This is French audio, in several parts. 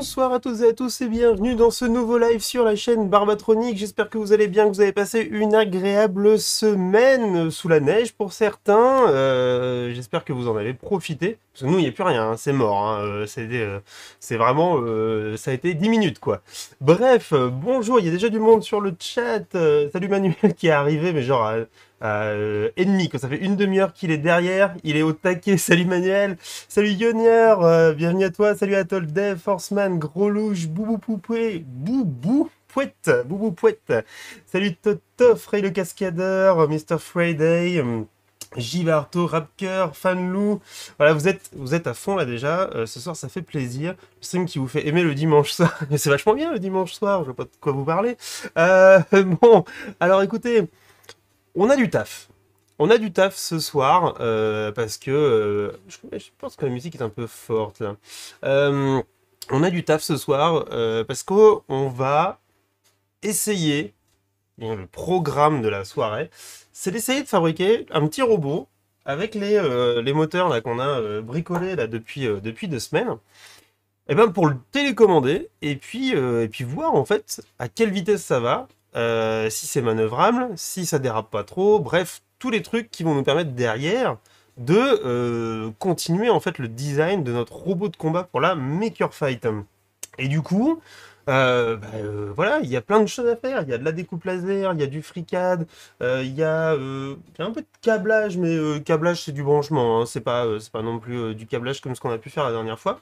Bonsoir à toutes et à tous et bienvenue dans ce nouveau live sur la chaîne Barbatronique. J'espère que vous allez bien, que vous avez passé une agréable semaine sous la neige pour certains. Euh, j'espère que vous en avez profité. Parce que nous, il n'y a plus rien, hein, c'est mort. Hein. Euh, euh, c'est vraiment... ça a été 10 minutes, quoi. Bref, bonjour, il y a déjà du monde sur le chat. salut Manuel qui est arrivé, mais genre... Euh, ennemi, quand ça fait une demi-heure qu'il est derrière, il est au taquet, salut Manuel, salut Yonier, euh, bienvenue à toi, salut à Dev, Forceman, Gros Louche, Boubou Poupoué, Boubou Pouette, Boubou Pouette, salut Toto, Frey le Cascadeur, Mr. Friday, Givarto, Rapker, Fanlou. Voilà, vous êtes, vous êtes à fond là déjà. Euh, ce soir, ça fait plaisir. Le stream qui vous fait aimer le dimanche soir. c'est vachement bien le dimanche soir, je vois pas de quoi vous parler. bon, alors écoutez, on a du taf. On a du taf ce soir euh, parce que euh, je, pense que la musique est un peu forte là. Euh, on a du taf ce soir parce qu'on va essayer, le programme de la soirée, c'est d'essayer de fabriquer un petit robot avec les, moteurs là qu'on a bricolés là depuis, depuis deux semaines. Et eh ben pour le télécommander et puis, et puis voir en fait à quelle vitesse ça va euh, si c'est manœuvrable, si ça dérape pas trop, bref, tous les trucs qui vont nous permettre derrière de euh, continuer en fait le design de notre robot de combat pour la Maker Fight. Et du coup, euh, bah, euh, voilà, il y a plein de choses à faire. Il y a de la découpe laser, il y a du fricade, euh, euh, il y a un peu de câblage, mais câblage c'est du branchement, hein. c'est pas c'est pas non plus du câblage comme ce qu'on a pu faire la dernière fois.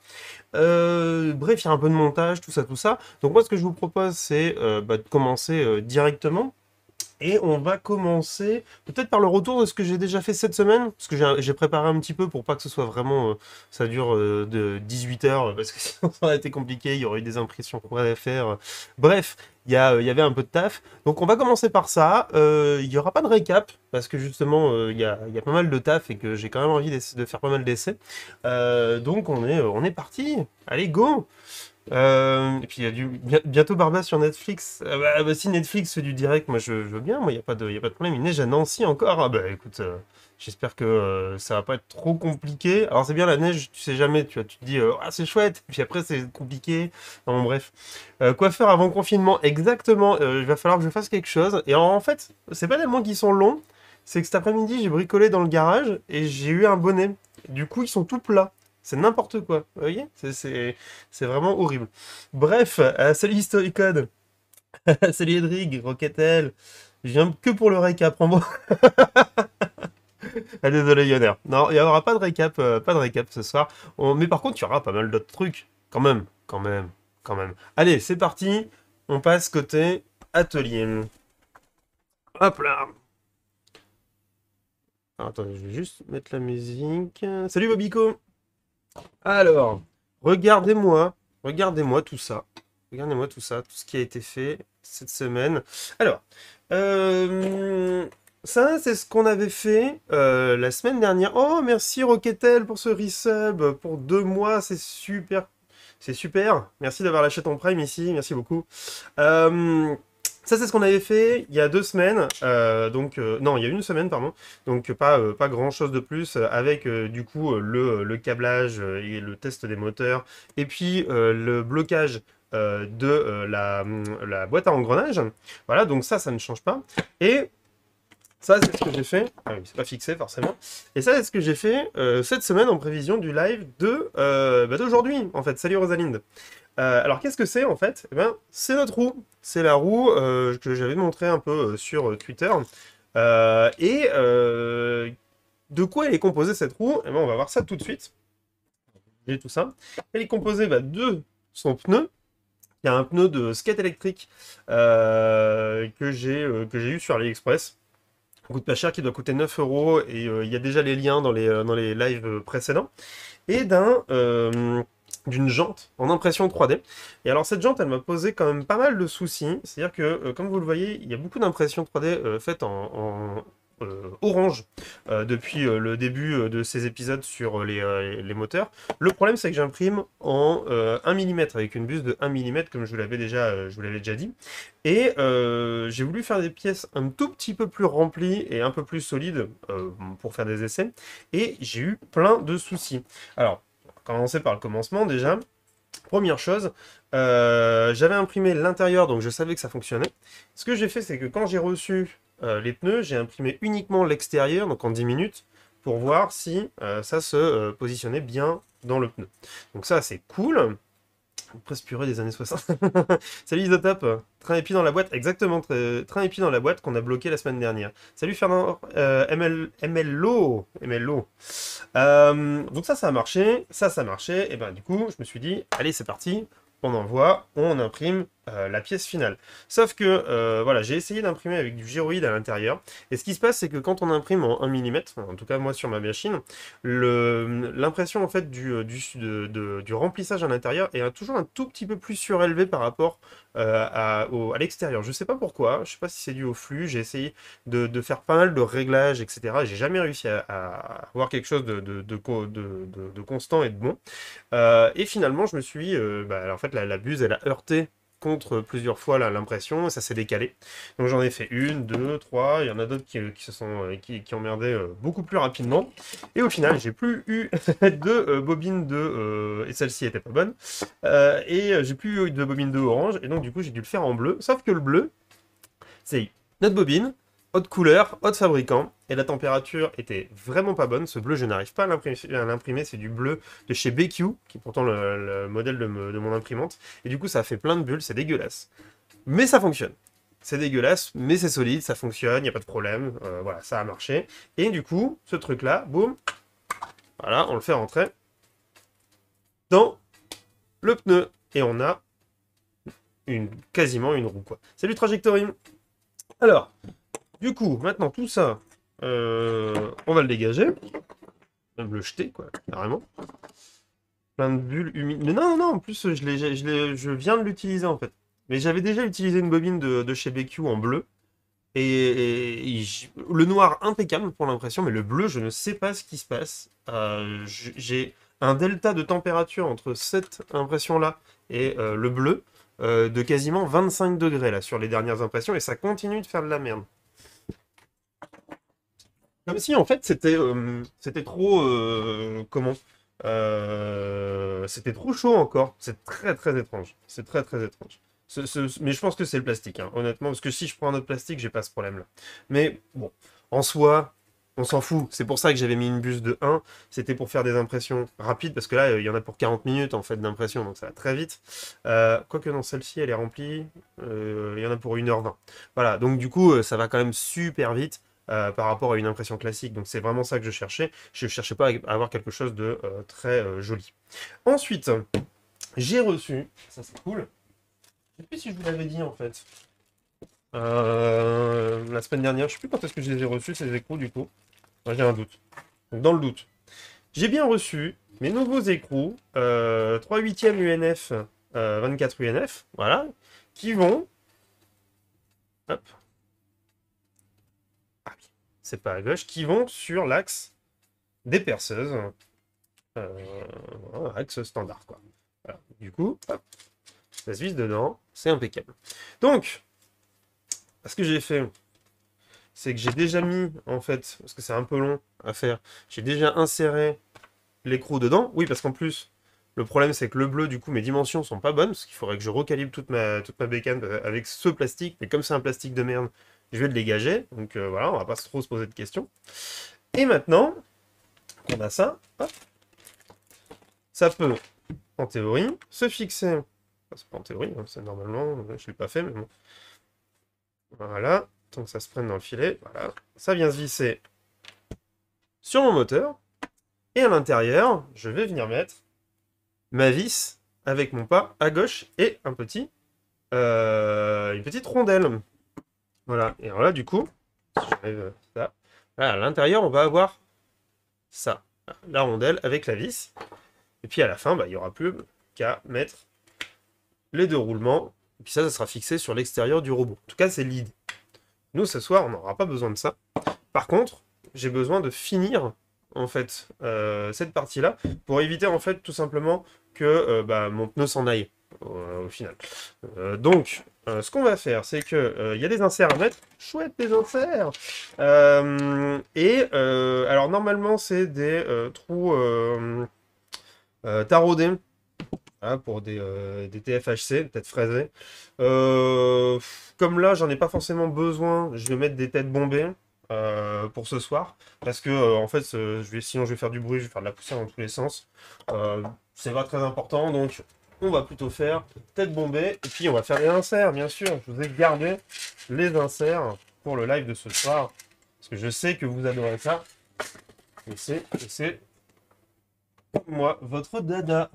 bref, il y a un peu de montage, tout ça, tout ça. Donc moi, ce que je vous propose, c'est bah, de commencer directement et on va commencer peut-être par le retour de ce que j'ai déjà fait cette semaine, parce que j'ai préparé un petit peu pour pas que ce soit vraiment, euh, ça dure euh, de 18 heures, parce que sinon ça aurait été compliqué, il y aurait eu des impressions qu'on allait faire. Euh. Bref, il y, avait un peu de taf. Donc on va commencer par ça. Il n'y aura pas de récap, parce que justement, il y a, pas mal de taf et que j'ai quand même envie de faire pas mal d'essais. donc on est, on est parti. Allez, go euh, et puis il y a du, bientôt Barba sur Netflix. Ah bah, ah bah, si Netflix fait du direct, moi je, veux bien, moi il n'y a, pas de, y a pas de problème. Il neige à Nancy encore. Ah bah écoute, euh, j'espère que euh, ça va pas être trop compliqué. Alors c'est bien la neige, tu sais jamais, tu tu te dis euh, ah c'est chouette, puis après c'est compliqué. Non, bon, bref. quoi faire avant confinement Exactement, il va falloir que je fasse quelque chose. Et en, en fait, c'est pas tellement qu'ils sont longs, c'est que cet après-midi j'ai bricolé dans le garage et j'ai eu un bonnet. Du coup ils sont tout plats. C'est n'importe quoi. Vous voyez C'est vraiment horrible. Bref, euh, salut Historicode. salut Edrig, Roquetel. Je viens que pour le récap, en moi ah, désolé, Yonner. Non, il n'y aura pas de récap, euh, pas de récap ce soir. Mais par contre, il y aura pas mal d'autres trucs. Quand même, quand même, quand même. Allez, c'est parti. On passe côté atelier. Hop là. attendez, je vais juste mettre la musique. Salut Bobico alors, regardez-moi, regardez-moi tout ça. Regardez-moi tout ça, tout ce qui a été fait cette semaine. Alors, euh, ça, c'est ce qu'on avait fait euh, la semaine dernière. Oh, merci Rocketel pour ce resub pour deux mois, c'est super. C'est super. Merci d'avoir lâché ton prime ici, merci beaucoup. Euh, ça, c'est ce qu'on avait fait il y a deux semaines. Euh, donc, euh, non, il y a une semaine, pardon. Donc, pas, euh, pas grand chose de plus avec du coup le, câblage et le test des moteurs. Et puis le blocage de la, boîte à engrenage. Voilà, donc ça, ça ne change pas. Et. Ça, c'est ce que j'ai fait. Ah c'est pas fixé forcément. Et ça, c'est ce que j'ai fait cette semaine en prévision du live de bah, d'aujourd'hui, en fait. Salut Rosalinde. Euh, alors qu'est-ce que c'est en fait eh ben, C'est notre roue. C'est la roue euh, que j'avais montré un peu euh, sur Twitter. et de quoi elle est composée cette roue eh ben, On va voir ça tout de suite. J'ai tout ça. Elle est composée bah, de son pneu. Il y a un pneu de skate électrique que j'ai eu sur AliExpress. ne coûte pas cher, qui doit coûter 9 euros. Et il y a déjà les liens dans les, dans les lives précédents. Et d'un d'une jante en impression 3D. Et alors cette jante, elle m'a posé quand même pas mal de soucis. C'est-à-dire que, euh, comme vous le voyez, il y a beaucoup d'impressions 3D euh, faites en, euh, orange depuis le début de ces épisodes sur les, moteurs. Le problème, c'est que j'imprime en 1 mm, avec une buse de 1 mm, comme je vous l'avais déjà, je l'avais déjà dit. Et j'ai voulu faire des pièces un tout petit peu plus remplies et un peu plus solides pour faire des essais. Et j'ai eu plein de soucis. Alors, commencer par le commencement déjà. Première chose, euh, j'avais imprimé l'intérieur, donc je savais que ça fonctionnait. Ce que j'ai fait, c'est que quand j'ai reçu euh, les pneus, j'ai imprimé uniquement l'extérieur, donc en 10 minutes, pour voir si euh, ça se positionnait bien dans le pneu. Donc ça, c'est cool presque purée des années 60. Salut Isotope. Train épi dans la boîte, exactement. Euh, train épi dans la boîte qu'on a bloqué la semaine dernière. Salut Fernand euh, ML, MLO MLO euh, Donc ça, ça a marché. Ça, ça a marché. Et ben du coup, je me suis dit, allez, c'est parti. On envoie, on imprime euh, la pièce finale. Sauf que, euh, voilà, j'ai essayé d'imprimer avec du gyroïde à l'intérieur, et ce qui se passe, c'est que quand on imprime en 1 mm, en tout cas moi sur ma machine, l'impression en fait du, euh, du, remplissage à l'intérieur est toujours un tout petit peu plus surélevée par rapport à, l'extérieur. Je ne sais pas pourquoi, je ne sais pas si c'est dû au flux, j'ai essayé de, faire pas mal de réglages, etc. J'ai jamais réussi à, avoir quelque chose de, de constant et de bon. et finalement, je me suis, bah, en fait, la, la, buse, elle a heurté contre plusieurs fois l'impression, ça s'est décalé. Donc j'en ai fait une, deux, trois, il y en a d'autres qui, se sont euh, qui, emmerdaient euh, beaucoup plus rapidement. Et au final, j'ai plus eu de euh, bobines de et celle-ci était pas bonne. et j'ai plus eu de bobines de orange et donc du coup j'ai dû le faire en bleu. Sauf que le bleu, c'est notre bobine, haute couleur, haute fabricant, et la température était vraiment pas bonne. Ce bleu, je n'arrive pas à l'imprimer, c'est du bleu de chez BQ, qui est pourtant le, modèle de, mon imprimante, et du coup ça a fait plein de bulles, c'est dégueulasse. Mais ça fonctionne. C'est dégueulasse, mais c'est solide, ça fonctionne, il n'y a pas de problème, euh, voilà, ça a marché. Et du coup, ce truc-là, boum, voilà, on le fait rentrer dans le pneu, et on a quasiment une roue, quoi. Salut Trajectory Alors, du coup, maintenant, tout ça, euh, on va le dégager. Même le jeter, quoi, carrément. Plein de bulles humides. non, non, non, en plus, je, viens de l'utiliser, en fait. Mais j'avais déjà utilisé une bobine de, chez BQ en bleu. Et, le noir impeccable pour l'impression, mais le bleu, je ne sais pas ce qui se passe. Euh, j'ai un delta de température entre cette impression-là et euh, le bleu de quasiment 25 degrés là sur les dernières impressions, et ça continue de faire de la merde. Comme si en fait c'était euh, trop euh, comment euh, c'était trop chaud encore. C'est très très étrange. C'est très très étrange. mais je pense que c'est le plastique, hein, honnêtement, parce que si je prends un autre plastique, j'ai pas ce problème-là. Mais bon, en soi, on s'en fout. C'est pour ça que j'avais mis une buse de 1. C'était pour faire des impressions rapides, parce que là, il y en a pour 40 minutes en fait d'impression, donc ça va très vite. Quoique dans celle-ci, elle est remplie. il y en a pour 1h20. Voilà, donc du coup, ça va quand même super vite. Euh, par rapport à une impression classique. Donc c'est vraiment ça que je cherchais. Je ne cherchais pas à avoir quelque chose de euh, très euh, joli. Ensuite, j'ai reçu, ça c'est cool, je ne sais plus si je vous l'avais dit en fait, la semaine dernière, je ne sais plus quand est-ce que je les ai reçus, ces écrous du coup. moi j'ai un doute. dans le doute, j'ai bien reçu mes nouveaux écrous, 3 8e UNF, 24 UNF, voilà, qui vont... Hop, c'est pas à gauche, qui vont sur l'axe des perceuses. Euh, axe standard, quoi. Du coup, ça se visse dedans, c'est impeccable. Donc, ce que j'ai fait, c'est que j'ai déjà mis, en fait, parce que c'est un peu long à faire, j'ai déjà inséré l'écrou dedans. Oui, parce qu'en plus, le problème, c'est que le bleu, du coup, mes dimensions sont pas bonnes, parce qu'il faudrait que je recalibre toute ma, toute ma bécane euh, avec ce plastique, mais comme c'est un plastique de merde, je vais le dégager. Donc euh, voilà, on va pas trop se poser de questions. Et maintenant on a ça, ça peut, en théorie, se fixer. c'est pas en théorie, hein, c'est normalement, euh, je l'ai pas fait, mais bon. Voilà, tant que ça se prenne dans le filet, voilà. Ça vient se visser sur mon moteur. Et à l'intérieur, je vais venir mettre ma vis avec mon pas à gauche et un petit, euh, une petite rondelle. Voilà. Et alors là, du coup, à, l'intérieur, on va avoir ça. La rondelle avec la vis. Et puis à la fin, bah, il n'y aura plus qu'à mettre les deux roulements. Et puis ça, ça sera fixé sur l'extérieur du robot. En tout cas, c'est l'idée. Nous, ce soir, on n'aura pas besoin de ça. Par contre, j'ai besoin de finir en fait euh, cette partie là pour éviter en fait tout simplement que euh, bah, mon pneu s'en aille euh, au final donc euh, ce qu'on va faire, c'est que il euh, y a des inserts à mettre. Chouette des inserts euh, Et alors normalement c'est des trous taraudés. Hein, pour des, des têtes fraisées. comme là, j'en ai pas forcément besoin, je vais mettre des têtes bombées. pour ce soir parce que en fait je vais sinon je vais faire du bruit je vais faire de la poussière dans tous les sens c'est pas très important donc on va plutôt faire tête bombée. Et puis, on va faire les inserts, bien sûr. Je vous ai gardé les inserts pour le live de ce soir. Parce que je sais que vous adorez ça. Et c'est moi votre dada.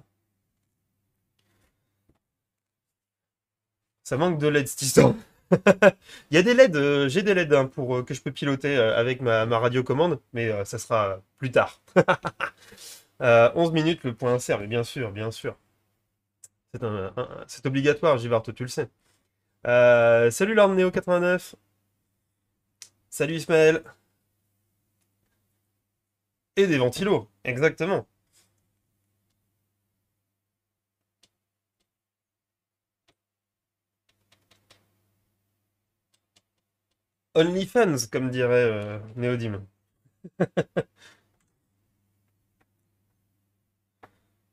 Ça manque de LED cette Il y a des LED, euh, j'ai des LED hein, pour, euh, que je peux piloter euh, avec ma, radio-commande, mais ça sera plus tard. 11 minutes le point insert, mais bien sûr, bien sûr. C'est obligatoire, Givart, tu le sais. Euh, salut larneo 89 Salut Ismaël. Et des ventilos, exactement. Only fans, comme dirait euh, Néodyme.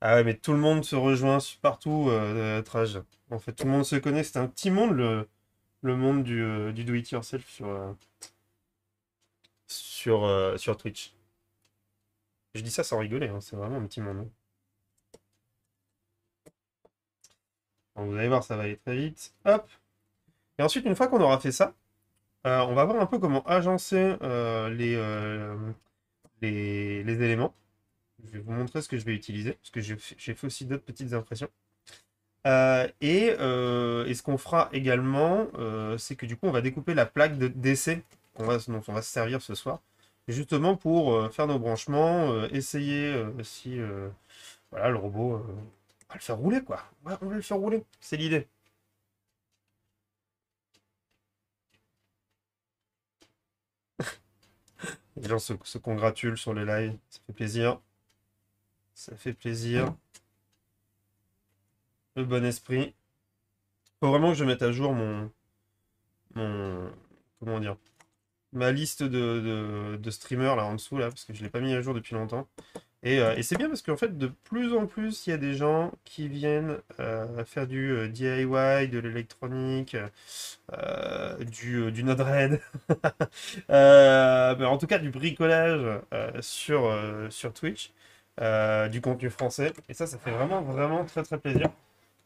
Ah ouais, mais tout le monde se rejoint partout, euh, euh Trage. En fait, tout le monde se connaît. C'est un petit monde, le, le monde du, euh, do-it-yourself sur, euh, sur, Twitch. Je dis ça sans rigoler, hein, c'est vraiment un petit monde. vous allez voir, ça va aller très vite. Hop Et ensuite, une fois qu'on aura fait ça, on va voir un peu comment agencer les, les éléments. Je vais vous montrer ce que je vais utiliser, parce que j'ai fait aussi d'autres petites impressions. Euh, euh, et, ce qu'on fera également, euh, c'est que du coup, on va découper la plaque d'essai dont on va se servir ce soir, justement pour faire nos branchements, essayer si voilà, le robot, va le faire rouler, quoi. on va le faire rouler, c'est l'idée. Les gens se, se congratulent sur les lives, ça fait plaisir. Ça fait plaisir. Le bon esprit. Faut vraiment que je mette à jour mon. mon comment dire Ma liste de, streamers là en dessous, là, parce que je ne l'ai pas mis à jour depuis longtemps. Euh, et, c'est bien parce qu'en fait, de plus en plus, il y a des gens qui viennent euh, faire du euh, DIY, de l'électronique, du, du Node-RED, en tout cas du bricolage sur, sur Twitch. Euh, du contenu français. Et ça, ça fait vraiment, vraiment très, très plaisir.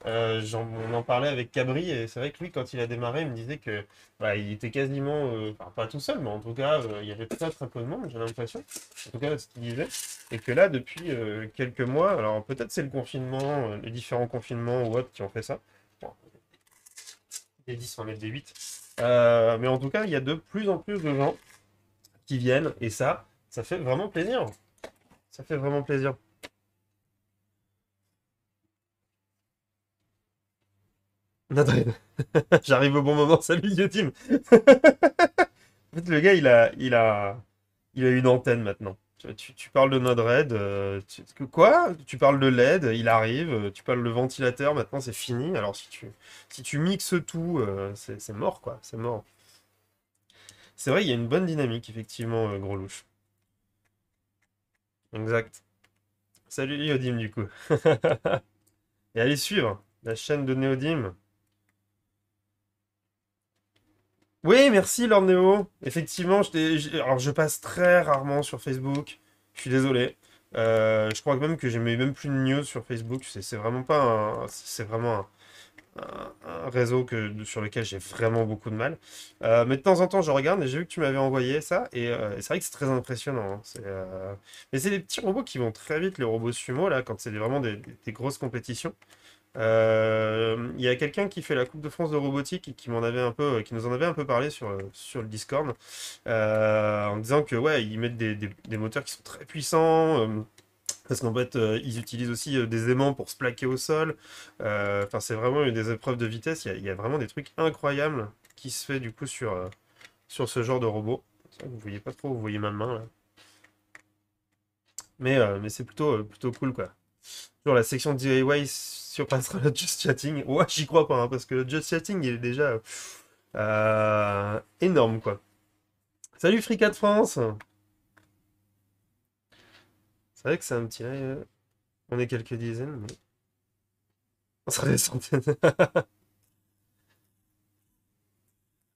Euh, on en parlait avec Cabri et c'est vrai que lui, quand il a démarré, il me disait que bah, il était quasiment, euh, pas tout seul, mais en tout cas, il y avait peut-être un peu de monde, j'ai l'impression. En tout cas, ce qu'il disait. Et que là, depuis quelques mois, alors peut-être c'est le confinement, les différents confinements ou autres qui ont fait ça. Bon. Des 10, on des 8. mais en tout cas, il y a de plus en plus de gens qui viennent et ça, ça fait vraiment plaisir. Ça fait vraiment plaisir. Nadred. J'arrive au bon moment, salut team en fait, le gars, il a, il a, il a une antenne maintenant. Tu, parles de Nadred. Euh, quoi Tu parles de LED, il arrive, euh, tu parles de ventilateur, maintenant c'est fini. Alors si tu, si tu mixes tout, euh, c'est mort quoi, c'est mort. C'est vrai, il y a une bonne dynamique effectivement, gros louche. Exact. Salut Néodyme, du coup. Et allez suivre la chaîne de néodim Oui, merci Lord Neo. Effectivement, je alors je passe très rarement sur Facebook. Je suis désolé. Euh, je crois même que n'ai même plus de news sur Facebook. C'est vraiment pas C'est vraiment un un réseau que, sur lequel j'ai vraiment beaucoup de mal. Euh, mais de temps en temps, je regarde et j'ai vu que tu m'avais envoyé ça. Et, euh, c'est vrai que c'est très impressionnant. Hein. Euh, mais c'est des petits robots qui vont très vite, les robots sumo, là, quand c'est vraiment des, grosses compétitions. Il y a quelqu'un qui fait la Coupe de France de robotique et qui, m'en avait un peu, qui nous en avait un peu parlé sur, sur le Discord en disant que ouais, ils mettent des, des moteurs qui sont très puissants parce qu'en fait, euh, ils utilisent aussi euh, des aimants pour se plaquer au sol. Euh, enfin, c'est vraiment une des épreuves de vitesse. Il y, a, vraiment des trucs incroyables qui se fait du coup sur, sur ce genre de robot. Vous voyez pas trop, vous voyez ma main là. Mais, mais c'est plutôt, plutôt cool quoi. Sur la section DIY surpassera le Just Chatting. Ouais, j'y crois pas, hein, parce que le Just Chatting, il est déjà énorme quoi. Salut de France c'est vrai que ça me On est quelques dizaines, mais. On serait des centaines.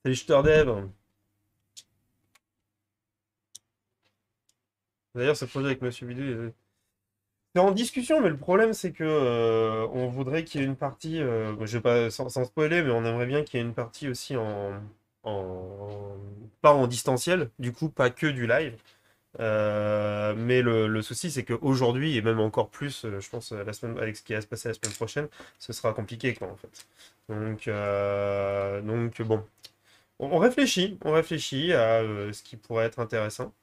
Salut, Dev. D'ailleurs, ce projet avec Monsieur Bidou. C'est en discussion, mais le problème, c'est que euh, on voudrait qu'il y ait une partie. Je euh, je vais pas sans, spoiler, mais on aimerait bien qu'il y ait une partie aussi en, en. Pas en distanciel, du coup, pas que du live. Euh, mais le, souci, c'est qu'aujourd'hui, et même encore plus, euh, je pense, euh, la semaine, avec ce qui va se passer la semaine prochaine, ce sera compliqué, quoi, en fait. Donc, donc bon. On, réfléchit, on réfléchit à ce qui pourrait être intéressant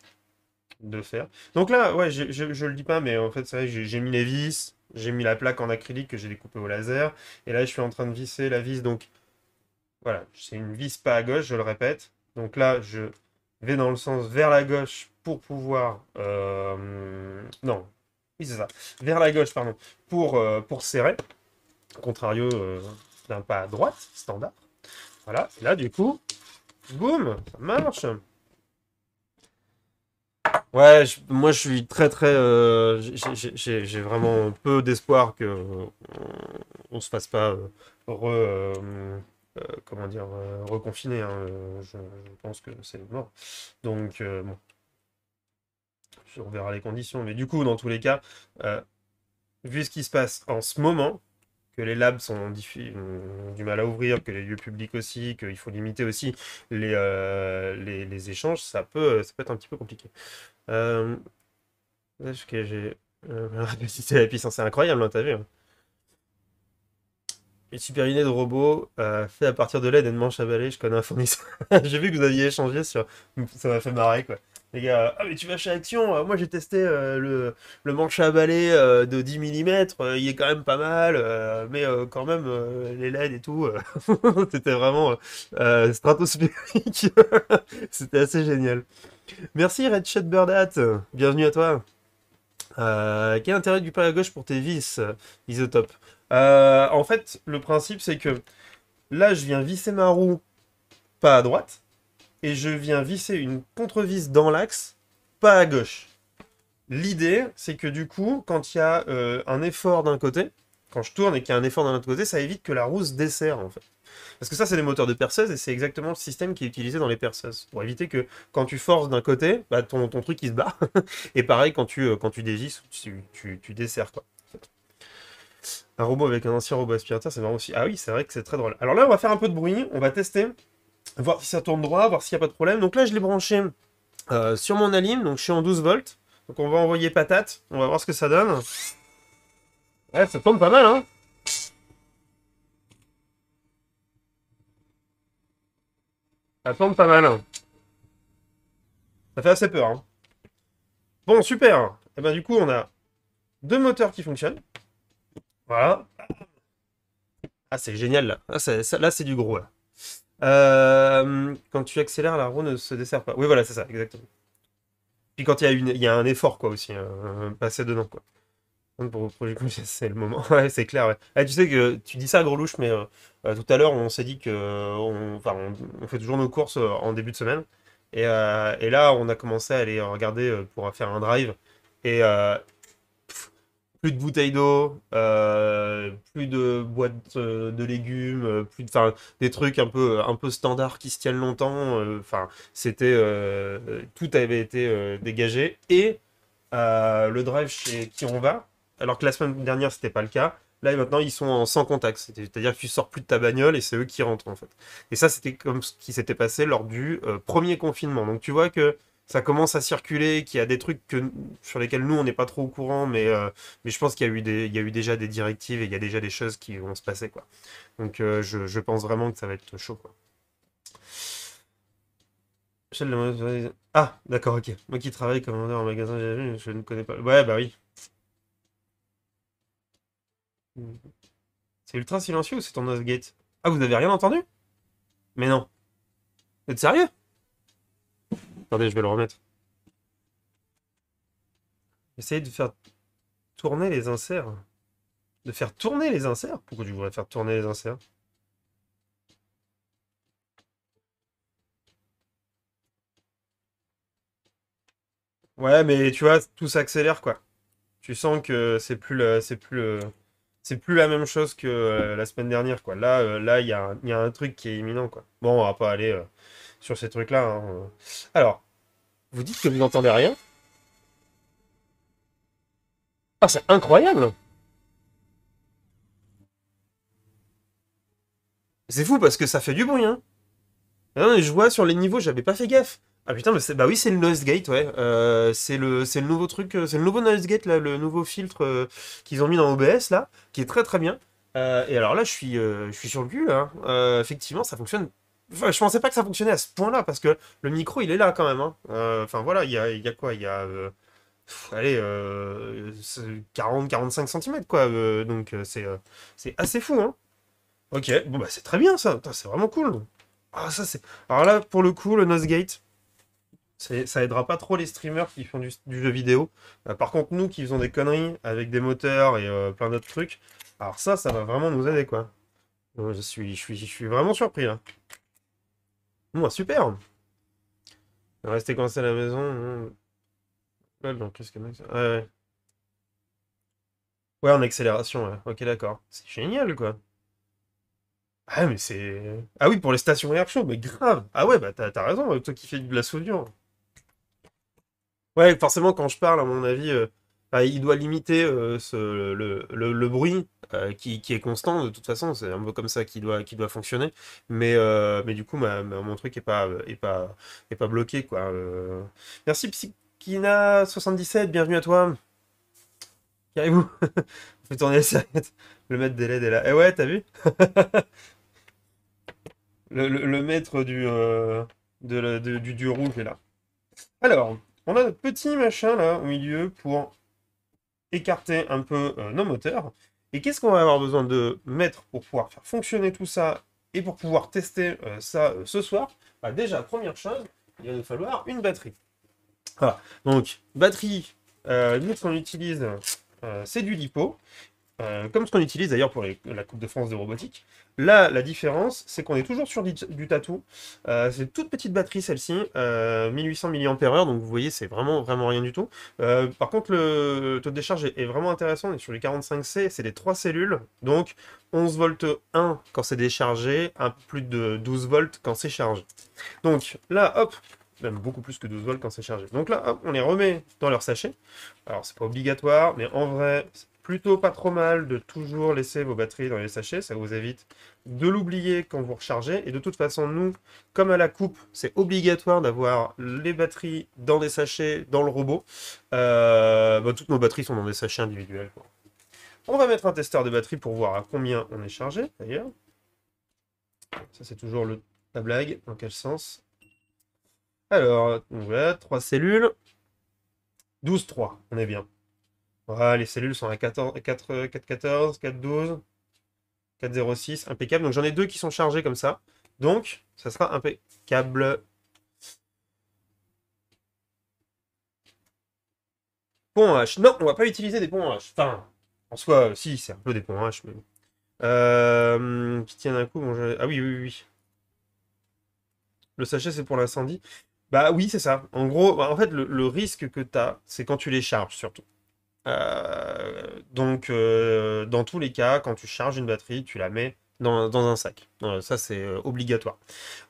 de faire. Donc là, ouais, je, ne le dis pas, mais en fait, c'est vrai, j'ai mis les vis, j'ai mis la plaque en acrylique que j'ai découpée au laser, et là, je suis en train de visser la vis, donc voilà, c'est une vis pas à gauche, je le répète. Donc là, je vais dans le sens vers la gauche pour pouvoir... Euh, non, oui c'est ça, vers la gauche, pardon, pour, euh, pour serrer, contrario euh, d'un pas à droite, standard. Voilà, là du coup, boum, ça marche Ouais, moi je suis très très. J'ai vraiment peu d'espoir que on, se fasse pas re, comment dire reconfiner. Hein. je, je, pense que c'est mort. Donc bon, on verra les conditions. Mais du coup, dans tous les cas, euh, vu ce qui se passe en ce moment, que les labs ont du mal à ouvrir, que les lieux publics aussi, qu'il faut limiter aussi les, euh, échanges, ça peut, être un petit peu compliqué. Euh, que j'ai... c'est c'est incroyable, hein, t'as vu hein. Une super de robot euh, fait à partir de LED et de manche à balai. Je connais un fournisseur. j'ai vu que vous aviez échangé sur. Ça m'a fait marrer, quoi. Les gars, euh, ah, mais tu vas chez Action. Euh, moi, j'ai testé le, manche à balai de 10 mm. il est quand même pas mal. mais quand même, les LED et tout. C'était vraiment stratosphérique. C'était assez génial. Merci, Red Birdat. Bienvenue à toi. quel intérêt du pas à gauche pour tes vis Isotope euh, en fait, le principe, c'est que là, je viens visser ma roue pas à droite, et je viens visser une contre-vis dans l'axe, pas à gauche. L'idée, c'est que du coup, quand il y a euh, un effort d'un côté, quand je tourne et qu'il y a un effort d'un autre côté, ça évite que la roue se desserre, en fait. Parce que ça, c'est les moteurs de perceuse, et c'est exactement le système qui est utilisé dans les perceuses, pour éviter que quand tu forces d'un côté, bah, ton, truc il se bat, et pareil, quand tu, euh, quand tu dévisses, tu, tu desserres, quoi. Un robot avec un ancien robot aspirateur, c'est marrant aussi. Ah oui, c'est vrai que c'est très drôle. Alors là, on va faire un peu de bruit, on va tester, voir si ça tourne droit, voir s'il n'y a pas de problème. Donc là, je l'ai branché euh, sur mon alim, donc je suis en 12 volts. Donc on va envoyer patate, on va voir ce que ça donne. Ouais, ça tombe pas mal, hein Ça tombe pas mal. Ça fait assez peur. Hein. Bon, super. Et eh ben du coup, on a deux moteurs qui fonctionnent. Voilà. Ah, c'est génial là. Ah, là, c'est du gros euh, quand tu accélères, la roue ne se dessert pas. Oui, voilà, c'est ça, exactement. Puis quand il y, a il y a un effort, quoi, aussi, hein, euh, passer dedans, quoi. pour projet c'est le moment. c'est clair, ah, tu sais que tu dis ça, gros louche, mais euh, tout à l'heure, on s'est dit que on, fait toujours nos courses en début de semaine. Et, et là, on a commencé à aller regarder pour faire un drive. Et, plus de bouteilles d'eau, euh, plus de boîtes euh, de légumes, euh, plus de, des trucs un peu, un peu standards qui se tiennent longtemps. Enfin, c'était tout avait été dégagé et le drive chez qui on va. Alors que la semaine dernière c'était pas le cas. Là et maintenant ils sont sans contact, c'est-à-dire que tu sors plus de ta bagnole et c'est eux qui rentrent en fait. Et ça c'était comme ce qui s'était passé lors du premier confinement. Donc tu vois que ça commence à circuler, qu'il y a des trucs que, sur lesquels nous, on n'est pas trop au courant, mais, euh, je pense qu'il y, a eu déjà des directives et il y a déjà des choses qui vont se passer. Quoi. Donc euh, je, pense vraiment que ça va être chaud. Quoi. Ah, d'accord, ok. Moi qui travaille comme vendeur en magasin, je ne connais pas. Ouais, bah oui. C'est ultra silencieux ou c'est ton Osgate Ah, vous n'avez rien entendu Mais non. Vous êtes sérieux Attendez, je vais le remettre. Essayez de faire tourner les inserts. De faire tourner les inserts Pourquoi tu voudrais faire tourner les inserts Ouais, mais tu vois, tout s'accélère, quoi. Tu sens que c'est plus la, c'est plus c'est plus la même chose que euh, la semaine dernière, quoi. Là, euh, là, il y a, y a, un truc qui est imminent, quoi. Bon, on va pas aller. Euh, sur ces trucs-là. Hein. Alors, vous dites que vous n'entendez rien Ah, c'est incroyable C'est fou parce que ça fait du bruit, hein. je vois sur les niveaux, j'avais pas fait gaffe. Ah putain, mais bah oui, c'est le noise gate, ouais. Euh, c'est le, le nouveau truc, euh, c'est le nouveau noise gate, là, le nouveau filtre euh, qu'ils ont mis dans OBS, là, qui est très très bien. et alors là, je suis, je suis sur le cul, hein. effectivement, ça fonctionne je pensais pas que ça fonctionnait à ce point-là, parce que le micro, il est là quand même. Hein. Euh, enfin voilà, il y a, quoi Il y a. Euh, allez, 40-45 euh, cm, quoi. donc, c'est assez fou, hein. Ok, bon, bah, c'est très bien, ça. C'est vraiment cool. Ah, ça, Alors là, pour le coup, le Nosegate, ça aidera pas trop les streamers qui font du, jeu vidéo. par contre, nous qui faisons des conneries avec des moteurs et plein d'autres trucs, alors ça, ça va vraiment nous aider, quoi. je suis, je suis vraiment surpris, là. Bah, super Rester coincé à la maison... Hmm. Ouais, ouais. en accélération, Ok, d'accord. C'est génial, quoi. Ah, mais c'est... Ah oui, pour les stations air chaud, mais grave Ah ouais, bah t'as raison, toi qui fais de la soudure Ouais, forcément, quand je parle, à mon avis, euh, bah, il doit limiter euh, ce, le, le, bruit euh, qui, est constant de toute façon, c'est un peu comme ça qui doit, doit fonctionner. Mais, euh, mais du coup, mon truc est pas, pas, pas bloqué. Quoi. Euh. Merci Psychina77, bienvenue à toi. Qu'arrivez-vous On fait tourner la Le maître des LED est là. Eh ouais, t'as vu le, maître du, de du, rouge est là. Alors, on a notre petit machin là au milieu pour écarter un peu nos moteurs. Et qu'est-ce qu'on va avoir besoin de mettre pour pouvoir faire fonctionner tout ça et pour pouvoir tester euh, ça euh, ce soir bah, Déjà, première chose, il va nous falloir une batterie. Voilà, donc batterie, euh, nous on qu'on utilise, c'est du lipo. Euh, comme ce qu'on utilise d'ailleurs pour la Coupe de France de robotique. Là, la différence, c'est qu'on est toujours sur du, tatou. Euh, c'est une toute petite batterie, celle-ci, euh, 1800 mAh, donc vous voyez, c'est vraiment, vraiment rien du tout. Euh, par contre, le, taux de décharge est, vraiment intéressant, on est sur les 45C, c'est des trois cellules, donc 11 v 1 quand c'est déchargé, un peu plus de 12 volts quand c'est chargé. Donc là, hop, même beaucoup plus que 12 volts quand c'est chargé. Donc là, hop, on les remet dans leur sachet. Alors, c'est pas obligatoire, mais en vrai, plutôt pas trop mal de toujours laisser vos batteries dans les sachets. Ça vous évite de l'oublier quand vous rechargez. Et de toute façon, nous, comme à la coupe, c'est obligatoire d'avoir les batteries dans des sachets dans le robot. Euh, bah, toutes nos batteries sont dans des sachets individuels. On va mettre un testeur de batterie pour voir à combien on est chargé, d'ailleurs. Ça, c'est toujours le, la blague. Dans quel sens Alors, voilà, trois cellules. 12-3, on est bien. Voilà, les cellules sont à 4.14, 4.12, 4.06, impeccable. Donc j'en ai deux qui sont chargés comme ça. Donc ça sera impeccable. Pont H. Non, on ne va pas utiliser des ponts H. Enfin, en soi, si, c'est un peu des ponts H. Mais... Euh, qui tiennent un coup. Bon, Ah oui, oui, oui. Le sachet, c'est pour l'incendie. Bah oui, c'est ça. En gros, bah, en fait, le risque que tu as, c'est quand tu les charges surtout. Euh, donc, euh, dans tous les cas, quand tu charges une batterie, tu la mets dans, un sac. Euh, ça, c'est obligatoire.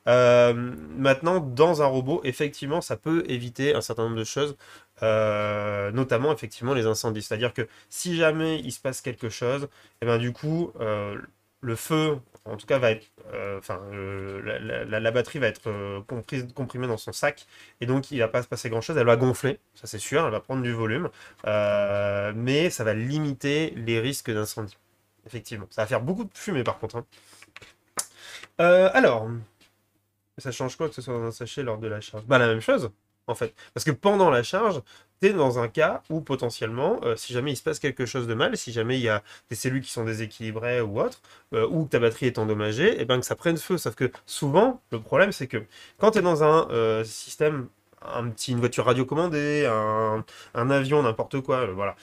maintenant, dans un robot, effectivement, ça peut éviter un certain nombre de choses, notamment, effectivement, les incendies. C'est-à-dire que si jamais il se passe quelque chose, et eh bien du coup, le feu en tout cas va être, euh, enfin euh, la, batterie va être euh, comprimée dans son sac et donc il va pas se passer grand chose. Elle va gonfler, ça c'est sûr, elle va prendre du volume, mais ça va limiter les risques d'incendie. Effectivement, ça va faire beaucoup de fumée par contre. Hein. alors, ça change quoi que ce soit dans un sachet lors de la charge Bah la même chose en fait. Parce que pendant la charge, tu es dans un cas où potentiellement, euh, si jamais il se passe quelque chose de mal, si jamais il y a des cellules qui sont déséquilibrées ou autre, euh, ou que ta batterie est endommagée, et eh bien que ça prenne feu. Sauf que souvent, le problème, c'est que quand tu es dans un euh, système un petit, une voiture radiocommandée, un, avion, n'importe quoi, voilà.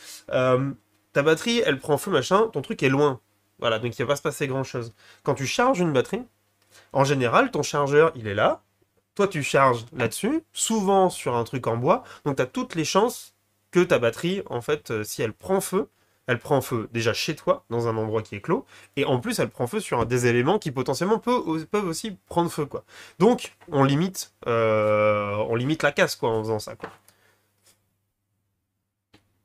ta batterie, elle prend feu, machin, ton truc est loin. Voilà, donc il ne va pas se passer grand chose. Quand tu charges une batterie, en général, ton chargeur, il est là, toi, tu charges là-dessus, souvent sur un truc en bois, donc tu as toutes les chances que ta batterie, en fait, euh, si elle prend feu, elle prend feu déjà chez toi, dans un endroit qui est clos, et en plus elle prend feu sur un des éléments qui potentiellement peut, peuvent aussi prendre feu. quoi. Donc on limite, euh, on limite la casse quoi, en faisant ça. Quoi.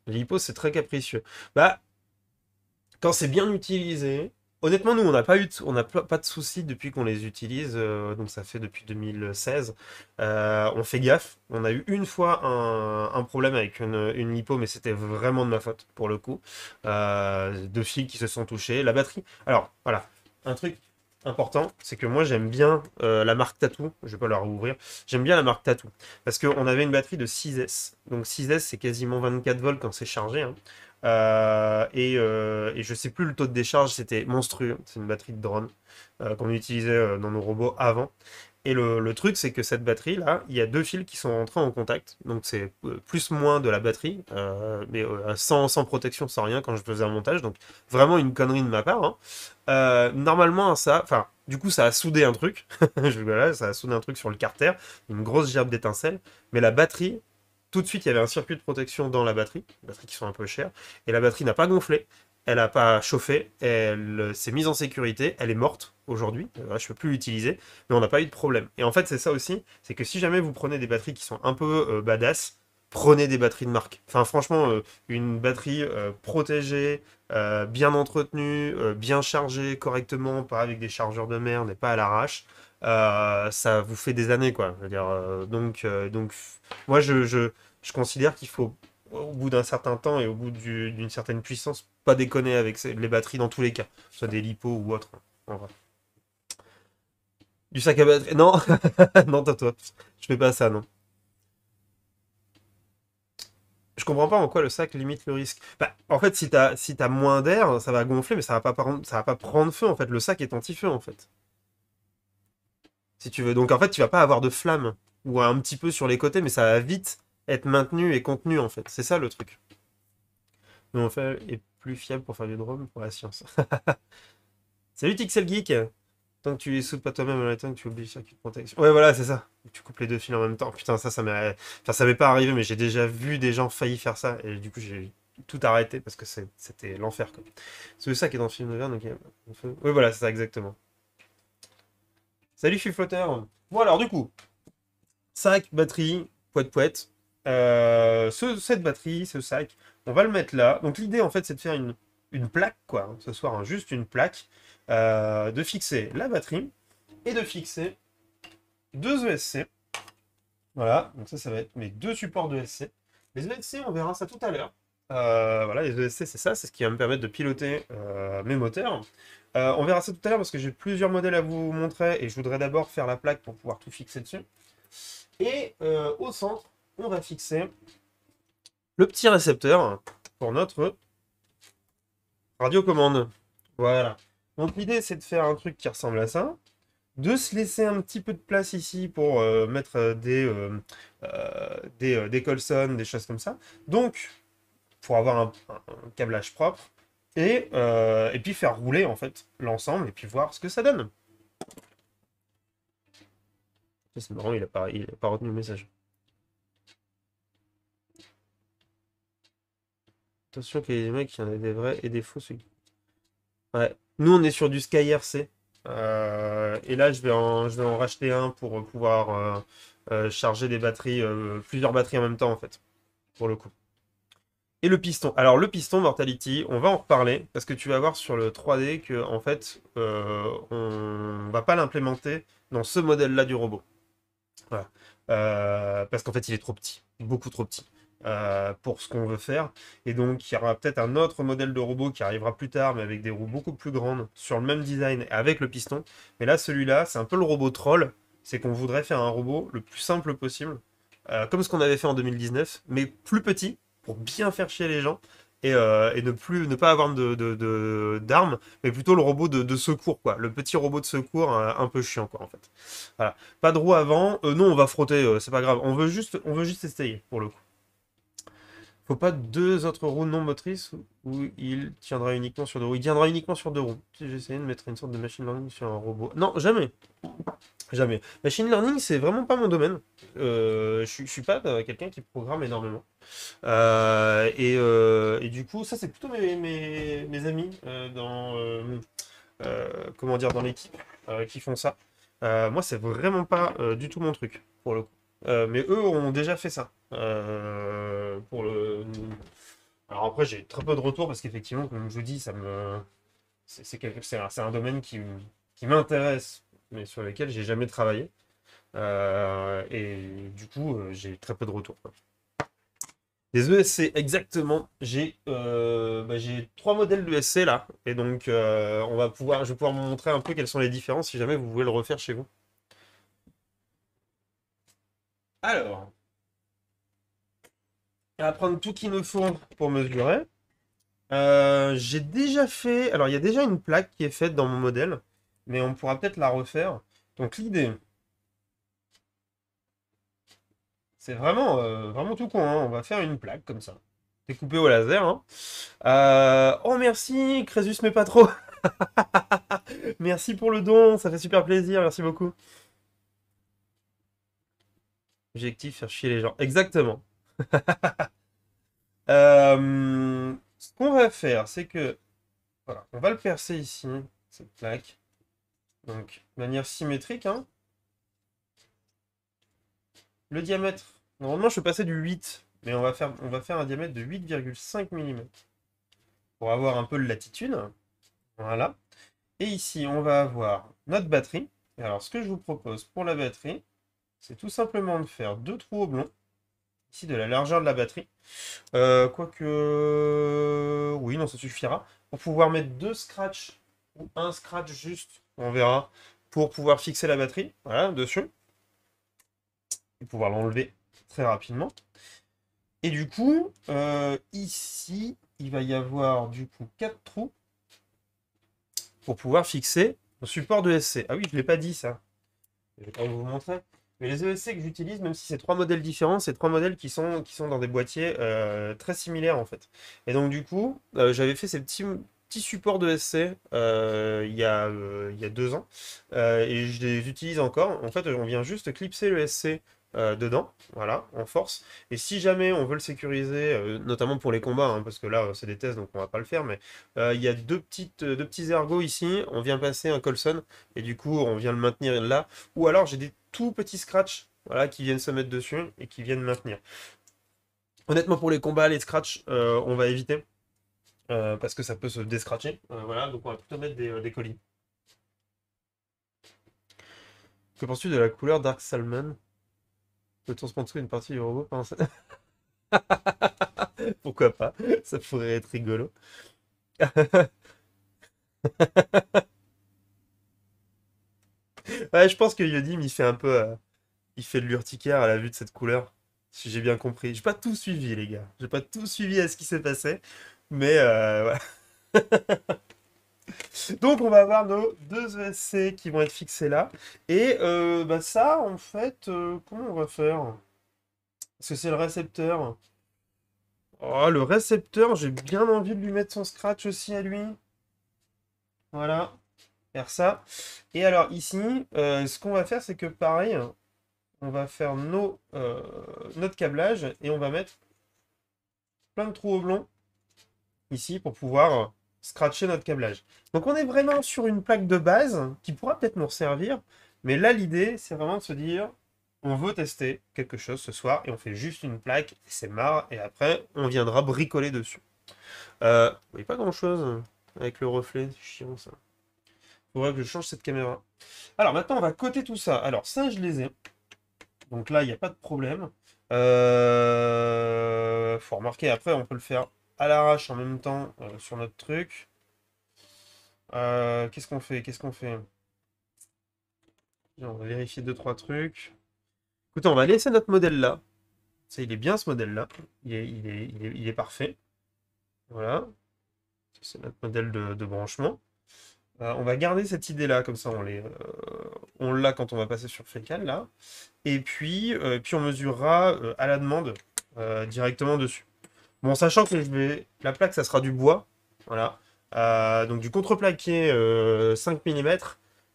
L'hypo c'est très capricieux. Bah, quand c'est bien utilisé, Honnêtement, nous, on n'a pas eu, on n'a pas de soucis depuis qu'on les utilise. Euh, donc ça fait depuis 2016. Euh, on fait gaffe. On a eu une fois un, problème avec une, lipo, mais c'était vraiment de ma faute pour le coup. Euh, deux fils qui se sont touchés, la batterie. Alors voilà, un truc important, c'est que moi j'aime bien la marque TATOU. je vais pas la rouvrir, j'aime bien la marque TATOU parce qu'on avait une batterie de 6S, donc 6S c'est quasiment 24 volts quand c'est chargé, hein. Euh, et, euh, et, je sais plus le taux de décharge, c'était monstrueux. C'est une batterie de drone euh, qu'on utilisait dans nos robots avant. Et le, truc, c'est que cette batterie là, il y a deux fils qui sont rentrés en contact. Donc c'est plus moins de la batterie, mais sans, protection, sans rien quand je faisais un montage. Donc vraiment une connerie de ma part. Hein. normalement, ça, enfin, du coup, ça a soudé un truc. voilà, ça a soudé un truc sur le carter, une grosse gerbe d'étincelles. Mais la batterie, tout de suite, il y avait un circuit de protection dans la batterie, batteries qui sont un peu chères, et la batterie n'a pas gonflé, elle n'a pas chauffé, elle euh, s'est mise en sécurité, elle est morte aujourd'hui, euh, je ne peux plus l'utiliser, mais on n'a pas eu de problème. Et en fait, c'est ça aussi, c'est que si jamais vous prenez des batteries qui sont un peu euh, badass, prenez des batteries de marque. Enfin, franchement, une batterie protégée, bien entretenue, bien chargée correctement, pas avec des chargeurs de mer, n'est pas à l'arrache. Euh, ça vous fait des années, quoi. Je dire, euh, donc, euh, donc, moi, je, je, considère qu'il faut, au bout d'un certain temps et au bout d'une certaine puissance, pas déconner avec les batteries dans tous les cas, soit des lipos ou autre, Du sac à batterie, non, non, toi, toi, je fais pas ça, non. Je comprends pas en quoi le sac limite le risque. Bah, en fait, si t'as si as moins d'air, ça va gonfler, mais ça va pas ça va pas prendre feu en fait. Le sac est anti-feu en fait si tu veux. Donc en fait, tu vas pas avoir de flamme ou un petit peu sur les côtés, mais ça va vite être maintenu et contenu en fait. C'est ça le truc. Mais en fait est plus fiable pour faire du drone, pour la science. Salut Tixel Geek Tant que tu les soudes pas toi-même, tant que tu oublies le circuit de protection. Ouais, voilà, c'est ça. Tu coupes les deux fils en même temps. Putain, ça, ça m'est, enfin, ça pas arrivé, mais j'ai déjà vu des gens failli faire ça. Et du coup, j'ai tout arrêté parce que c'était l'enfer. C'est ça qui est dans le film de Verne, Donc... Oui, voilà, c'est ça, exactement. Salut, je Bon, alors, du coup, sac, batterie, poète poète. Euh, cette batterie, ce sac, on va le mettre là. Donc, l'idée, en fait, c'est de faire une, une plaque, quoi. Hein, ce soir, hein, juste une plaque. Euh, de fixer la batterie et de fixer deux ESC. Voilà, donc ça, ça va être mes deux supports de ESC. Les ESC, on verra ça tout à l'heure. Euh, voilà, les ESC, c'est ça, c'est ce qui va me permettre de piloter euh, mes moteurs. Euh, on verra ça tout à l'heure parce que j'ai plusieurs modèles à vous montrer et je voudrais d'abord faire la plaque pour pouvoir tout fixer dessus. Et au centre, on va fixer le petit récepteur pour notre radiocommande. Voilà. Donc l'idée, c'est de faire un truc qui ressemble à ça de se laisser un petit peu de place ici pour mettre des, des, des Colson, des choses comme ça. Donc, pour avoir un, câblage propre euh, et, puis faire rouler en fait l'ensemble et puis voir ce que ça donne. C'est marrant, il n'a pas, pas retenu le message. Attention qu'il y a des mecs, il y en a des vrais et des faux. Nous, on est sur du SkyRC. Euh, et là, je vais, en, je vais en racheter un pour pouvoir euh, charger des batteries, plusieurs batteries en même temps, en fait, pour le coup. Et le piston. Alors le piston Mortality, on va en reparler parce que tu vas voir sur le 3D que en fait euh, on va pas l'implémenter dans ce modèle-là du robot. Euh, parce qu'en fait il est trop petit, beaucoup trop petit. Euh, pour ce qu'on veut faire. Et donc, il y aura peut-être un autre modèle de robot qui arrivera plus tard, mais avec des roues beaucoup plus grandes, sur le même design, avec le piston. Mais là, celui-là, c'est un peu le robot troll. C'est qu'on voudrait faire un robot le plus simple possible, comme ce qu'on avait fait en 2019, mais plus petit, bien faire chier les gens. Euh, et, ne plus ne pas avoir de, d'armes, mais plutôt le robot de, secours, quoi. Le petit robot de secours euh, un peu chiant, quoi, en fait. Voilà. Pas de roue avant. Euh, non, on va frotter, c'est pas grave. On veut, juste, on veut juste essayer, pour le coup. Faut pas deux autres roues non motrices où il tiendra uniquement sur deux roues. Il tiendra uniquement sur deux roues. J'ai essayé de mettre une sorte de machine learning sur un robot. Non, jamais. Jamais. Machine learning, c'est vraiment pas mon domaine. Euh, je, suis pas euh, quelqu'un qui programme énormément. Euh, et, du coup, ça, c'est plutôt mes, mes amis dans, comment dire, dans l'équipe qui font ça. moi, c'est vraiment pas du tout mon truc, pour le coup. mais eux ont déjà fait ça. pour le... Alors après, j'ai très peu de retours parce qu'effectivement, comme je vous dis, ça me... c'est un, un domaine qui, qui m'intéresse mais sur lesquels j'ai jamais travaillé. Euh, et du coup, euh, j'ai très peu de retours. Les ESC, exactement. Euh, bah, j'ai trois modèles d'ESC e là. Et donc, on va pouvoir, je vais pouvoir vous montrer un peu quelles sont les différences si jamais vous voulez le refaire chez vous. Alors, on va prendre tout ce qu'il nous faut pour mesurer. j'ai déjà fait. Alors, il y a déjà une plaque qui est faite dans mon modèle mais on pourra peut-être la refaire. Donc l'idée, c'est vraiment, euh, vraiment tout con. Hein. On va faire une plaque comme ça. Découpée au laser. Hein. Euh, oh merci, Crésus, mais pas trop. merci pour le don, ça fait super plaisir. Merci beaucoup. Objectif, faire chier les gens. Exactement. Euh, ce qu'on va faire, c'est que... Voilà, on va le percer ici, cette plaque. Donc, manière symétrique. Hein. Le diamètre. Normalement, je peux passer du 8. Mais on va faire, on va faire un diamètre de 8,5 mm. Pour avoir un peu de latitude. Voilà. Et ici, on va avoir notre batterie. Et alors, ce que je vous propose pour la batterie, c'est tout simplement de faire deux trous oblongs. Ici, de la largeur de la batterie. Euh, quoique... Oui, non, ça suffira. Pour pouvoir mettre deux scratchs ou un scratch juste on verra, pour pouvoir fixer la batterie, voilà, dessus, et pouvoir l'enlever très rapidement. Et du coup, euh, ici, il va y avoir du coup quatre trous pour pouvoir fixer le support de SC. Ah oui, je ne l'ai pas dit ça. Je vais pas vous montrer. Mais les ESC que j'utilise, même si c'est trois modèles différents, c'est trois modèles qui sont, qui sont dans des boîtiers euh, très similaires en fait. Et donc du coup, euh, j'avais fait ces petits petit support de SC euh, euh, il, y a, deux ans euh, et je les utilise encore. En fait, on vient juste clipser le SC dedans, voilà, en force. Et si jamais on veut le sécuriser, notamment pour les combats, hein, parce que là c'est des tests donc on va pas le faire, mais il y a deux, petites, deux petits ergots ici. On vient passer un colson et du coup on vient le maintenir là. Ou alors j'ai des tout petits scratchs voilà, qui viennent se mettre dessus et qui viennent maintenir. Honnêtement, pour les combats, les scratchs, on va éviter. Euh, parce que ça peut se descratcher. Euh, voilà, donc on va plutôt mettre des, euh, colis. Que penses-tu de la couleur Dark Salmon Peut-on se sponsoriser une partie du robot Pourquoi pas Ça pourrait être rigolo. ouais, je pense que Yodim, il fait un peu. il fait de l'urticaire à la vue de cette couleur. Si j'ai bien compris. J'ai pas tout suivi, les gars. J'ai pas tout suivi à ce qui s'est passé. Mais euh, voilà. Donc on va avoir nos deux ESC qui vont être fixés là. Et euh, bah, ça, en fait, euh, comment on va faire Parce que c'est le récepteur. Oh, le récepteur, j'ai bien envie de lui mettre son scratch aussi à lui. Voilà. Faire ça. Et alors ici, ce qu'on va faire, c'est que pareil, on va faire nos, notre câblage et on va mettre plein de trous au blanc ici pour pouvoir euh, scratcher notre câblage. Donc on est vraiment sur une plaque de base qui pourra peut-être nous servir. mais là l'idée c'est vraiment de se dire on veut tester quelque chose ce soir et on fait juste une plaque, c'est marre, et après on viendra bricoler dessus. Euh, vous voyez pas grand chose euh, avec le reflet, c'est chiant ça. Il Faudrait que je change cette caméra. Alors maintenant on va coter tout ça. Alors ça je les ai. Donc là il n'y a pas de problème. Il euh, Faut remarquer après on peut le faire à l'arrache en même temps euh, sur notre truc. Euh, qu'est-ce qu'on fait Qu'est-ce qu'on fait On va vérifier deux, trois trucs. Écoutez, on va laisser notre modèle là. Ça, il est bien ce modèle là. Il est, il est, il est, parfait. Voilà. C'est notre modèle de, branchement. Euh, on va garder cette idée-là, comme ça on l'a quand on va passer sur Fécal, là. Et puis, puis on mesurera à la demande directement dessus. Bon, sachant que la plaque, ça sera du bois. Voilà. Euh, donc du contreplaqué euh, 5 mm.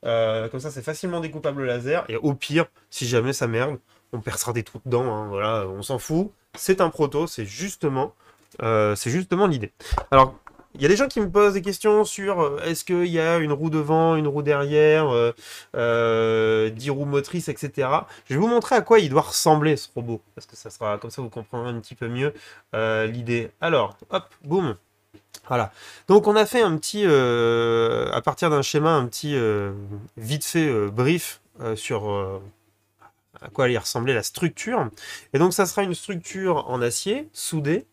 Euh, comme ça, c'est facilement découpable au laser. Et au pire, si jamais ça merde, on percera des trous dedans. Hein. voilà, on s'en fout. C'est un proto, c'est justement, euh, c'est justement l'idée. Alors, il y a des gens qui me posent des questions sur euh, est-ce qu'il y a une roue devant, une roue derrière, 10 euh, euh, roues motrices, etc. Je vais vous montrer à quoi il doit ressembler ce robot, parce que ça sera comme ça vous comprendrez un petit peu mieux l'idée. Alors, hop, boum, voilà. Donc on a fait un petit, à partir d'un schéma, un petit vite fait brief sur à quoi allait ressembler la structure. Et donc ça sera une structure en acier, soudée,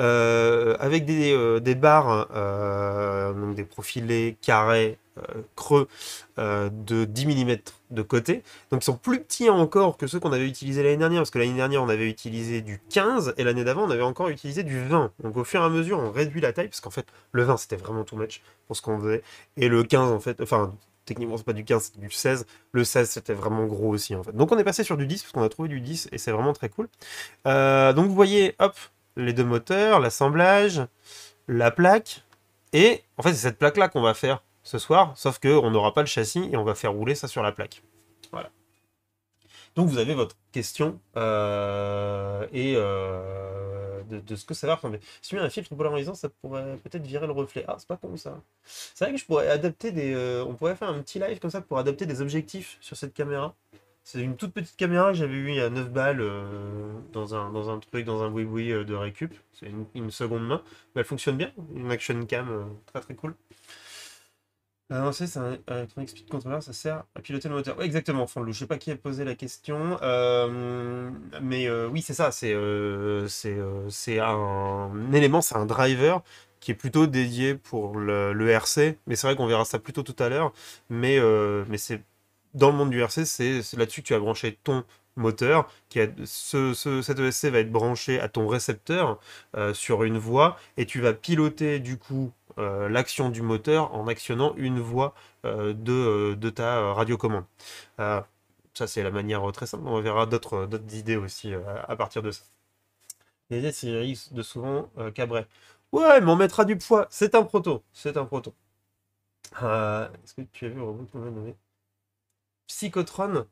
euh, avec des, euh, barres, euh, donc des profilés carrés, creux de 10 mm de côté. Donc ils sont plus petits encore que ceux qu'on avait utilisés l'année dernière, parce que l'année dernière on avait utilisé du 15 et l'année d'avant on avait encore utilisé du 20. Donc au fur et à mesure on réduit la taille, parce qu'en fait le 20 c'était vraiment too much pour ce qu'on faisait, et le 15 en fait, enfin techniquement c'est pas du 15, c'est du 16. Le 16 c'était vraiment gros aussi en fait. Donc on est passé sur du 10 parce qu'on a trouvé du 10 et c'est vraiment très cool. Euh, donc vous voyez, hop, les deux moteurs, l'assemblage, la plaque. Et en fait c'est cette plaque là qu'on va faire ce soir, sauf qu'on n'aura pas le châssis et on va faire rouler ça sur la plaque. Voilà. Donc vous avez votre question euh, et euh, de, ce que ça va ressembler. Si tu mets un filtre polarisant, ça pourrait peut-être virer le reflet. Ah, c'est pas con ça. C'est vrai que je pourrais adapter des. Euh, on pourrait faire un petit live comme ça pour adapter des objectifs sur cette caméra. C'est une toute petite caméra que j'avais eu à 9 balles euh, dans, un, dans un truc, dans un oui boui euh, de récup. C'est une, seconde main. elle fonctionne bien. Une action cam très très cool. Euh, c'est un Electronic Speed Controller, ça sert à piloter le moteur. Oui, exactement, Fondlou. Je sais pas qui a posé la question. Euh, mais euh, oui, c'est ça. C'est euh, c'est un élément, c'est un driver qui est plutôt dédié pour le, RC. Mais c'est vrai qu'on verra ça plutôt tout à l'heure. Mais, mais c'est dans le monde du RC, c'est là-dessus que tu as branché ton moteur, qui ce, cet ESC va être branché à ton récepteur sur une voie, et tu vas piloter du coup euh, l'action du moteur en actionnant une voie euh, de, euh, de, ta radiocommande. ça, c'est la manière très simple. On verra d'autres idées aussi à partir de ça. Les c'est de souvent Cabret. Ouais, mais on mettra du poids. C'est un proto. C'est un proto. Est-ce que tu as vu Robot Psychotron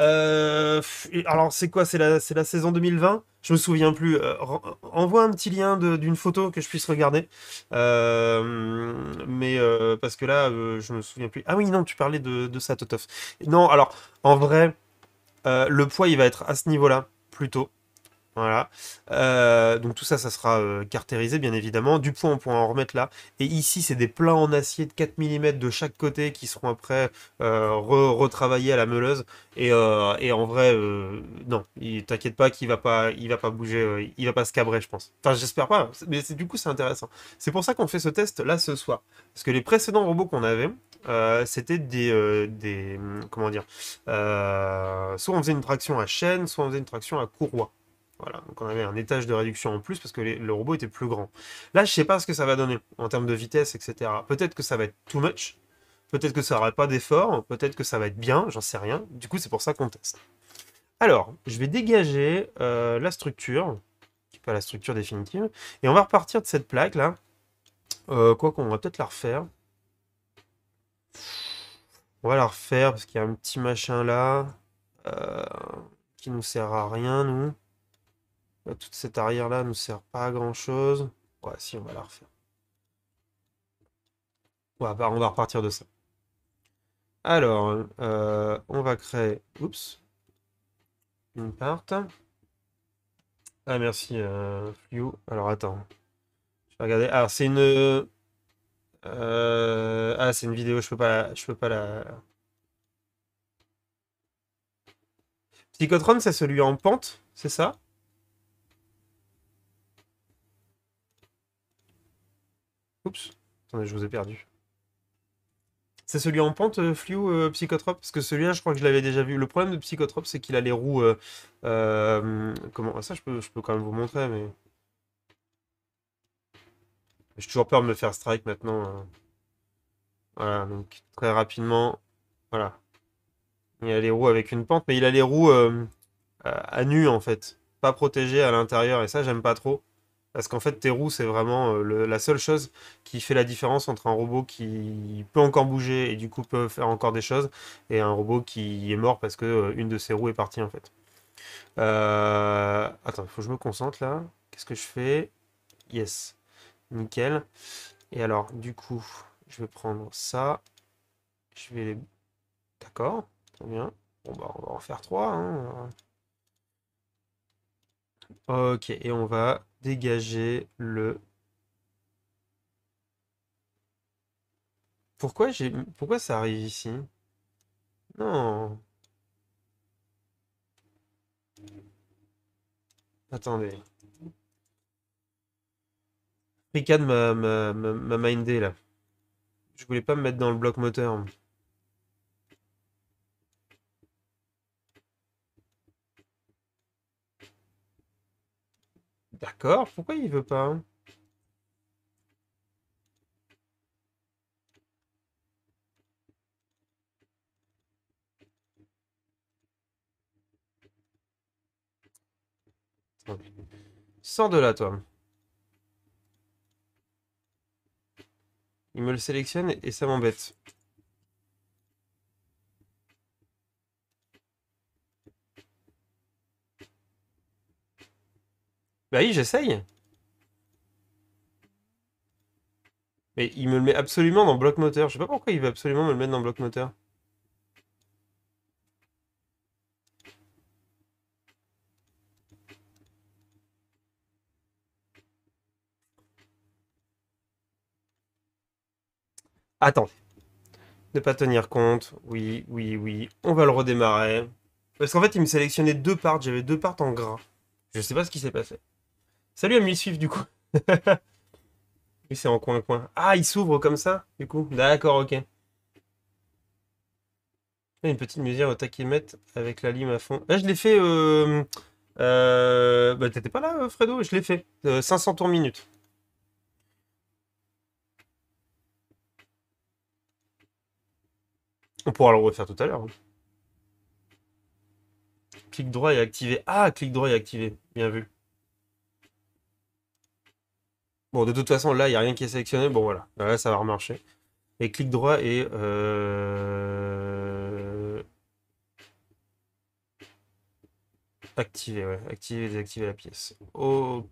euh, alors, c'est quoi C'est la, la, saison 2020 Je me souviens plus. Euh, envoie un petit lien d'une photo que je puisse regarder. Euh, mais parce que là, je me souviens plus. Ah oui, non, tu parlais de, de ça, Totof. Non, alors, en vrai, le poids, il va être à ce niveau-là, plutôt. Voilà. Euh, donc tout ça, ça sera euh, cartérisé, bien évidemment. Du point, on pourra en remettre là. Et ici, c'est des plats en acier de 4 mm de chaque côté qui seront après euh, retravaillés à la meuleuse. Et, en vrai, non, t'inquiète pas qu'il va pas, il va pas bouger, il va pas se cabrer, je pense. Enfin, j'espère pas. Hein. Mais du coup, c'est intéressant. C'est pour ça qu'on fait ce test là ce soir, parce que les précédents robots qu'on avait, c'était des, des, comment dire soit on faisait une traction à chaîne soit on faisait une traction à courroie voilà, donc on avait un étage de réduction en plus parce que le robot était plus grand. Là, je sais pas ce que ça va donner en termes de vitesse, etc. Peut-être que ça va être too much, peut-être que ça n'aura pas d'effort, peut-être que ça va être bien, j'en sais rien. Du coup, c'est pour ça qu'on teste. Alors, je vais dégager euh, la structure, qui pas la structure définitive, et on va repartir de cette plaque là. Euh, quoi qu'on va peut-être la refaire. On va la refaire parce qu'il y a un petit machin là euh, qui nous sert à rien, nous. Bah, toute cette arrière-là ne sert pas à grand-chose. Ouais, si, on va la refaire. Bah, on va repartir de ça. Alors, euh, on va créer... Oups. Une part. Ah, merci, euh, Alors, attends. Je vais regarder. Ah, c'est une... Euh, ah, c'est une vidéo, je peux pas Je peux pas la... Psychotron, c'est celui en pente, c'est ça Oups, attendez, je vous ai perdu. C'est celui en pente, flu euh, Fluo euh, Psychotrope Parce que celui-là, je crois que je l'avais déjà vu. Le problème de Psychotrope, c'est qu'il a les roues. Euh, comment ah, Ça, je peux, je peux quand même vous montrer, mais. J'ai toujours peur de me faire strike maintenant. Hein. Voilà, donc très rapidement. Voilà. Il a les roues avec une pente, mais il a les roues à nu, en fait. Pas protégées à l'intérieur, et ça, j'aime pas trop. Parce qu'en fait, tes roues, c'est vraiment euh, la seule chose qui fait la différence entre un robot qui peut encore bouger et du coup peut faire encore des choses, et un robot qui est mort parce que euh, une de ses roues est partie en fait. Euh, attends, il faut que je me concentre là. Qu'est-ce que je fais Yes. Nickel. Et alors, du coup, je vais prendre ça. Je vais les... D'accord. Très bien. Bon, bah, on va en faire trois. Hein. Ok, et on va dégager le... Pourquoi j'ai... Pourquoi ça arrive ici Non. Attendez. Ricade m'a mindé là. Je voulais pas me mettre dans le bloc moteur. D'accord, pourquoi il veut pas Sans de là, toi. Il me le sélectionne et ça m'embête. Bah oui, j'essaye. Mais il me le met absolument dans bloc moteur. Je sais pas pourquoi il veut absolument me le mettre dans bloc moteur. Attendez. Ne pas tenir compte. Oui, oui, oui. On va le redémarrer. Parce qu'en fait, il me sélectionnait deux parts. J'avais deux parts en gras. Je sais pas ce qui s'est passé. Salut à suivre, du coup. Oui, c'est en coin-coin. Ah, il s'ouvre comme ça, du coup. D'accord, ok. Une petite musique au mètre avec la lime à fond. Là, je l'ai fait. Euh, euh, bah, t'étais pas là, euh, Fredo Je l'ai fait. 500 tours minutes. On pourra le refaire tout à l'heure. Hein. Clic droit et activer. Ah, clic droit et activé. Bien vu. Bon, de toute façon, là, il n'y a rien qui est sélectionné. Bon, voilà. Là, ça va remarcher. Et clic droit et... Euh, activer, ouais. Activer désactiver la pièce. Ok.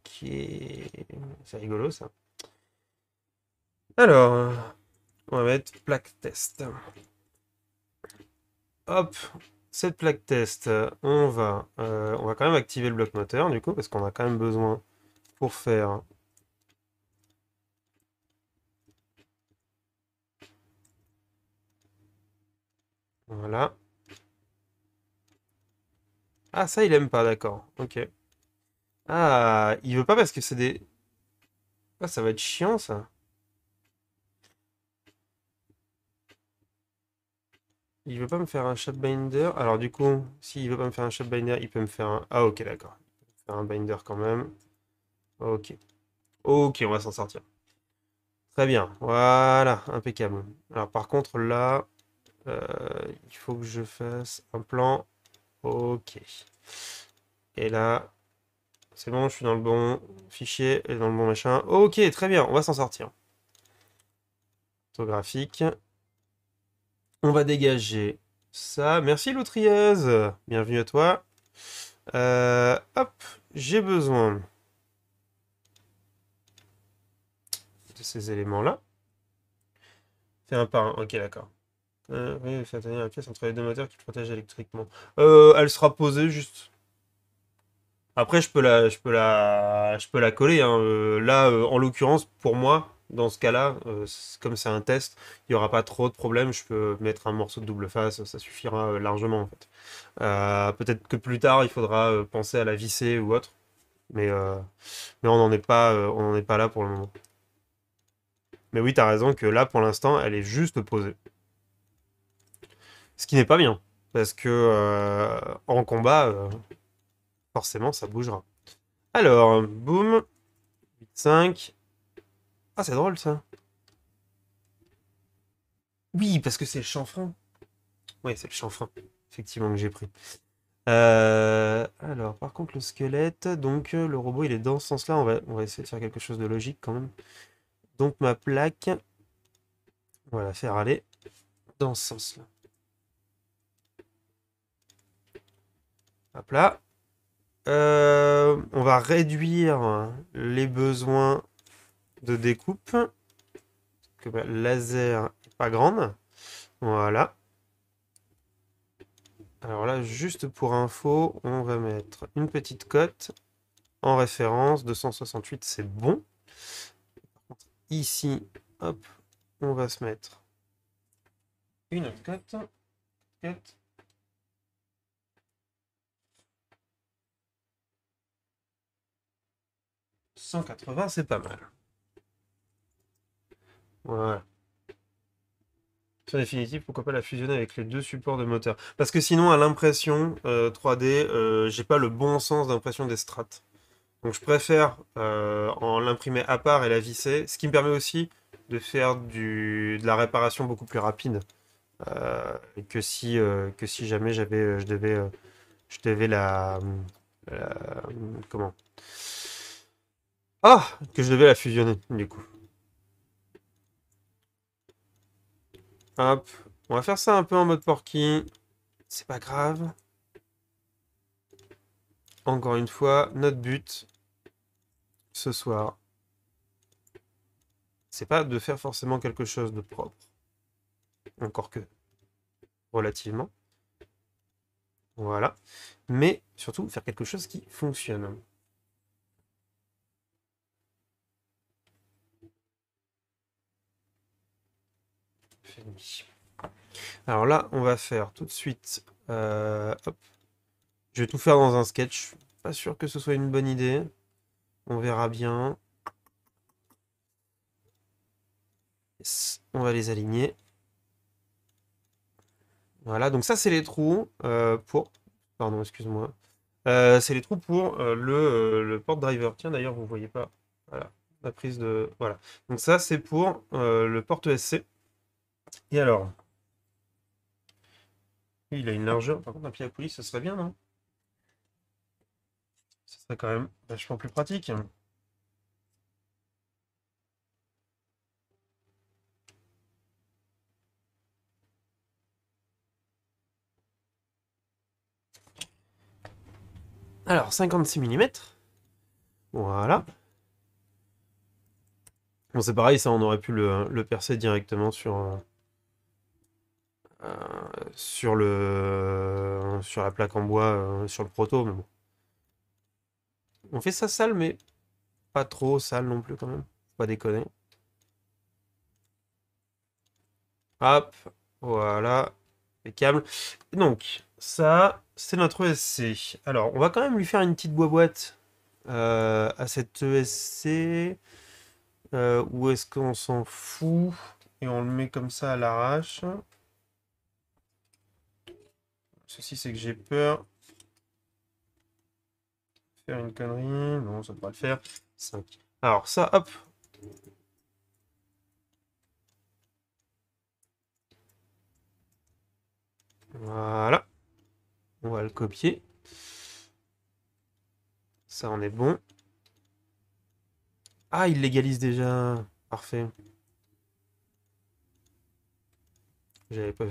C'est rigolo, ça. Alors, on va mettre plaque test. Hop, cette plaque test, on va, euh, on va quand même activer le bloc moteur, du coup, parce qu'on a quand même besoin pour faire Voilà. Ah, ça, il aime pas, d'accord. Ok. Ah, il veut pas parce que c'est des... Ah, ça va être chiant, ça. Il veut pas me faire un binder. Alors, du coup, s'il veut pas me faire un binder, il peut me faire un... Ah, ok, d'accord. Faire un binder quand même. Ok. Ok, on va s'en sortir. Très bien. Voilà, impeccable. Alors, par contre, là... Euh, il faut que je fasse un plan. Ok. Et là, c'est bon, je suis dans le bon fichier et dans le bon machin. Ok, très bien, on va s'en sortir. photographique On va dégager ça. Merci l'outrieuse. Bienvenue à toi. Euh, hop, j'ai besoin de ces éléments-là. Fais un par Ok, d'accord. Euh, oui, c'est la pièce entre les deux moteurs qui protègent électriquement. Euh, elle sera posée juste. Après, je peux la, je peux je peux la coller. Hein. Euh, là, en l'occurrence, pour moi, dans ce cas-là, comme c'est un test, il n'y aura pas trop de problèmes. Je peux mettre un morceau de double face, ça suffira largement en fait. Peut-être que plus tard, il faudra penser à la visser ou autre. Mais, mais on n'en est, pas, on est pas là pour le moment. Mais oui, tu as raison que là, pour l'instant, elle est juste posée. Ce qui n'est pas bien. Parce que euh, en combat, euh, forcément, ça bougera. Alors, boum. 8-5. Ah, c'est drôle ça. Oui, parce que c'est le chanfrein. Oui, c'est le chanfrein, effectivement, que j'ai pris. Euh, alors, par contre, le squelette, donc le robot, il est dans ce sens-là. On va, on va essayer de faire quelque chose de logique quand même. Donc, ma plaque, on va la faire aller dans ce sens-là. Hop là. Euh, on va réduire les besoins de découpe. Que bah, laser n'est pas grande. Voilà. Alors là, juste pour info, on va mettre une petite cote en référence. 268, c'est bon. Ici, hop, on va se mettre une autre cote. cote. 180, c'est pas mal. Voilà. Sur définitive, pourquoi pas la fusionner avec les deux supports de moteur Parce que sinon, à l'impression 3D, euh, euh, j'ai pas le bon sens d'impression des strates. Donc je préfère euh, en l'imprimer à part et la visser, ce qui me permet aussi de faire de la réparation beaucoup plus rapide que, si, jamais j'avais, je devais, je la comment ah Que je devais la fusionner, du coup. Hop. On va faire ça un peu en mode porky. C'est pas grave. Encore une fois, notre but ce soir, c'est pas de faire forcément quelque chose de propre. Encore que. Relativement. Voilà. Mais surtout, faire quelque chose qui fonctionne. Alors là, on va faire tout de suite... Euh, Je vais tout faire dans un sketch. Pas sûr que ce soit une bonne idée. On verra bien. On va les aligner. Voilà, donc ça c'est les trous euh, pour... Pardon, excuse-moi. Euh, c'est les trous pour le, le port driver. Tiens d'ailleurs, vous voyez pas. Voilà, la prise de... Voilà. Donc ça c'est pour le porte SC. Et alors Il a une largeur. Par contre, un pied à coulisse, ce serait bien, non Ce serait quand même vachement plus pratique. Alors, 56 mm. Voilà. Bon, c'est pareil, ça, on aurait pu le percer directement sur, euh, euh, sur, le, euh, sur la plaque en bois, euh, sur le proto, mais bon. On fait ça sale, mais pas trop sale non plus quand même. pas déconner. Hop, voilà, les câbles. Donc, ça, c'est notre ESC. Alors, on va quand même lui faire une petite boîte à cette ESC. ou est-ce qu'on s'en fout et on le met comme ça à l'arrache Ceci, c'est que j'ai peur faire une connerie. Non, ça pas le faire. 5. Alors ça, hop. Voilà. On va le copier. Ça, on est bon. Ah, il légalise déjà. Parfait. J'avais pas,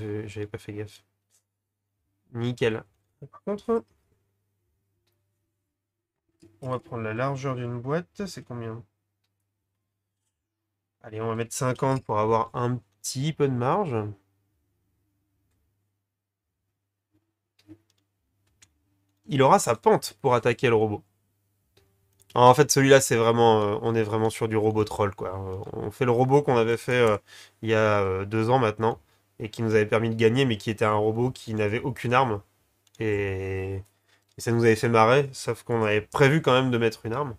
pas fait gaffe. Nickel. Par contre, on va prendre la largeur d'une boîte. C'est combien Allez, on va mettre 50 pour avoir un petit peu de marge. Il aura sa pente pour attaquer le robot. Ah, en fait, celui-là, c'est vraiment, euh, on est vraiment sur du robot troll, quoi. Euh, on fait le robot qu'on avait fait euh, il y a deux ans maintenant et qui nous avait permis de gagner, mais qui était un robot qui n'avait aucune arme. Et... ça nous avait fait marrer, sauf qu'on avait prévu quand même de mettre une arme.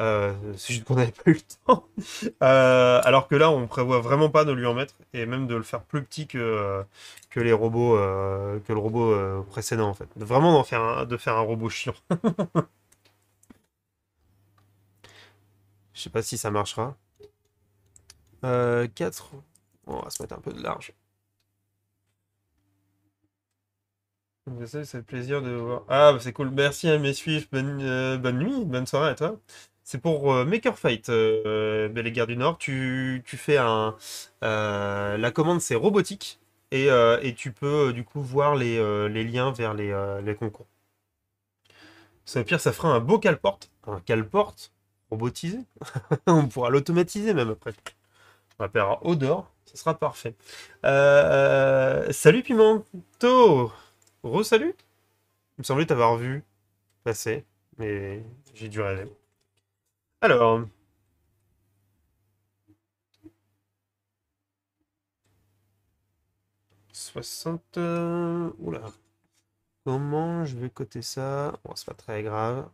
Euh, c'est juste qu'on n'avait pas eu le temps. Euh, alors que là, on prévoit vraiment pas de lui en mettre et même de le faire plus petit que, euh, que les robots, que le robot précédent en fait. Vraiment d'en faire un, de faire un robot chiant. Je sais pas si ça marchera. 4. On va se mettre un peu de large. C'est le plaisir de voir. Ah, bah, c'est cool. Merci à mes suivants. Euh, bonne, nuit, bonne soirée à toi. C'est pour euh, Maker Fight, euh, les Guerres du Nord. Tu, fais un. la commande, c'est robotique. Et, tu peux, du coup, voir les, liens vers les, concours. Ça, pire, ça fera un beau calporte. Un calporte robotisé. On pourra l'automatiser même après. On appellera Odor. Ce sera parfait. salut Pimento! Re-salut Il me semblait t'avoir vu passer, mais j'ai dû rêver. Alors. Soixante... Euh, oula. Comment je vais coter ça Bon, c'est pas très grave.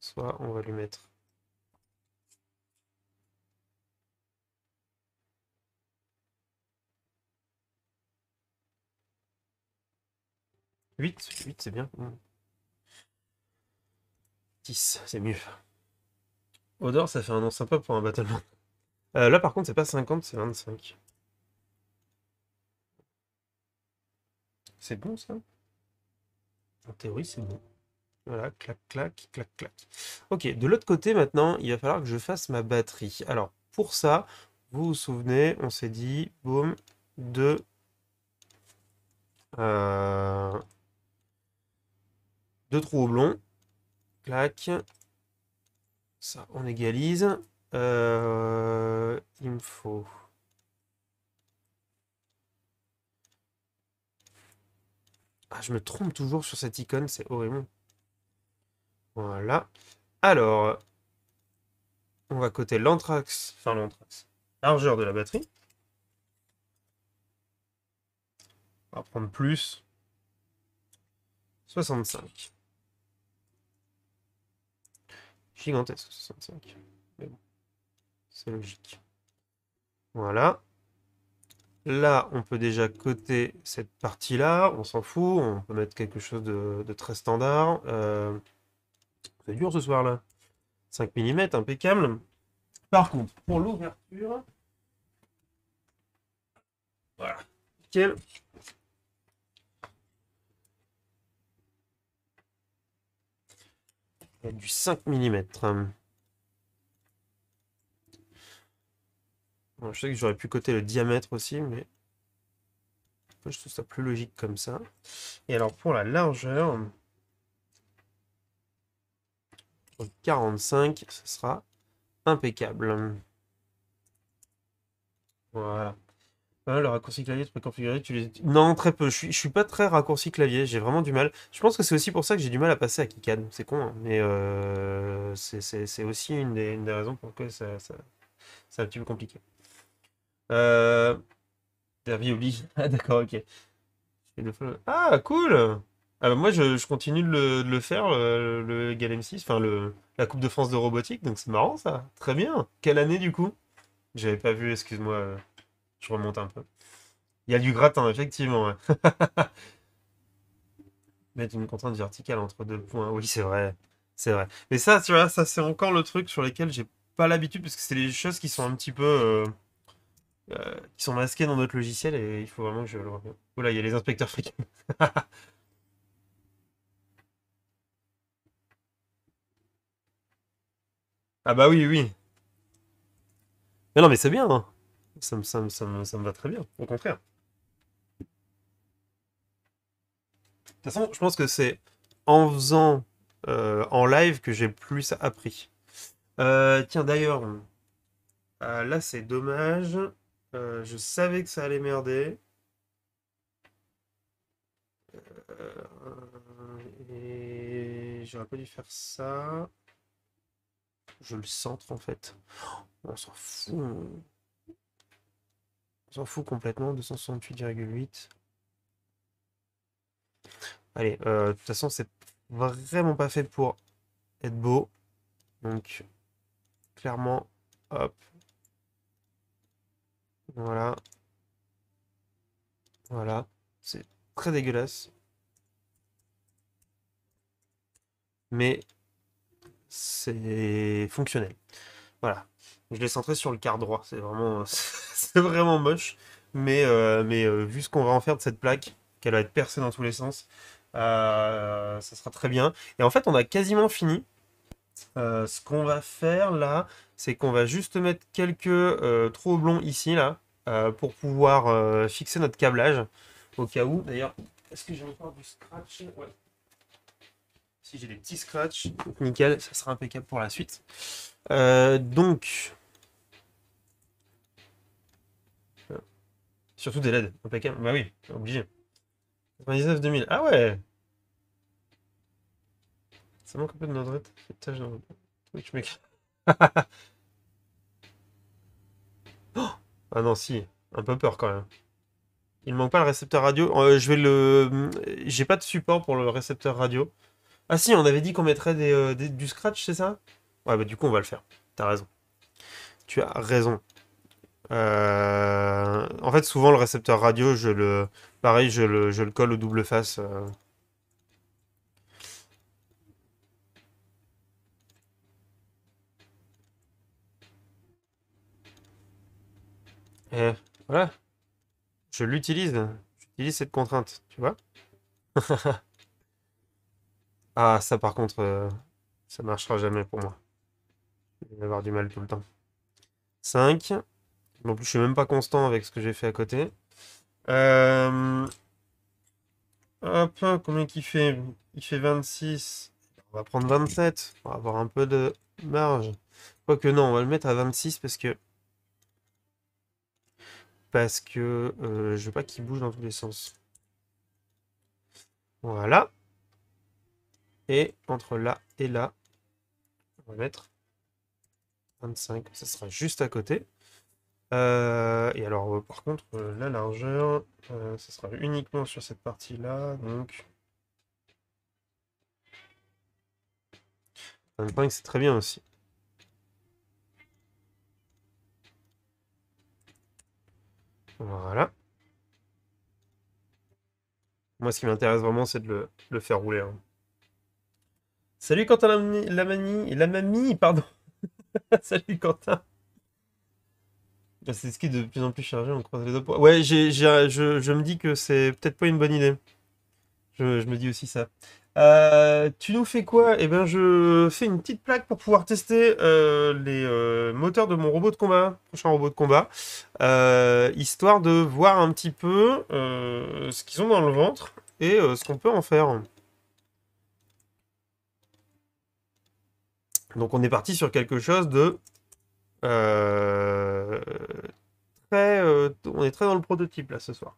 Soit on va lui mettre 8, 8 c'est bien. 10, c'est mieux. Odor, ça fait un nom sympa pour un bâtiment. Euh, là par contre, c'est pas 50, c'est 25. C'est bon ça En théorie, c'est bon. Voilà, clac, clac, clac, clac. Ok, de l'autre côté maintenant, il va falloir que je fasse ma batterie. Alors, pour ça, vous vous souvenez, on s'est dit, boum, 2, deux trous blond. Clac. Ça, on égalise. Euh, il me faut... Ah, je me trompe toujours sur cette icône, c'est horrible. Voilà. Alors, on va coter l'anthrax, enfin l'anthrax, largeur de la batterie. On va prendre plus. 65 gigantesque 65. Mais bon, c'est logique. Voilà. Là, on peut déjà coter cette partie-là, on s'en fout, on peut mettre quelque chose de, très standard. Euh, c'est dur ce soir-là. 5 mm, impeccable. Par contre, pour l'ouverture, voilà. du 5 mm. je sais que j'aurais pu coter le diamètre aussi, mais je trouve ça plus logique comme ça. Et alors pour la largeur, 45, ce sera impeccable. Voilà. Hein, le raccourci clavier, tu peux tu Non, très peu. Je suis, suis pas très raccourci clavier, j'ai vraiment du mal. Je pense que c'est aussi pour ça que j'ai du mal à passer à Kikad. C'est con, hein, mais euh, c'est aussi une des, raisons pour que ça, c'est un petit peu compliqué. Euh... Derby oblige. Ah, d'accord, ok. Ah, cool Alors ah, bah, moi, je, continue de le, faire, le, le, Galem 6, enfin le, la Coupe de France de robotique, donc c'est marrant ça. Très bien. Quelle année du coup J'avais pas vu, excuse-moi. Euh. Je remonte un peu. Il y a du gratin, effectivement. Mettre une contrainte verticale entre deux points. Oui, c'est vrai. C'est vrai. Mais ça, ça, c'est encore le truc sur lequel j'ai pas l'habitude, parce que c'est les choses qui sont un petit peu. Euh, euh, qui sont masquées dans notre logiciel, et il faut vraiment que je le revienne. Oula, il y a les inspecteurs fréquents. ah bah oui, oui. Mais non, mais c'est bien, hein ça me, va très bien, au contraire. De toute façon, je pense que c'est en faisant euh, en live que j'ai plus appris. Euh, tiens, d'ailleurs, euh, là c'est dommage. je savais que ça allait merder. et j'aurais pas dû faire ça. Je le centre en fait. Oh, on s'en fout. On s'en fout complètement, 268,8. Allez, euh, de toute façon, c'est vraiment pas fait pour être beau. Donc, clairement, hop. Voilà. Voilà. C'est très dégueulasse. Mais c'est fonctionnel. Voilà. Je l'ai centré sur le quart droit. C'est vraiment, vraiment moche. Mais, euh, mais euh, vu ce qu'on va en faire de cette plaque, qu'elle va être percée dans tous les sens, euh, ça sera très bien. Et en fait, on a quasiment fini. ce qu'on va faire là, c'est qu'on va juste mettre quelques trous blonds ici là pour pouvoir fixer notre câblage au cas où. D'ailleurs, est-ce que j'ai encore du scratch ouais. Si j'ai des petits scratchs, nickel, ça sera impeccable pour la suite. donc, Surtout des LED. Impeccable. Bah oui, obligé. 99 2000. Ah ouais Ça manque un peu de notre tâche dans Twitch, oh mec. ah non, si. Un peu peur quand même. Il manque pas le récepteur radio. Euh, je vais le. Euh, j'ai pas de support pour le récepteur radio. Ah si, on avait dit qu'on mettrait des, euh, du scratch, c'est ça Ouais, bah du coup, on va le faire. T'as raison. Tu as raison. Euh, en fait, souvent, le récepteur radio, je le, pareil, je le, je le colle au double face. Euh. Et voilà. Je l'utilise. J'utilise cette contrainte, tu vois. ah, ça, par contre, euh, ça marchera jamais pour moi. Je vais avoir du mal tout le temps. 5. En plus, je suis même pas constant avec ce que j'ai fait à côté. Euh, hop, combien qu'il fait Il fait 26. On va prendre 27 pour avoir un peu de marge. Quoique non, on va le mettre à 26 parce que... Parce que euh, je veux pas qu'il bouge dans tous les sens. Voilà. Et entre là et là, on va mettre 25. Ça sera juste à côté. Euh, et alors, euh, par contre, euh, la largeur, ce sera uniquement sur cette partie-là, donc... que c'est très bien aussi. Voilà. Moi, ce qui m'intéresse vraiment, c'est de, le, faire rouler. Hein. Salut Quentin la, la, la mamie, pardon. Salut Quentin. Bah, c'est ce qui est de plus en plus chargé, on croise les deux points. Ouais, je, me dis que c'est peut-être pas une bonne idée. Je, me dis aussi ça. Euh, tu nous fais quoi Eh bien, je fais une petite plaque pour pouvoir tester euh, les euh, moteurs de mon robot de combat, prochain robot de combat, histoire de voir un petit peu ce qu'ils ont dans le ventre et ce qu'on peut en faire. Donc, on est parti sur quelque chose de euh, euh, on est très dans le prototype là ce soir.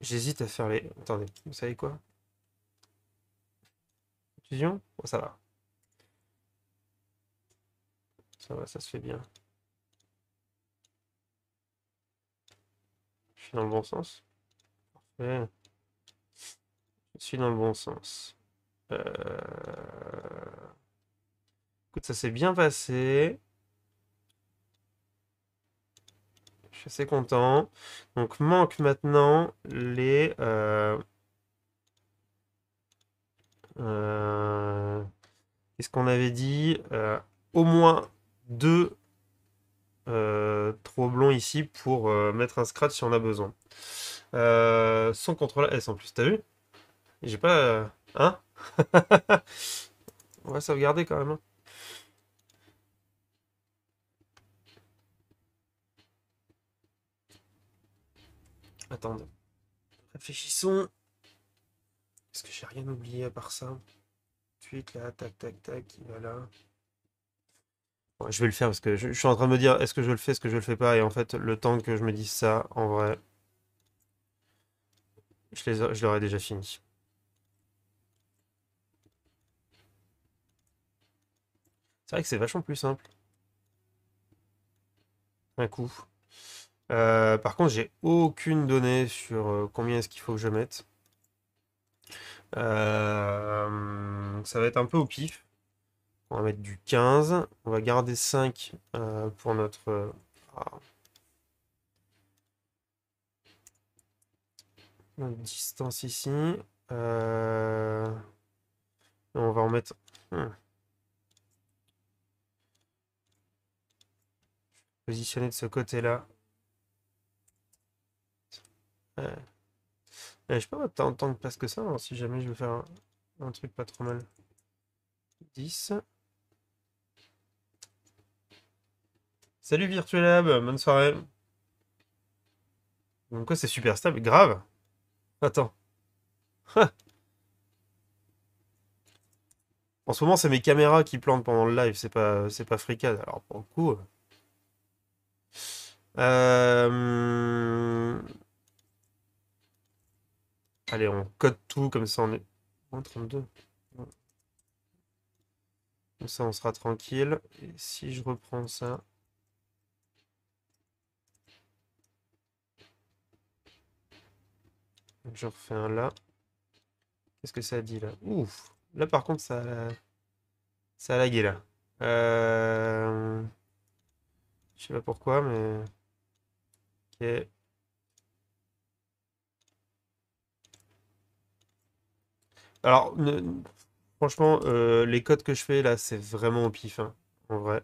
J'hésite à faire les. Attendez, vous savez quoi Fusion oh, Ça va. Ça va, ça se fait bien. Je suis dans le bon sens. Je suis dans le bon sens. Euh, écoute, ça s'est bien passé. Je suis assez content. Donc, manque maintenant les... Euh... euh qu'est-ce qu'on avait dit euh, Au moins deux trop blonds ici pour mettre un scratch si on a besoin. sans contrôle S en plus, t'as vu J'ai pas... Hein On va sauvegarder quand même. Hein. Attends Réfléchissons. Est-ce que j'ai rien oublié à part ça Suite là, tac, tac, tac, il va là. je vais le faire parce que je, suis en train de me dire est-ce que je le fais, est-ce que je le fais pas Et en fait, le temps que je me dise ça, en vrai, je, les, je l'aurais déjà fini. C'est vrai que c'est vachement plus simple. Un coup. Euh, par contre, j'ai aucune donnée sur euh, combien est-ce qu'il faut que je mette. Euh, ça va être un peu au pif. On va mettre du 15. On va garder 5 pour ah. notre... distance ici. on va en mettre... positionner de ce côté-là. je peux pas attendre tant place que ça, hein, si jamais je veux faire un, truc pas trop mal. 10. Salut Virtuelab, bonne soirée. Donc quoi, c'est super stable, grave. Attends. en ce moment, c'est mes caméras qui plantent pendant le live, c'est pas, c'est pas fricade. Alors pour le coup... Euh, euh, allez, on code tout, comme ça on est... Moins 32. Comme ça on sera tranquille. Et si je reprends ça... Je refais un là. Qu'est-ce que ça dit là Ouf Là par contre ça... Ça lagué là. Euh, je sais pas pourquoi mais... Alors, franchement, euh, les codes que je fais là, c'est vraiment au pif, hein, en vrai.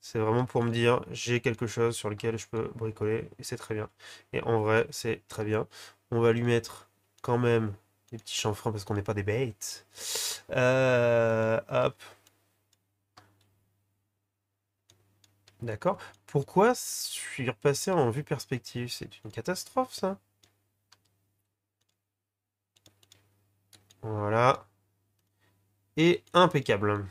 C'est vraiment pour me dire, j'ai quelque chose sur lequel je peux bricoler, et c'est très bien. Et en vrai, c'est très bien. On va lui mettre quand même des petits chanfreins parce qu'on n'est pas des bêtes. Euh, hop. D'accord. Pourquoi suis repassé en vue perspective C'est une catastrophe, ça. Voilà. Et impeccable.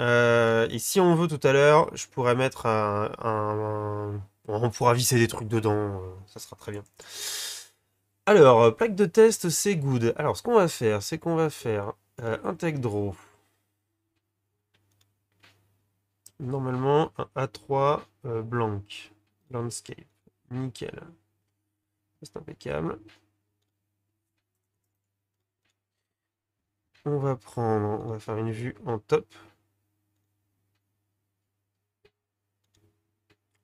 Euh, et si on veut tout à l'heure, je pourrais mettre un, On pourra visser des trucs dedans, euh, ça sera très bien. Alors, plaque de test, c'est good. Alors, ce qu'on va faire, c'est qu'on va faire euh, un tech draw. normalement un A3 euh, blanc, landscape, nickel. C'est impeccable. On va prendre, on va faire une vue en top.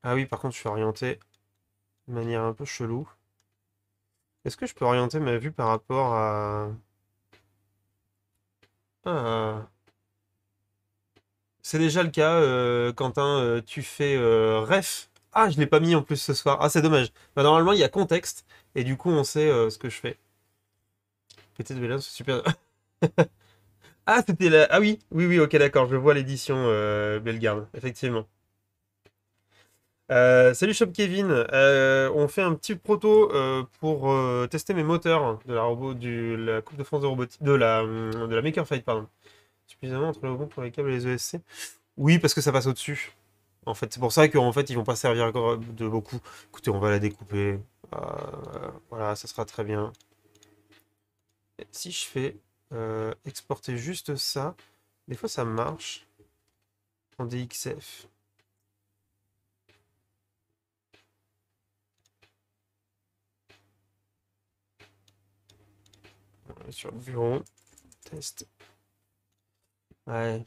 Ah oui, par contre, je suis orienté de manière un peu chelou. Est-ce que je peux orienter ma vue par rapport à... Ah... C'est déjà le cas, euh, Quentin. Euh, tu fais euh, ref. Ah, je l'ai pas mis en plus ce soir. Ah, c'est dommage. Bah, normalement, il y a contexte et du coup, on sait ce que je fais. Petite Bélin, c'est super. ah, c'était la. Ah oui, oui, oui, ok, d'accord. Je vois l'édition Bellegarde, effectivement. salut Shop Kevin, on fait un petit proto pour tester mes moteurs de la, Coupe de France de robotique, de la, de la Maker Fight, pardon suffisamment entre le bon pour les câbles et les ESC Oui, parce que ça passe au-dessus. En fait, c'est pour ça qu'en fait, ils vont pas servir de beaucoup. Écoutez, on va la découper. Euh, voilà, ça sera très bien. si je fais euh, exporter juste ça, des fois ça marche en DXF. sur le bureau. Test. Ouais.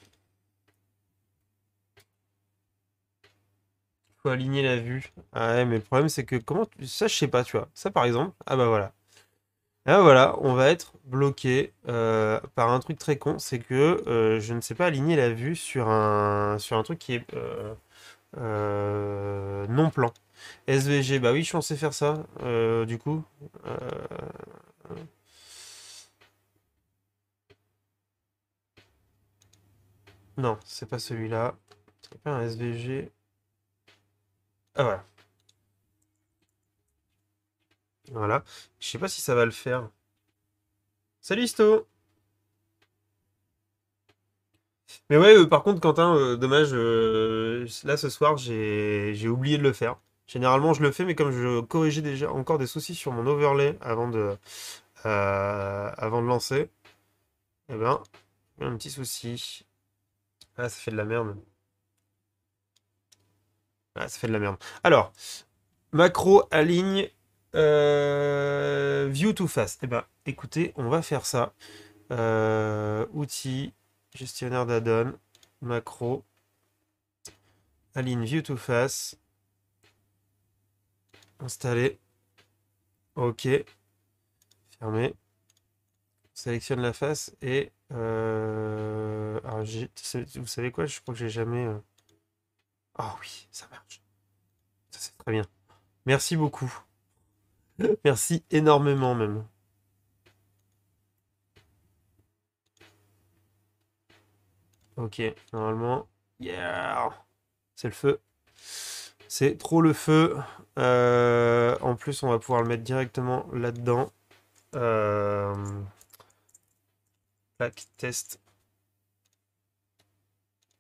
Faut aligner la vue. Ah ouais, mais le problème, c'est que comment... Tu... Ça, je sais pas, tu vois. Ça, par exemple. Ah bah voilà. Ah bah voilà, on va être bloqué euh, par un truc très con, c'est que euh, je ne sais pas aligner la vue sur un, sur un truc qui est euh, non plan. SVG, bah oui, je pensais faire ça, du coup. Non, c'est pas celui-là. C'est pas un SVG. Ah voilà. Voilà. Je sais pas si ça va le faire. Salut Sto Mais ouais, euh, par contre, Quentin, euh, dommage, euh, là ce soir, j'ai oublié de le faire. Généralement, je le fais, mais comme je corrigeais déjà encore des soucis sur mon overlay avant de, avant de lancer, eh ben, un petit souci. Ah, ça fait de la merde. Ah, ça fait de la merde. Alors, macro aligne euh, view to face. Eh bien, écoutez, on va faire ça. Euh, outils, gestionnaire d'add-on, macro, aligne view to face, installer, ok, fermé, sélectionne la face et euh... vous savez quoi Je crois que j'ai jamais. Euh, ah oui, ça marche. Ça c'est très bien. Merci beaucoup. Merci énormément même. Ok, normalement. Yeah C'est le feu. C'est trop le feu. Euh, en plus, on va pouvoir le mettre directement là-dedans. Euh, Tac, test.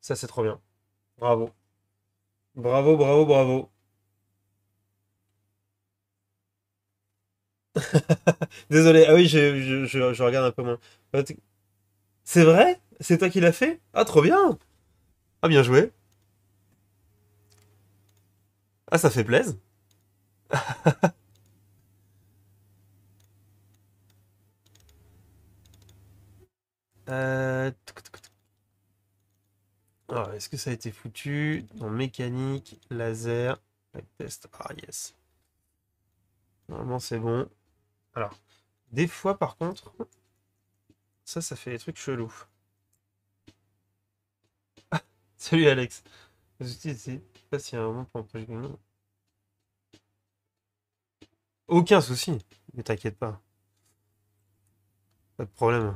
Ça, c'est trop bien. Bravo. Bravo, bravo, bravo. Désolé, ah oui, je, je, regarde un peu moins. Euh, c'est vrai C'est toi qui l'as fait Ah, trop bien Ah, bien joué. Ah, ça fait plaisir. Euh, est-ce que ça a été foutu Dans mécanique, laser, test. Ah, yes. Normalement, c'est bon. Alors, des fois, par contre, ça, ça fait des trucs chelous. Ah, salut, Alex. Je sais pas s'il y a un moment pour un Aucun souci, ne t'inquiète pas. Pas de problème.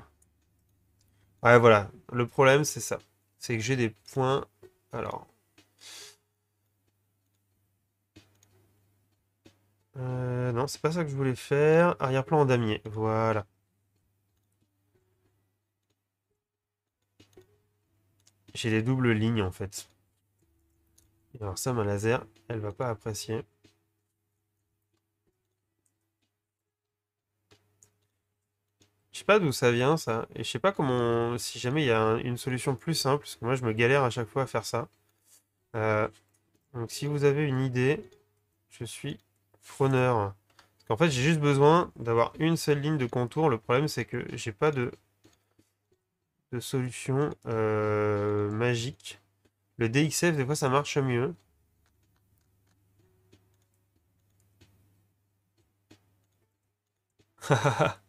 Ouais, voilà. Le problème, c'est ça. C'est que j'ai des points. Alors. Euh, non, c'est pas ça que je voulais faire. Arrière-plan en damier. Voilà. J'ai des doubles lignes en fait. Alors ça, ma laser, elle va pas apprécier. pas d'où ça vient ça, et je sais pas comment, si jamais il y a une solution plus simple, parce que moi je me galère à chaque fois à faire ça. Euh, donc si vous avez une idée, je suis preneur. Parce qu'en fait j'ai juste besoin d'avoir une seule ligne de contour, le problème c'est que j'ai pas de, solution euh, magique. Le DXF des fois ça marche mieux.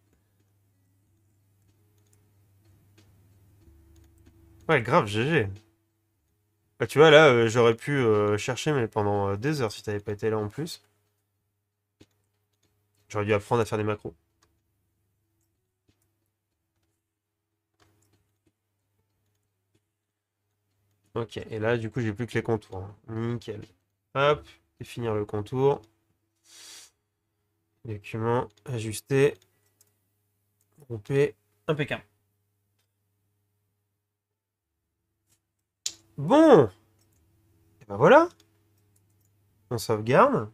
grave, GG. Bah, tu vois, là, euh, j'aurais pu euh, chercher, mais pendant euh, des heures si t'avais pas été là en plus. J'aurais dû apprendre à faire des macros. Ok, et là, du coup, j'ai plus que les contours. Hein. Nickel. Hop, définir finir le contour. Document, ajuster, grouper, impeccable. Bon Et eh ben voilà On sauvegarde.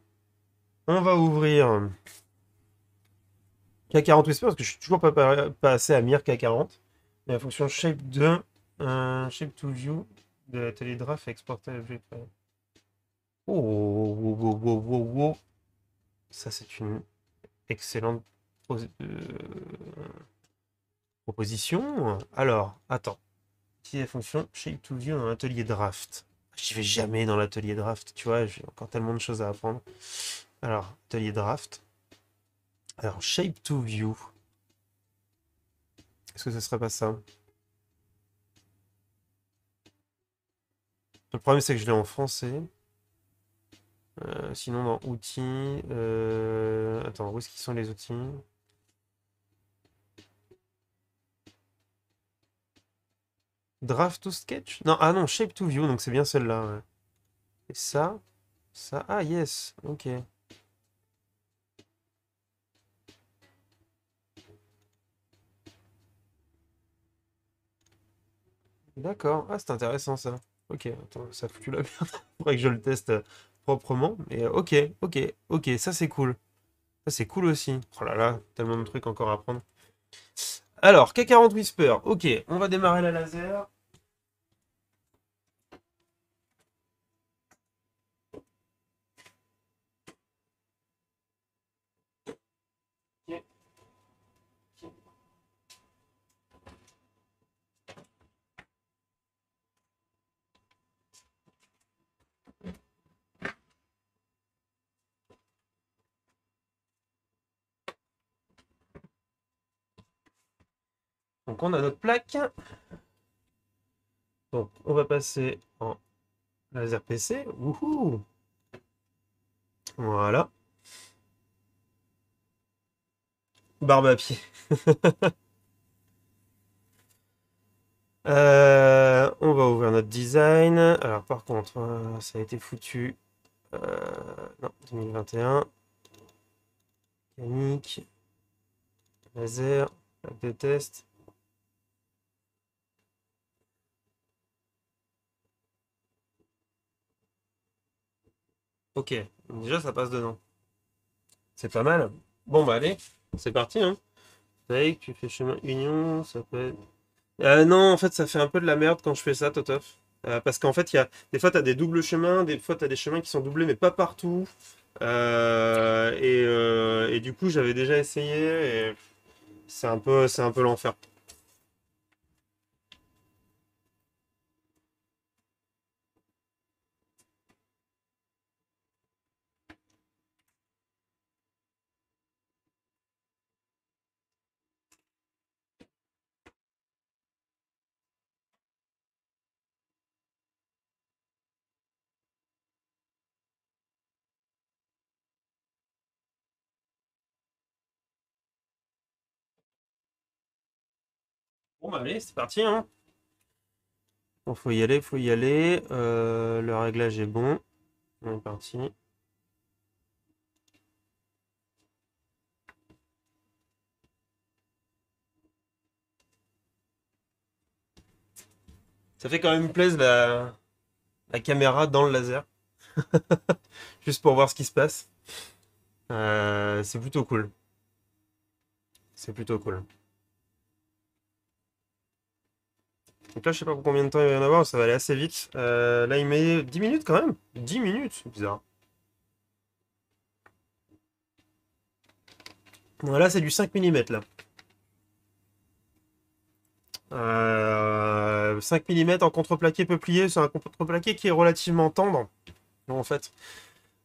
On va ouvrir K40 Whisper, parce que je suis toujours pas assez à mire K40. la fonction Shape 2, euh, Shape to View de la télédraph exporter oh oh, oh, oh, oh, Ça, c'est une excellente euh, proposition. Alors, attends qui la fonction shape to View dans l'atelier draft. J'y vais jamais dans l'atelier draft, tu vois, j'ai encore tellement de choses à apprendre. Alors, atelier draft. Alors, Shape to View. Est-ce que ce serait pas ça Le problème, c'est que je l'ai en français. Euh, sinon, dans outils. Euh... Attends, où est-ce qui sont les outils Draft to sketch Non, ah non, shape to view, donc c'est bien celle-là. Et ça, ça, ah yes, ok. D'accord, ah c'est intéressant ça. Ok, attends, ça fout la merde. il Faudrait que je le teste euh, proprement. Mais euh, ok, ok, ok, ça c'est cool. Ça c'est cool aussi. Oh là là, tellement de trucs encore à apprendre. Alors, K40 Whisper, ok, on va démarrer la laser. Donc on a notre plaque. Donc on va passer en laser PC. Wouhou Voilà. Barbe à pied. Euh, on va ouvrir notre design. Alors par contre, hein, ça a été foutu. Euh, non, 2021. Mécanique. Laser. Plaque de test. Ok, déjà ça passe dedans. C'est pas mal. Bon bah allez, c'est parti. Hein. tu fais chemin union, ça peut euh, non, en fait ça fait un peu de la merde quand je fais ça, Totof. Euh, parce qu'en fait, y a... des fois tu des doubles chemins, des fois tu des chemins qui sont doublés mais pas partout. Euh, et, du coup j'avais déjà essayé et c'est un peu, un peu l'enfer. Bon, bah allez, c'est parti. Hein bon, faut y aller, faut y aller. Euh, le réglage est bon. On est parti. Ça fait quand même plaisir la, la caméra dans le laser. Juste pour voir ce qui se passe. Euh, c'est plutôt cool. C'est plutôt cool. Donc là, je sais pas combien de temps il va y en avoir, ça va aller assez vite. Euh, là, il met 10 minutes quand même. 10 minutes, c'est bizarre. Voilà c'est du 5 mm là. 5 euh, mm en contreplaqué peuplier. c'est un contreplaqué qui est relativement tendre, en fait.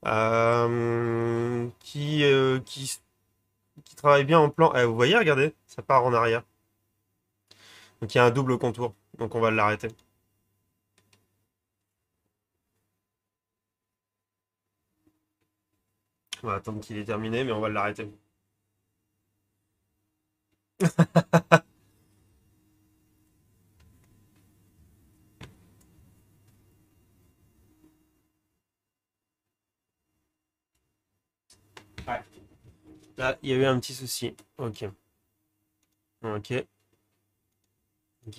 Euh, qui, qui, travaille bien en plan. Eh, vous voyez, regardez, ça part en arrière. Donc il y a un double contour. Donc on va l'arrêter. On va attendre qu'il est terminé, mais on va l'arrêter. ouais. Là, il y a eu un petit souci. Ok. Ok. Ok.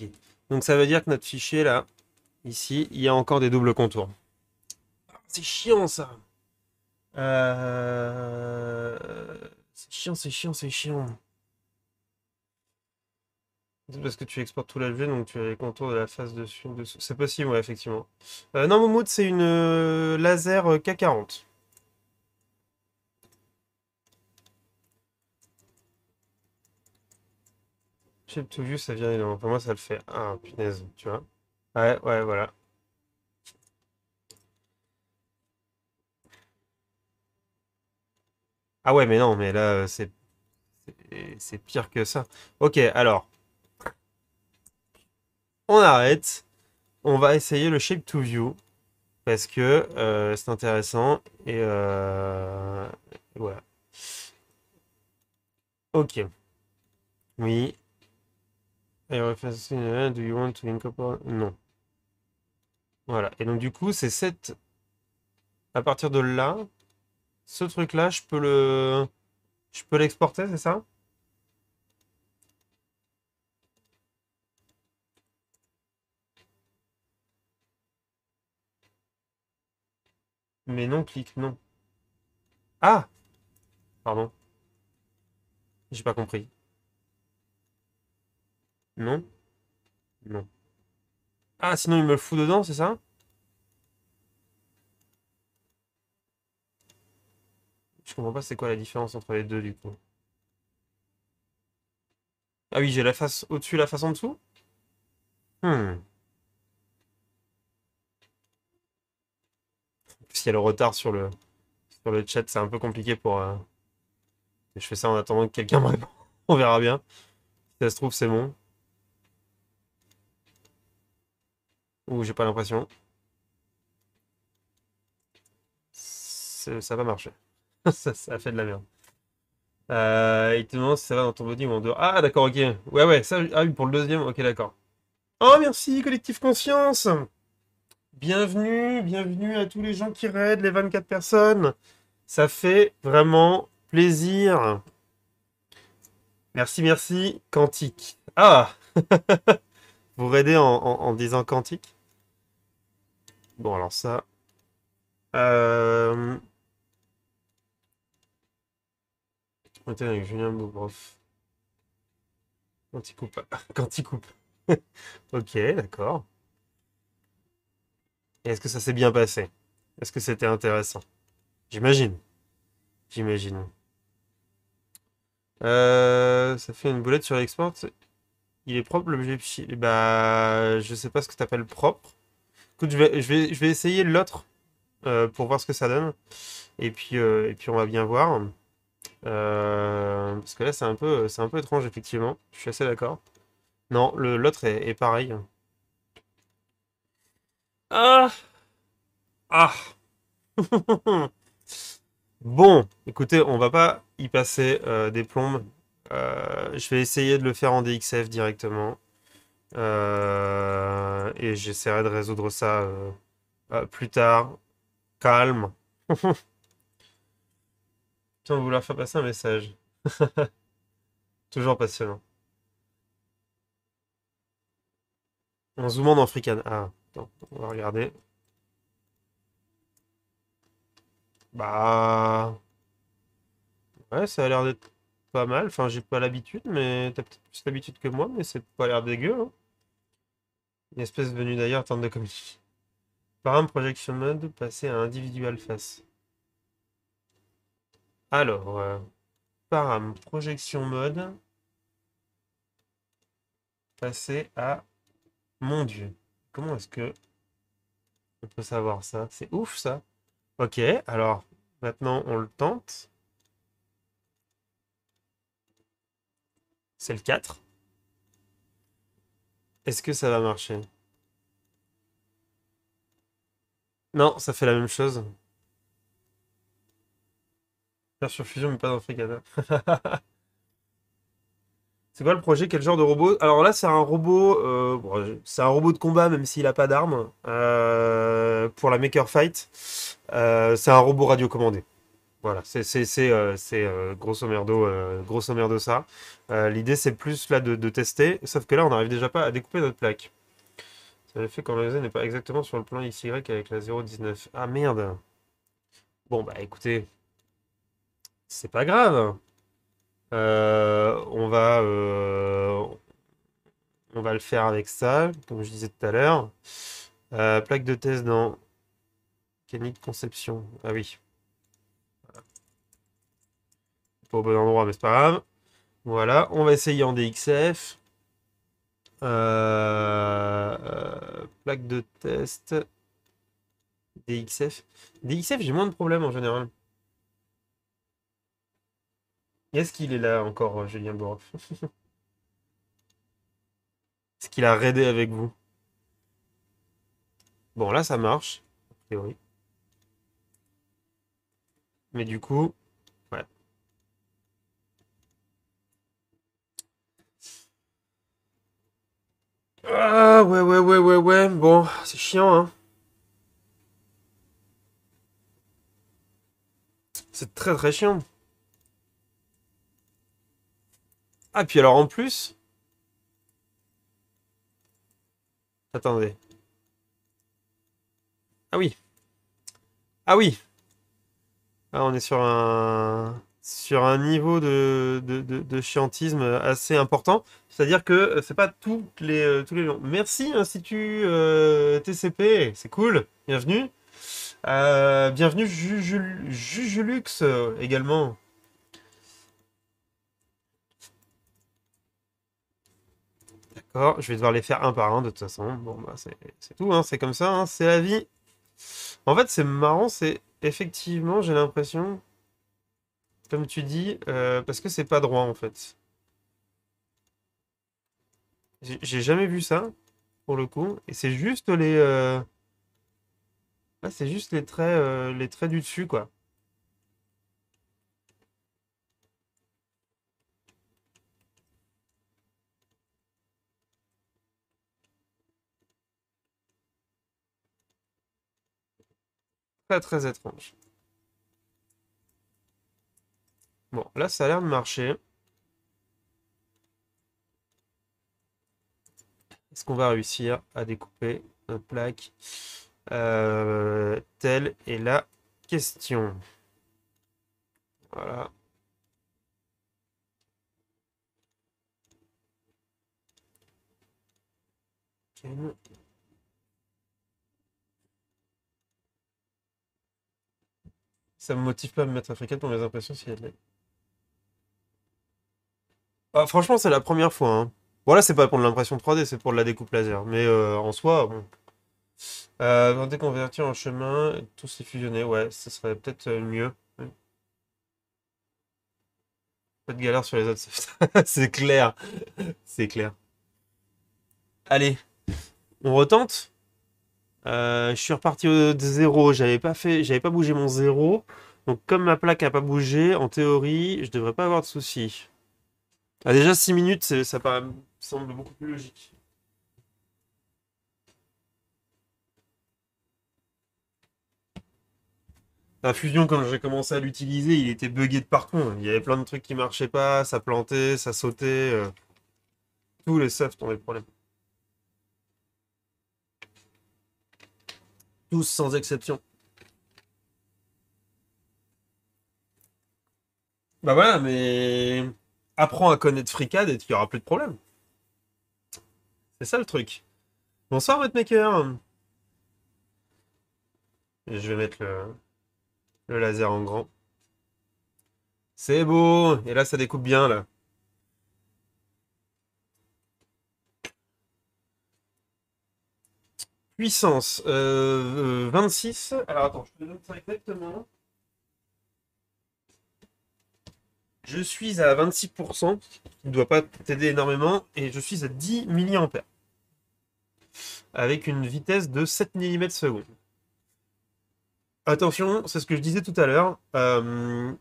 Donc ça veut dire que notre fichier là, ici, il y a encore des doubles contours. C'est chiant ça. Euh, c'est chiant, c'est chiant, c'est chiant. Parce que tu exportes tout l'objet, donc tu as les contours de la face dessus. C'est possible, ouais, effectivement. Euh, non, mood c'est une euh, laser euh, K40. shape to view, ça vient énormément. moi, ça le fait. un punaise, tu vois. Ouais, ouais, voilà. Ah ouais, mais non, mais là, c'est c'est pire que ça. Ok, alors. On arrête. On va essayer le shape to view. Parce que euh, c'est intéressant. Euh, et voilà. Ok. Oui do you want to incorporate Non. Voilà. Et donc, du coup, c'est cette... À partir de là, ce truc-là, je peux le... Je peux l'exporter, c'est ça Mais non, clic non. Ah Pardon. J'ai pas compris. Non Non. Ah, sinon il me le fout dedans, c'est ça Je comprends pas c'est quoi la différence entre les deux, du coup. Ah oui, j'ai la face au-dessus, la face en dessous Hmm. S'il y a le retard sur le, sur le chat, c'est un peu compliqué pour... Euh, je fais ça en attendant que quelqu'un me réponde. On verra bien. Si ça se trouve, c'est bon. Ou j'ai pas l'impression. Ça va marcher. ça, ça, fait de la merde. Euh, il te demande si ça va dans ton body en dehors. Ah, d'accord, ok. Ouais, ouais, ça, ah, pour le deuxième, ok, d'accord. Oh, merci, collectif conscience Bienvenue, bienvenue à tous les gens qui raident, les 24 personnes. Ça fait vraiment plaisir. Merci, merci, quantique. Ah Vous raidez en disant quantique Bon, alors ça... Euh... Quand il coupe. Quand il coupe. ok, d'accord. Est-ce que ça s'est bien passé Est-ce que c'était intéressant J'imagine. J'imagine. Euh, ça fait une boulette sur l'export. Il est propre l'objet Bah, je sais pas ce que appelles propre je vais, je vais, essayer l'autre euh, pour voir ce que ça donne. Et puis, euh, et puis on va bien voir. Euh, parce que là, c'est un, peu, un peu étrange, effectivement. Je suis assez d'accord. Non, l'autre est, est, pareil. Ah, ah! Bon, écoutez, on va pas y passer des plombes. je vais essayer de le faire en DXF directement. Euh, et j'essaierai de résoudre ça euh, euh, plus tard. Calme. Tiens, vouloir faire passer un message. Toujours passionnant. En zoomant dans Fricane. Ah, attends, on va regarder. Bah. Ouais, ça a l'air d'être pas mal. Enfin, j'ai pas l'habitude, mais t'as peut-être plus l'habitude que moi, mais c'est pas l'air dégueu. Hein. Une espèce venue d'ailleurs tente de communiquer. Par un projection mode, passer à individual face. Alors, param euh, par un projection mode, passer à mon dieu. Comment est-ce que on peut savoir ça C'est ouf ça. Ok, alors maintenant on le tente. C'est le 4. Est-ce que ça va marcher Non, ça fait la même chose. sur Fusion, mais pas dans c'est quoi le projet Quel genre de robot Alors là, c'est un robot. Euh, c'est un robot de combat, même s'il n'a pas d'armes. Euh, pour la Maker Fight. Euh, c'est un robot radiocommandé. Voilà, c'est c'est euh, euh, euh, grosso merdo, ça. L'idée c'est plus là de, tester, sauf que là on n'arrive déjà pas à découper notre plaque. Ça le fait quand la n'est pas exactement sur le plan XY avec la 0,19. Ah merde Bon bah écoutez, c'est pas grave. on va on va le faire avec ça, comme je disais tout à l'heure. plaque de test dans Canic Conception. Ah oui au bon endroit, mais c'est pas grave. Voilà, on va essayer en DXF. Euh, euh, plaque de test. DXF. DXF, j'ai moins de problèmes en général. Est-ce qu'il est là encore, euh, Julien Boroff Est-ce qu'il a raidé avec vous Bon, là, ça marche, a priori. Mais du coup, Ah ouais, ouais, ouais, ouais, ouais. Bon, c'est chiant, hein. C'est très très chiant. Ah, puis alors en plus... Attendez. Ah oui. Ah oui. Ah, on est sur un sur un niveau de, de, chiantisme assez important. C'est-à-dire que euh, c'est pas toutes les, euh, tous les gens. Merci Institut euh, TCP, c'est cool, bienvenue. bienvenue Jujulux également. D'accord, je vais devoir les faire un par un de toute façon. Bon, bah, c'est tout, hein. c'est comme ça, hein. c'est la vie. En fait, c'est marrant, c'est effectivement, j'ai l'impression comme tu dis, euh, parce que c'est pas droit en fait. J'ai jamais vu ça, pour le coup. Et c'est juste les. Euh, c'est juste les traits, euh, les traits du dessus, quoi. Très très étrange. Bon, là, ça a l'air de marcher. Est-ce qu'on va réussir à découper notre plaque euh, Telle est la question. Voilà. Ça Ça me motive pas à me mettre africaine pour mes impressions s'il y a de ah, franchement, c'est la première fois. Voilà, hein. c'est pas pour de l'impression 3D, c'est pour de la découpe laser. Mais euh, en soi, bon. Euh, déconvertir en chemin, tout s'est fusionné. Ouais, ce serait peut-être euh, mieux. Pas de galère sur les autres. c'est clair. c'est clair. Allez, on retente. Euh, je suis reparti de zéro. J'avais pas fait, j'avais pas bougé mon zéro. Donc comme ma plaque a pas bougé, en théorie, je devrais pas avoir de soucis. Ah, déjà 6 minutes, ça semble beaucoup plus logique. La fusion, quand j'ai commencé à l'utiliser, il était buggé de partout. Hein. Il y avait plein de trucs qui marchaient pas, ça plantait, ça sautait. Euh. Tous les softs ont des problèmes. Tous sans exception. Bah voilà, mais apprends à connaître Fricade et tu n'auras plus de problème. C'est ça le truc. Bonsoir, votre maker je vais mettre le, laser en grand. C'est beau. Et là, ça découpe bien, là. Puissance 26. Euh, euh, Alors attends, je te donne ça exactement. Je suis à 26%, qui ne doit pas t'aider énormément, et je suis à 10 mA. Avec une vitesse de 7 mm secondes. Attention, c'est ce que je disais tout à l'heure. Euh,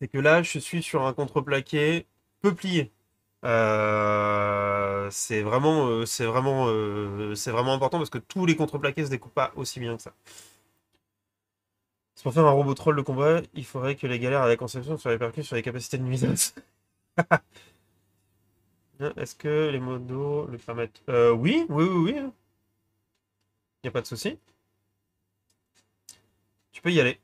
c'est que là, je suis sur un contreplaqué peu plié. Euh, c'est vraiment, euh, vraiment important parce que tous les contreplaqués se découpent pas aussi bien que ça pour faire un robot troll de combat, il faudrait que les galères à la conception soient répercutées sur les capacités de nuisance. Est-ce que les modos le permettent euh, Oui, oui, oui, oui. Il hein. n'y a pas de souci. Tu peux y aller.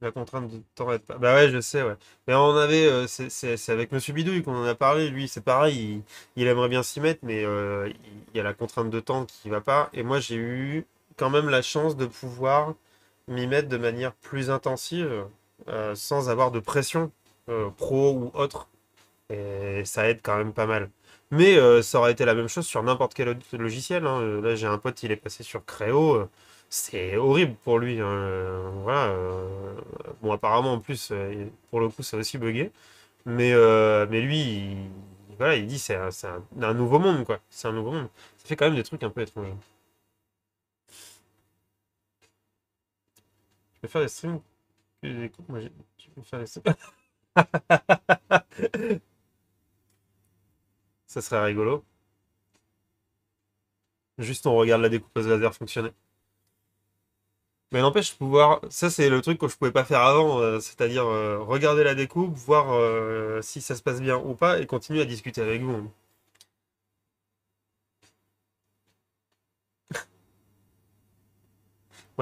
La contrainte de temps pas... Bah ouais, je sais, ouais. Mais on avait. Euh, c'est avec Monsieur Bidouille qu'on en a parlé. Lui, c'est pareil. Il, aimerait bien s'y mettre, mais euh, il y a la contrainte de temps qui ne va pas. Et moi, j'ai eu quand même la chance de pouvoir m'y mettre de manière plus intensive euh, sans avoir de pression euh, pro ou autre. Et ça aide quand même pas mal. Mais euh, ça aurait été la même chose sur n'importe quel autre logiciel. Hein. Là, j'ai un pote, il est passé sur Créo. C'est horrible pour lui. Hein. Bon, apparemment, en plus, pour le coup, c'est aussi bugué Mais, mais lui, il, voilà, il dit c'est un, nouveau monde, quoi. C'est un nouveau monde. Ça fait quand même des trucs un peu étranges. faire les streams Ça serait rigolo. Juste, on regarde la découpeuse laser fonctionner. Mais n'empêche, pouvoir. Ça, c'est le truc que je pouvais pas faire avant, euh, c'est-à-dire euh, regarder la découpe, voir euh, si ça se passe bien ou pas, et continuer à discuter avec vous.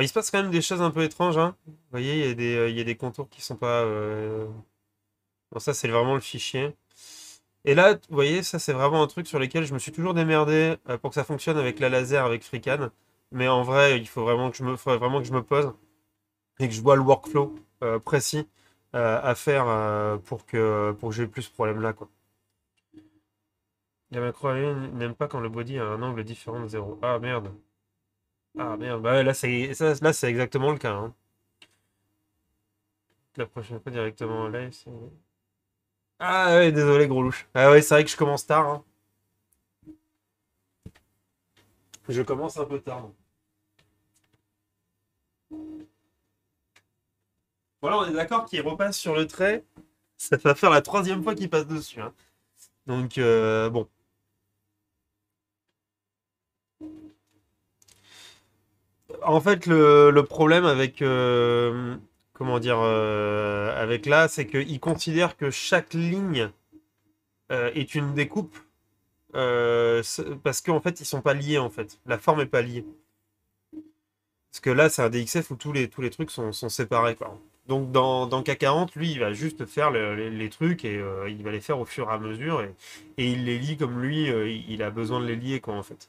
il se passe quand même des choses un peu étranges. Hein. Vous voyez, euh, il y, a des, contours qui sont pas... Euh, bon, ça, c'est vraiment le fichier. Et là, vous voyez, ça, c'est vraiment un truc sur lequel je me suis toujours démerdé euh, pour que ça fonctionne avec la laser, avec FreeCAD. Mais en vrai, il faut vraiment que je me, faudrait vraiment que je me pose et que je vois le workflow précis à faire pour que, pour que j'ai plus ce problème-là. quoi. La macro n'aime pas quand le body a un angle différent de 0. Ah merde. Ah hmm. merde, bah là c'est là c'est exactement le cas. Hein. La prochaine fois directement en live, c'est. Ah ouais, désolé gros louche. Ah ouais, c'est vrai que je commence tard. Hein. Je commence un peu tard. Voilà, hein. on est d'accord qu'il repasse sur le trait. Ça va faire la troisième fois qu'il passe dessus. Donc euh, bon. en fait, le, problème avec. Euh, comment dire euh, Avec là, c'est qu'ils considère que chaque ligne euh, est une découpe. parce qu'en fait, ils sont pas liés, en fait. La forme est pas liée. Parce que là, c'est un DXF où tous les, tous les trucs sont, sont séparés, Donc dans, dans K40, lui, il va juste faire les, trucs et il va les faire au fur et à mesure et, il les lit comme lui, il a besoin de les lier, quoi, en fait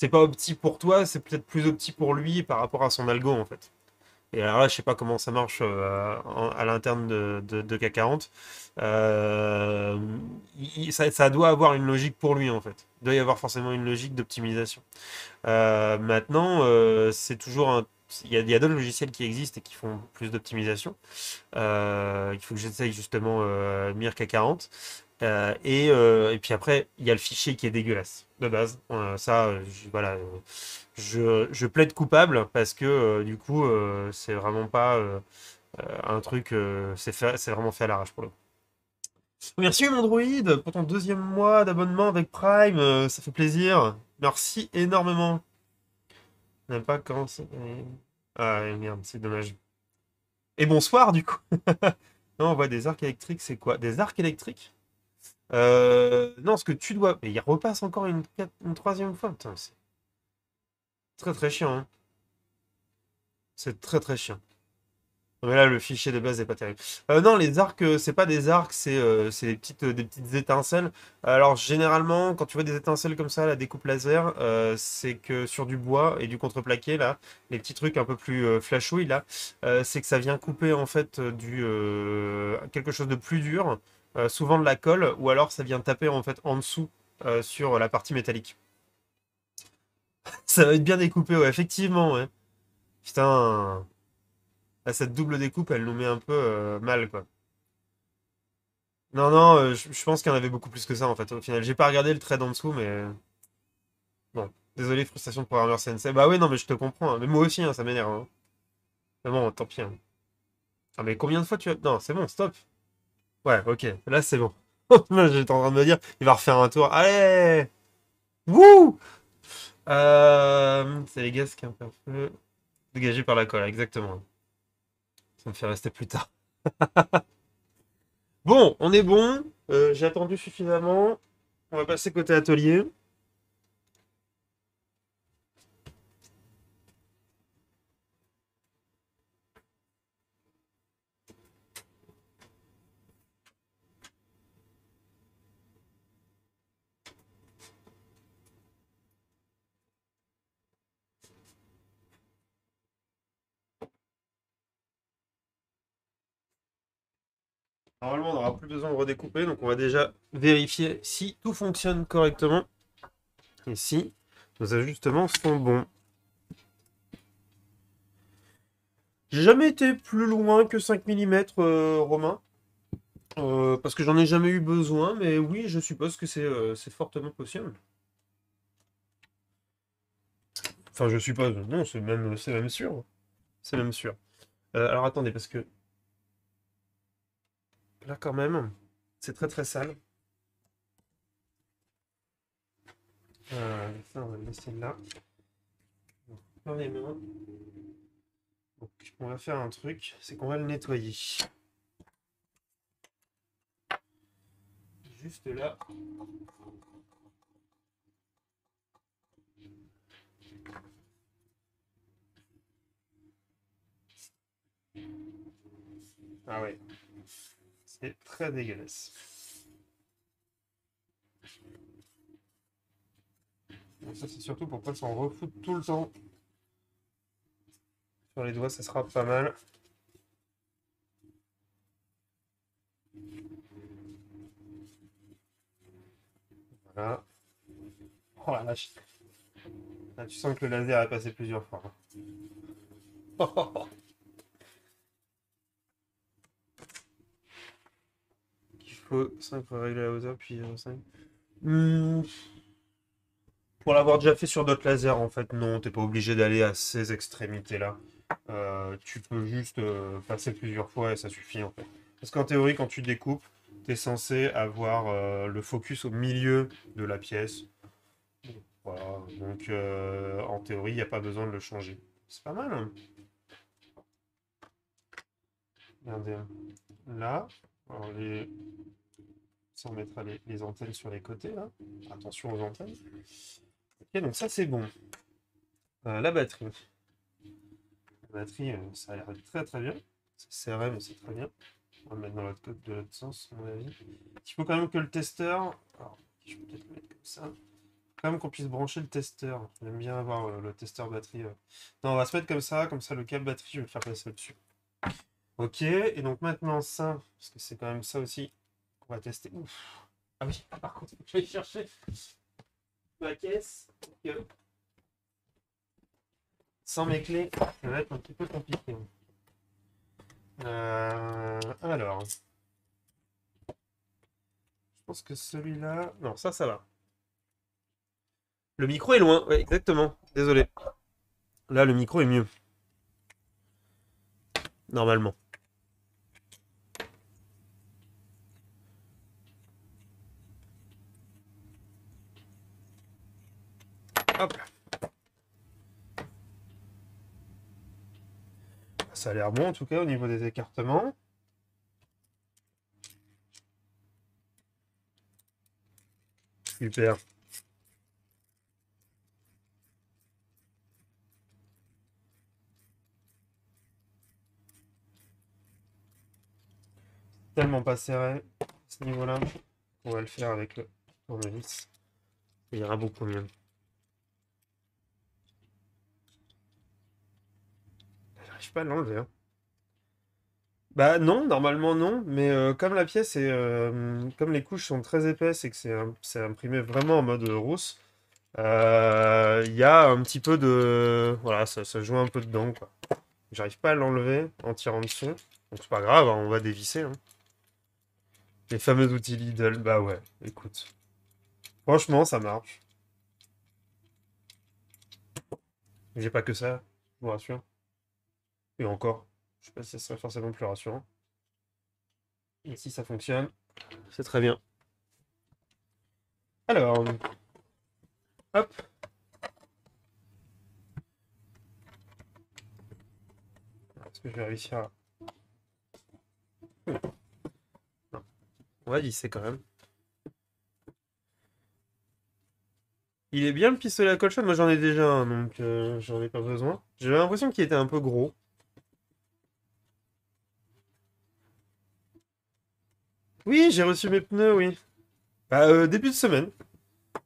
c'est pas opti pour toi, c'est peut-être plus opti pour lui par rapport à son algo en fait. Et alors là, je sais pas comment ça marche euh, à l'interne de, K40. Euh, ça, doit avoir une logique pour lui en fait. Il doit y avoir forcément une logique d'optimisation. Euh, maintenant, c'est toujours il y a, d'autres logiciels qui existent et qui font plus d'optimisation. il faut que j'essaye justement euh, k 40. Euh, et, euh, et, puis après, il y a le fichier qui est dégueulasse de base. Euh, ça, je, voilà, je, je, plaide coupable parce que du coup, c'est vraiment pas un truc. c'est vraiment fait à l'arrache pour le coup. Merci android pour ton deuxième mois d'abonnement avec Prime, ça fait plaisir. Merci énormément. N'aime pas quand c'est. Ah merde, c'est dommage. Et bonsoir du coup. non, on voit des arcs électriques, c'est quoi Des arcs électriques euh, non, ce que tu dois. Mais il repasse encore une, troisième fois. Putain, c'est très très chiant. Hein. C'est très très chiant. Mais là, le fichier de base n'est pas terrible. Euh, non, les arcs, euh, c'est pas des arcs, c'est des, petites, des petites étincelles. Alors, généralement, quand tu vois des étincelles comme ça, la découpe laser, c'est que sur du bois et du contreplaqué, là, les petits trucs un peu plus flashouilles, là, c'est que ça vient couper, en fait, du quelque chose de plus dur euh, souvent de la colle, ou alors ça vient taper en fait en dessous euh, sur la partie métallique. ça va être bien découpé, ouais, effectivement, ouais. Putain, à ah, cette double découpe, elle nous met un peu euh, mal, quoi. Non, non, je, pense qu'il y en avait beaucoup plus que ça, en fait, au final. J'ai pas regardé le trait en dessous, mais... Bon, désolé, frustration de programmeur CNC. Bah oui, non, mais je te comprends. Hein. Mais moi aussi, hein, ça m'énerve. Hein. Mais bon, tant pis. Hein. Ah, mais combien de fois tu as... Non, c'est bon, stop. Ouais, ok, là c'est bon. J'étais en train de me dire, il va refaire un tour. Allez Wouh euh, C'est les gaz qui ont un peu... Dégagé par la colle, exactement. Ça me fait rester plus tard. bon, on est bon. Euh, j'ai attendu suffisamment. On va passer côté atelier. Normalement, on n'aura plus besoin de redécouper, donc on va déjà vérifier si tout fonctionne correctement et si nos ajustements sont bons. J'ai jamais été plus loin que 5 mm, euh, Romain, euh, parce que j'en ai jamais eu besoin, mais oui, je suppose que c'est euh, fortement possible. Enfin, je suppose, non, c'est même sûr. C'est même sûr. alors attendez, parce que Là, quand même, c'est très très sale. Euh, va le là. Donc, on va faire un truc, c'est qu'on va le nettoyer. Juste là. Ah ouais très dégueulasse. ça, c'est surtout pour pas s'en refoutre tout le temps. Sur les doigts, ça sera pas mal. Voilà. Oh la ah, tu sens que le laser a passé plusieurs fois. Hein. 5 pour puis 5. Euh, hmm. Pour l'avoir déjà fait sur d'autres lasers, en fait, non, t'es pas obligé d'aller à ces extrémités-là. Euh, tu peux juste euh, passer plusieurs fois et ça suffit, en fait. Parce qu'en théorie, quand tu découpes, tu es censé avoir le focus au milieu de la pièce. donc en théorie, il n'y a pas besoin de le changer. C'est pas mal, hein. Regardez, hein. là, les on mettra les, antennes sur les côtés. Hein. Attention aux antennes. Ok, donc ça c'est bon. Euh, la batterie. La batterie, euh, ça a l'air très très bien. C'est mais c'est très bien. On va le mettre dans l'autre de l'autre sens, mon avis. Il faut quand même que le testeur. je vais peut-être le mettre comme ça. quand même qu'on puisse brancher le testeur. J'aime bien avoir euh, le testeur batterie. Non, on va se mettre comme ça, comme ça le câble batterie, je vais faire passer au-dessus. Ok, et donc maintenant ça, parce que c'est quand même ça aussi, on va tester. Ouf. Ah oui, ah, par contre, je vais chercher ma caisse. sans mes clés, ça va être un petit peu compliqué. Euh, alors. Je pense que celui-là. Non, ça, ça va. Le micro est loin, Oui, exactement. Désolé. Là, le micro est mieux. Normalement. ça a l'air bon en tout cas au niveau des écartements. Super. Tellement pas serré ce niveau-là. On va le faire avec le tournevis. y ira beaucoup mieux. pas l'enlever. Hein. Bah non, normalement non, mais euh, comme la pièce est... Euh, comme les couches sont très épaisses et que c'est imprimé vraiment en mode rousse, euh, il ya y a un petit peu de... Voilà, ça, joue un peu dedans, quoi. J'arrive pas à l'enlever en tirant dessus. Donc c'est pas grave, hein, on va dévisser. Hein. Les fameux outils Lidl, bah ouais, écoute. Franchement, ça marche. J'ai pas que ça, je vous rassure. Et encore, je sais pas si ça serait forcément plus rassurant. Et mm. si ça fonctionne, c'est très bien. Alors, hop. Est-ce que je vais réussir à... Hmm. On va visser quand même. Il est bien le pistolet à colchon, moi j'en ai déjà un, donc euh, j'en ai pas besoin. J'avais l'impression qu'il était un peu gros. Oui, j'ai reçu mes pneus, oui. Bah, euh, début de semaine.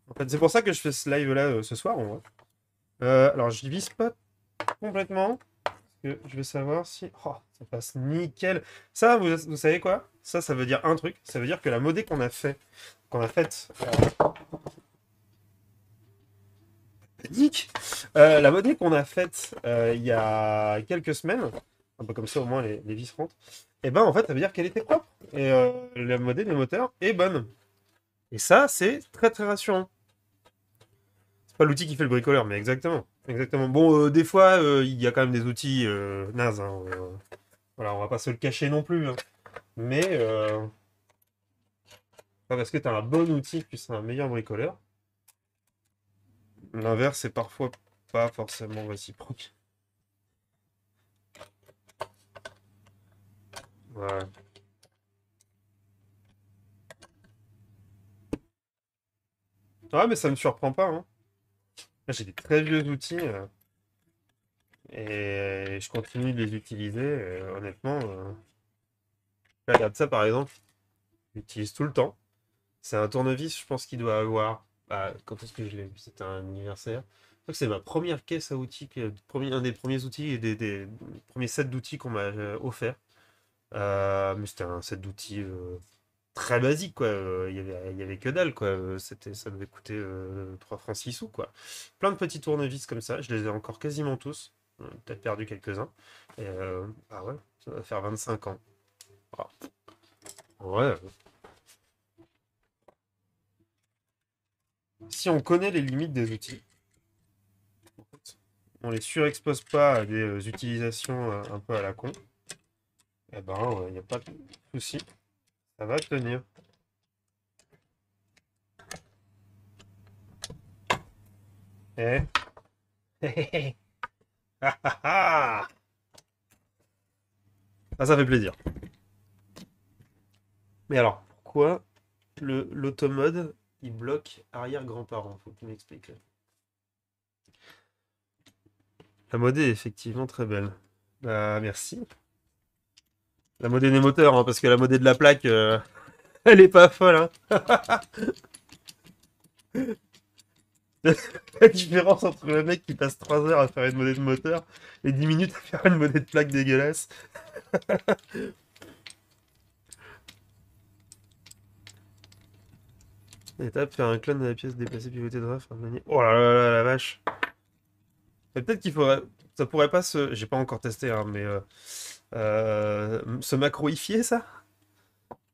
En fait, c'est pour ça que je fais ce live-là euh, ce soir, en vrai. Euh, alors, je vise pas complètement. Parce que je vais savoir si... Oh, ça passe nickel. Ça, vous, savez quoi Ça, ça veut dire un truc. Ça veut dire que la modée qu'on a fait, qu'on a faite... La modée qu'on a faite il y a quelques semaines, un peu comme ça au moins les, vis rentrent, et eh ben en fait ça veut dire qu'elle était propre. Et euh, la modèle, des moteur est bonne. Et ça, c'est très très rassurant. C'est pas l'outil qui fait le bricoleur, mais exactement. Exactement. Bon, euh, des fois, euh, il y a quand même des outils nazes. Hein, voilà, on va pas se le cacher non plus. Hein. Mais parce que tu as un bon outil que tu un meilleur bricoleur. L'inverse c'est parfois pas forcément réciproque. Ouais. mais ça me surprend pas. Hein. J'ai des très vieux outils euh, et je continue de les utiliser. Euh, honnêtement, euh. regarde ça par exemple. J'utilise tout le temps. C'est un tournevis, je pense qu'il doit avoir. Bah, quand est-ce que je l'ai vu C'était un anniversaire. c'est ma première caisse à outils, un des premiers outils et des, des... premiers sets d'outils qu'on m'a offert. Euh, mais c'était un set d'outils euh, très basique, quoi. Euh, il n'y avait, y avait que dalle, quoi. C'était, ça devait coûter 3 francs 6 sous, quoi. Plein de petits tournevis comme ça. Je les ai encore quasiment tous. Peut-être perdu quelques-uns. ah ouais, ça va faire 25 ans. Ah. Si on connaît les limites des outils, on les surexpose pas à des utilisations un peu à la con eh ben, il euh, n'y a pas de souci. Ça va tenir. Eh. ah, Ça, fait plaisir. Mais alors, pourquoi l'automode, il bloque arrière-grand-parent Faut que tu m'expliques. La mode est effectivement très belle. Bah, merci. La modée des moteurs, hein, parce que la modée de la plaque, euh, elle est pas folle. Hein. la différence entre le mec qui passe 3 heures à faire une modée de moteur et 10 minutes à faire une modée de plaque dégueulasse. Étape, faire un clone de la pièce déplacée, pivotée de ref. Oh là là là, la vache. Peut-être qu'il faudrait... Ça pourrait pas se... J'ai pas encore testé, hein, mais... Euh, euh, se macroifier, ça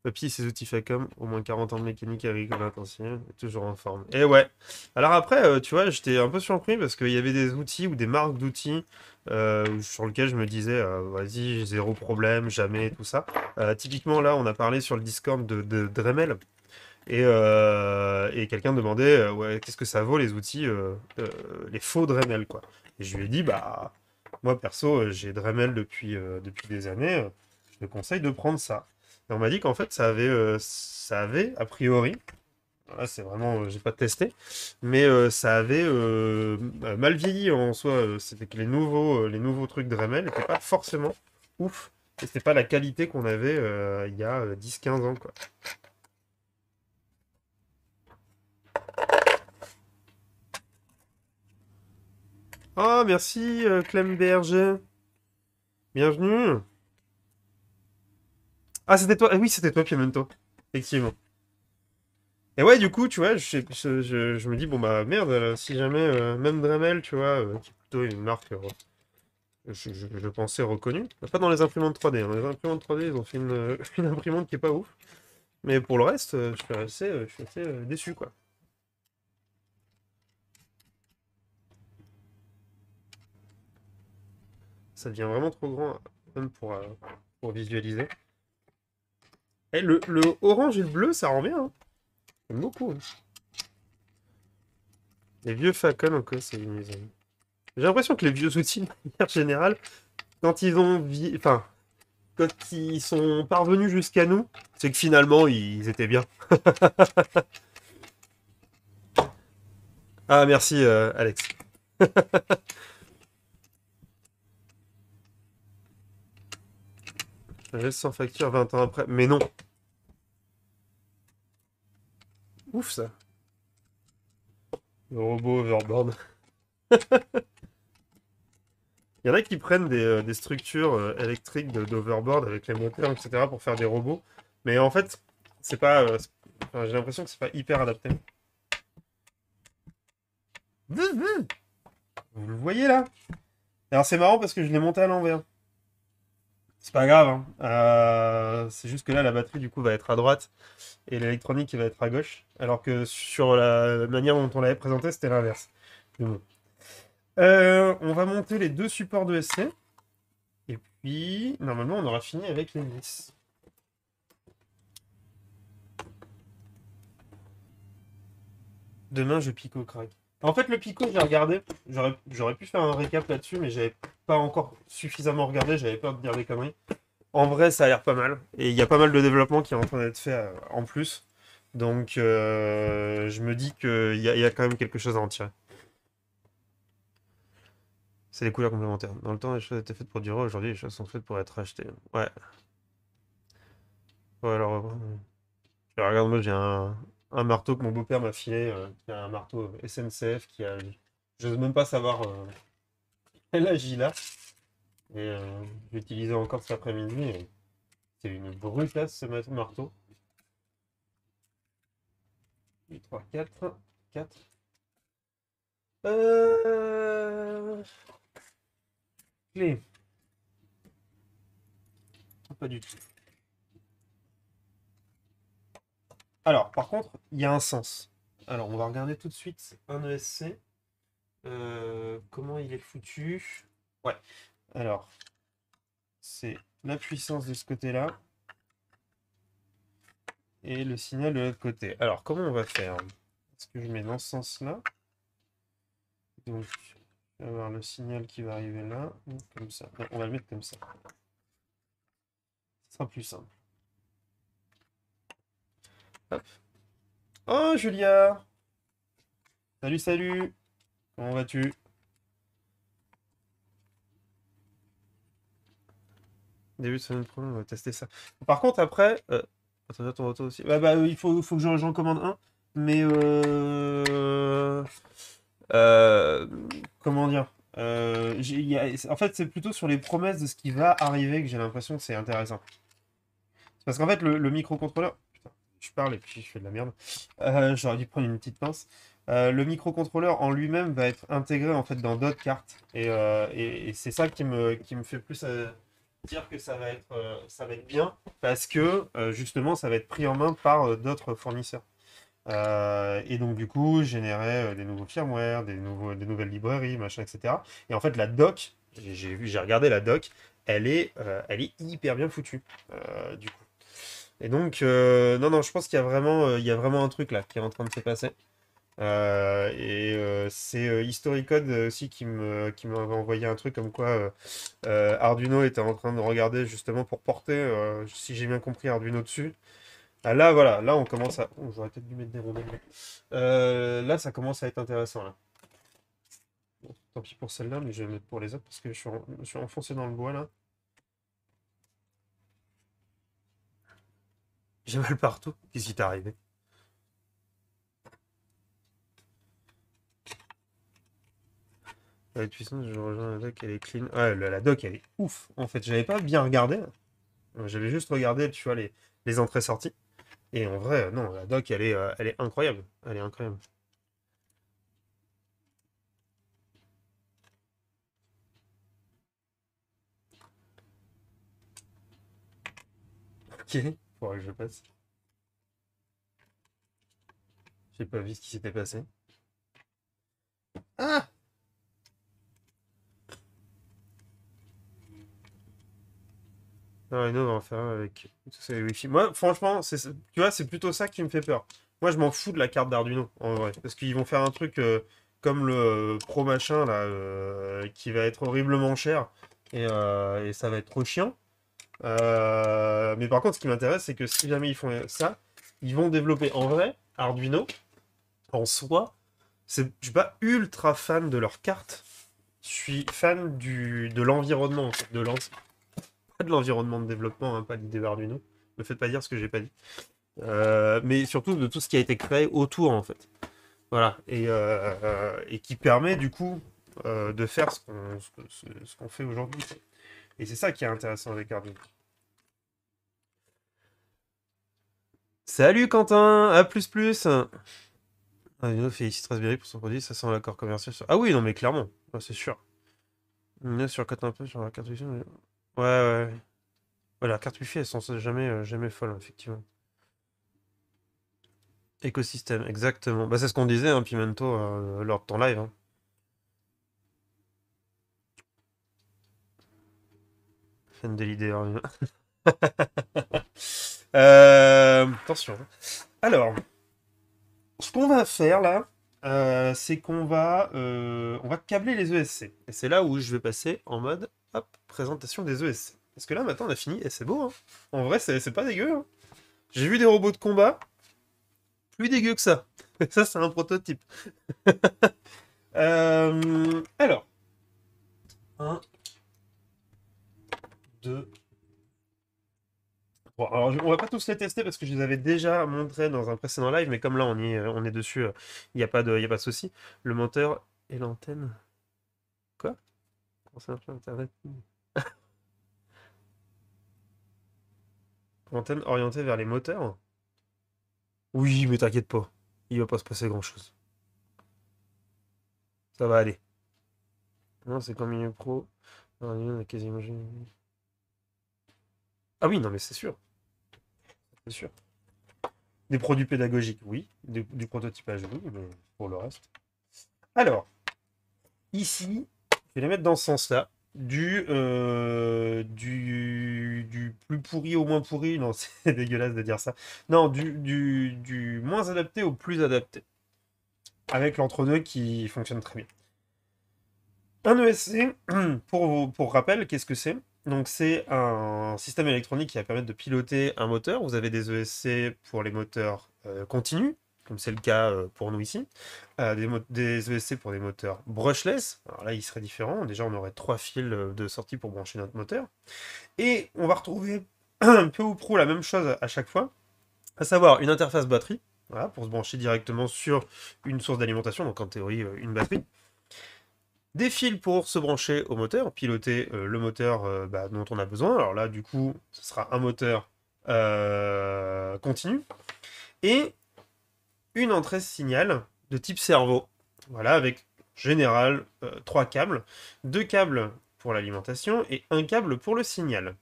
Papy ces outils comme, au moins 40 ans de mécanique agricole intensive, toujours en forme. Et eh ouais. Alors après, euh, tu vois, j'étais un peu surpris parce qu'il y avait des outils ou des marques d'outils euh, sur lesquels je me disais, vas-y, zéro problème, jamais, tout ça. typiquement, là, on a parlé sur le Discord de, Dremel. Et, et quelqu'un demandait, ouais, qu'est-ce que ça vaut les outils, les faux Dremel, quoi. Et je lui ai dit, bah, moi, perso, euh, j'ai Dremel depuis, euh, depuis des années. Euh, je te conseille de prendre ça. on m'a dit qu'en fait, ça avait, ça avait, a priori, là, c'est vraiment, j'ai pas testé, mais ça avait mal vieilli en soi. C'était que les nouveaux, les nouveaux trucs Dremel n'étaient pas forcément ouf. Et c'était pas la qualité qu'on avait il y a 10-15 ans, quoi. Oh, merci, euh, Bienvenue. Ah, c'était toi. oui, c'était toi, pimento Effectivement. Et ouais, du coup, tu vois, je, me dis, bon, bah merde, euh, si jamais, euh, même Dremel, tu vois, euh, qui est plutôt une marque, je, pensais reconnue. Pas dans les imprimantes 3D. Hein. Les imprimantes 3D, ils ont fait une, une imprimante qui est pas ouf. Mais pour le reste, je suis assez, je suis assez déçu, quoi. Ça devient vraiment trop grand, hein, pour, euh, pour visualiser. Et eh, le, orange et le bleu, ça rend bien. Hein. beaucoup. Hein. Les vieux Facon encore, c'est usine. J'ai l'impression que les vieux outils, de manière quand ils ont... Vi... Enfin, quand ils sont parvenus jusqu'à nous, c'est que finalement, ils étaient bien. ah, merci, euh, Alex. Reste sans facture 20 ans après. Mais non Ouf ça Le robot overboard. Il y en a qui prennent des, euh, structures euh, électriques d'overboard avec les moteurs, etc. pour faire des robots. Mais en fait, c'est pas. Euh, j'ai l'impression que c'est pas hyper adapté. Vous le voyez là Alors c'est marrant parce que je l'ai monté à l'envers. C'est pas grave. Hein. Euh, c'est juste que là, la batterie, du coup, va être à droite et l'électronique va être à gauche. Alors que sur la manière dont on l'avait présenté, c'était l'inverse. Euh, on va monter les deux supports de SC. Et puis, normalement, on aura fini avec les nice Demain, je pique au crack. En fait, le Pico, j'ai regardé. J'aurais pu faire un récap là-dessus, mais j'avais pas encore suffisamment regardé. J'avais peur de dire des conneries. En vrai, ça a l'air pas mal. Et il y a pas mal de développement qui est en train d'être fait euh, en plus. Donc, euh, je me dis qu'il y, a quand même quelque chose à en tirer. C'est les couleurs complémentaires. Dans le temps, les choses étaient faites pour durer. Aujourd'hui, les choses sont faites pour être achetées. Ouais. Ouais, alors. Euh, regarde, moi, j'ai un, un marteau que mon beau-père m'a filé, euh, qui a un marteau euh, SNCF, qui a. Je n'ose même pas savoir elle agit là. Et euh, j'utilisais encore cet après-midi. C'est une brutasse ce marteau. 3, 4, 4. Euh... Clé. Pas du tout. Alors, par contre, il y a un sens. Alors, on va regarder tout de suite un ESC. Euh, comment il est foutu Ouais. Alors, c'est la puissance de ce côté-là et le signal de l'autre côté. Alors, comment on va faire Est-ce que je mets dans ce sens-là Donc, je vais avoir le signal qui va arriver là, comme ça. on va le mettre comme ça. Ce sera plus simple. Oh, Julia Salut, salut Comment vas-tu Début de semaine problème, on va tester ça. Par contre, après... Attends, euh, Attends, attends attends, aussi. Bah, il faut, faut que j'en commande un. Mais... Euh, euh, comment dire En fait, c'est plutôt sur les promesses de ce qui va arriver que j'ai l'impression que c'est intéressant. Parce qu'en fait, le, le microcontrôleur je parle et puis je fais de la merde. Euh, j'aurais dû prendre une petite pince. Euh, le microcontrôleur en lui-même va être intégré en fait dans d'autres cartes et, euh, c'est ça qui me, qui me fait plus dire que ça va être, ça va être bien parce que justement ça va être pris en main par d'autres fournisseurs. et donc du coup générer des nouveaux firmware, des, nouveaux, des nouvelles librairies, machin, etc. Et en fait la doc, j'ai regardé la doc, elle est, elle est hyper bien foutue du coup. Et donc, euh, non, non, je pense qu'il y, a vraiment, euh, y vraiment un truc là qui est en train de se passer. Euh, et c'est Historicode aussi qui m'avait envoyé un truc comme quoi Arduino était en train de regarder justement pour porter, si j'ai bien compris, Arduino dessus. Ah, là, voilà, là on commence à. Oh, j'aurais peut-être dû mettre des rondelles. là, ça commence à être intéressant. Là. tant pis pour celle-là, mais je vais mettre pour les autres parce que je suis enfoncé dans le bois là. J'ai mal partout. Qu'est-ce qui t'est arrivé La je doc, elle est clean. la, doc, elle est ouf. En fait, j'avais pas bien regardé. J'avais juste regardé, tu vois, les, entrées-sorties. Et en vrai, non, la doc, elle est, euh, elle est incroyable. Elle est incroyable. Ok que je passe. J'ai pas vu ce qui s'était passé. Ah Non, ah non on va faire avec tout ça wifi. Moi, franchement, c'est, tu vois, c'est plutôt ça qui me fait peur. Moi, je m'en fous de la carte d'Arduino, en vrai. Parce qu'ils vont faire un truc euh, comme le pro machin, là, euh, qui va être horriblement cher. Et, euh, et ça va être trop chiant. Euh, mais par contre, ce qui m'intéresse, c'est que si jamais ils font ça, ils vont développer en vrai Arduino en soi. Je suis pas ultra fan de leur carte. Je suis fan du, de l'environnement, de pas de l'environnement de développement, hein, pas l'idée d'Arduino. Me faites pas dire ce que j'ai pas dit. Euh, mais surtout de tout ce qui a été créé autour, en fait. Voilà. Et, euh, et qui permet, du coup, de faire ce qu'on fait aujourd'hui. Et c'est ça qui est intéressant avec Arduino. Salut Quentin, a plus plus. Ah, ici félicite Raspberry pour son produit, ça sent l'accord commercial. Ah oui, non mais clairement, ah, c'est sûr. Sur un peu sur la carte wifi. Ouais, ouais. Ouais, la carte wifi, elles sont jamais, euh, jamais folle effectivement. Écosystème, exactement. Bah, c'est ce qu'on disait, hein, Pimento, euh, lors de ton live. Hein. de l'idée. Euh, euh, attention. Alors, ce qu'on va faire là, euh, c'est qu'on va, on va câbler les ESC. Et c'est là où je vais passer en mode hop, présentation des ESC. Parce que là, maintenant, on a fini. Et c'est beau. Hein. En vrai, c'est pas dégueu. Hein. J'ai vu des robots de combat plus dégueu que ça. ça, c'est un prototype. alors, 1 Bon, alors on va pas tous les tester parce que je les avais déjà montrés dans un précédent live, mais comme là on, est, on est dessus, il euh, n'y a, pas de, pas souci. Le moteur et l'antenne. Quoi Comment L'antenne orientée vers les moteurs Oui, mais t'inquiète pas, il va pas se passer grand chose. Ça va aller. Non, c'est comme une pro. quasiment ah oui, non, mais c'est sûr. C'est sûr. Des produits pédagogiques, oui. Du, prototypage, oui, pour le reste. Alors, ici, je vais les mettre dans ce sens-là. Du, euh, du, plus pourri au moins pourri. Non, c'est dégueulasse de dire ça. Non, du, moins adapté au plus adapté. Avec l'entre-deux qui fonctionne très bien. Un ESC, pour, pour rappel, qu'est-ce que c'est donc c'est un système électronique qui va permettre de piloter un moteur. Vous avez des ESC pour les moteurs euh, continus, comme c'est le cas euh, pour nous ici, euh, des, des, ESC pour des moteurs brushless. Alors là, il serait différent. Déjà, on aurait trois fils de sortie pour brancher notre moteur. Et on va retrouver un peu ou prou la même chose à chaque fois, à savoir une interface batterie, pour se brancher directement sur une source d'alimentation, donc en théorie une batterie des fils pour se brancher au moteur, piloter euh, le moteur euh, bah, dont on a besoin. Alors là, du coup, ce sera un moteur euh, continu. Et une entrée signal de type cerveau. Voilà, avec général trois câbles. Deux câbles pour l'alimentation et un câble pour le signal.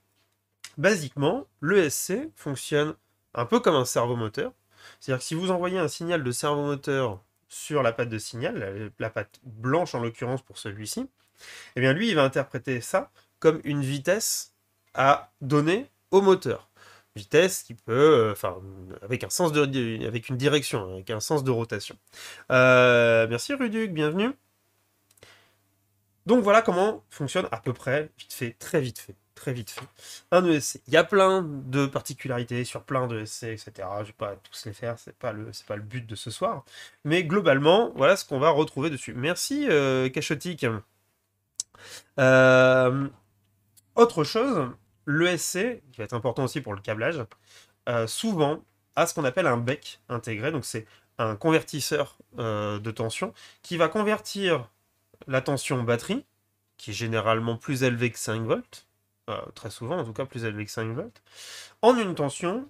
Basiquement, l'ESC fonctionne un peu comme un servomoteur. C'est-à-dire que si vous envoyez un signal de moteur sur la patte de signal, la patte blanche en l'occurrence pour celui-ci, et eh bien lui, il va interpréter ça comme une vitesse à donner au moteur. Vitesse qui peut, euh, enfin, avec un sens de, avec une direction, avec un sens de rotation. Euh, merci Ruduc, bienvenue. Donc voilà comment fonctionne à peu près, vite fait, très vite fait, très vite fait. Un ESC. Il y a plein de particularités sur plein d'ESC, e etc. Je ne vais pas tous les faire, c'est pas le, pas le but de ce soir. Mais globalement, voilà ce qu'on va retrouver dessus. Merci euh, Cachotique. Euh, autre chose, l'ESC, qui va être important aussi pour le câblage, euh, souvent a ce qu'on appelle un bec intégré. Donc c'est un convertisseur de tension qui va convertir la tension batterie, qui est généralement plus élevée que 5 volts, euh, très souvent en tout cas plus élevé que 5 volts, en une tension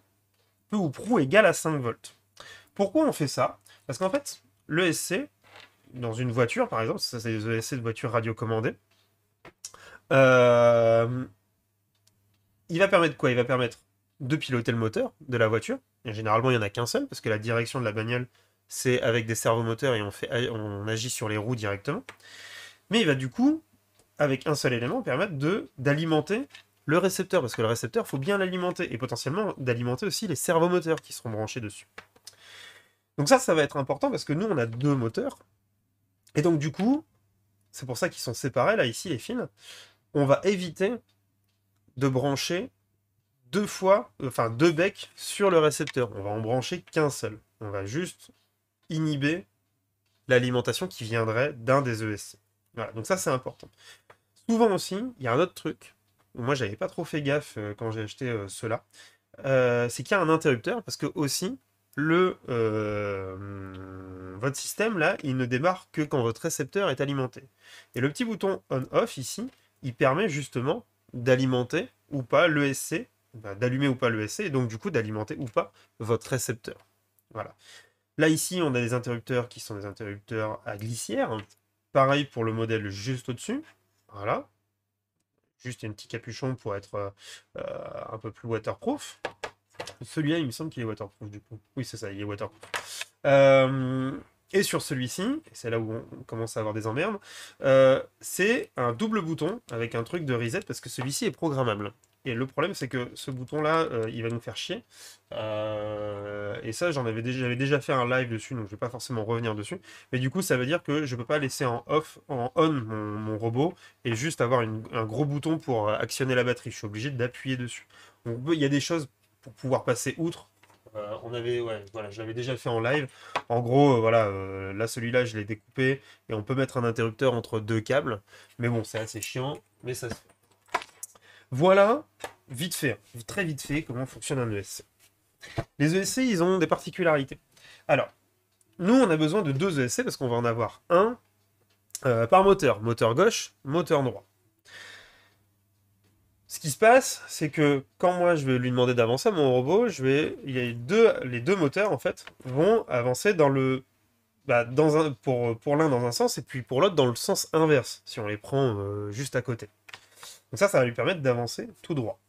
peu ou prou égale à 5 volts. Pourquoi on fait ça Parce qu'en fait, l'ESC, dans une voiture par exemple, ça c'est des ESC de voiture radiocommandée, euh, il va permettre quoi Il va permettre de piloter le moteur de la voiture. Et généralement, il n'y en a qu'un seul, parce que la direction de la bagnole, c'est avec des servomoteurs et on, fait, on agit sur les roues directement. Mais il va du coup avec un seul élément, permettre d'alimenter le récepteur, parce que le récepteur, faut bien l'alimenter, et potentiellement d'alimenter aussi les servomoteurs qui seront branchés dessus. Donc ça, ça va être important, parce que nous, on a deux moteurs, et donc du coup, c'est pour ça qu'ils sont séparés, là, ici, les fils, on va éviter de brancher deux fois, enfin deux becs sur le récepteur. On va en brancher qu'un seul. On va juste inhiber l'alimentation qui viendrait d'un des ESC. Voilà, donc ça c'est important. Souvent aussi, il y a un autre truc, moi j'avais pas trop fait gaffe euh, quand j'ai acheté euh, cela, euh, c'est qu'il y a un interrupteur, parce que aussi, le, votre système là, il ne démarre que quand votre récepteur est alimenté. Et le petit bouton on/off ici, il permet justement d'alimenter ou pas l'ESC, ben, d'allumer ou pas l'ESC, et donc du coup d'alimenter ou pas votre récepteur. Voilà. Là ici, on a des interrupteurs qui sont des interrupteurs à glissière. Pareil pour le modèle juste au-dessus. Voilà. Juste un petit capuchon pour être euh, un peu plus waterproof. Celui-là, il me semble qu'il est waterproof du coup. Oui, c'est ça, il est waterproof. Euh, et sur celui-ci, c'est là où on commence à avoir des emmerdes, euh, c'est un double bouton avec un truc de reset parce que celui-ci est programmable. Et le problème, c'est que ce bouton-là, euh, il va nous faire chier. Euh, et ça, j'en avais déjà, j'avais déjà fait un live dessus, donc je ne vais pas forcément revenir dessus. Mais du coup, ça veut dire que je ne peux pas laisser en off, en on mon, robot et juste avoir un gros bouton pour euh, actionner la batterie. Je suis obligé d'appuyer dessus. il y a des choses pour pouvoir passer outre. on avait, voilà, je l'avais déjà fait en live. En gros, voilà, là celui-là, je l'ai découpé et on peut mettre un interrupteur entre deux câbles. Mais bon, c'est assez chiant, mais ça se fait. Voilà, vite fait, hein. très vite fait, comment fonctionne un ESC. Les ESC, ils ont des particularités. Alors, nous, on a besoin de deux ESC parce qu'on va en avoir un euh, par moteur, moteur gauche, moteur droit. Ce qui se passe, c'est que quand moi je vais lui demander d'avancer à mon robot, je vais, il y a deux, les deux moteurs en fait vont avancer dans le, bah, dans un, pour, pour l'un dans un sens et puis pour l'autre dans le sens inverse si on les prend euh, juste à côté. Donc ça, ça va lui permettre d'avancer tout droit.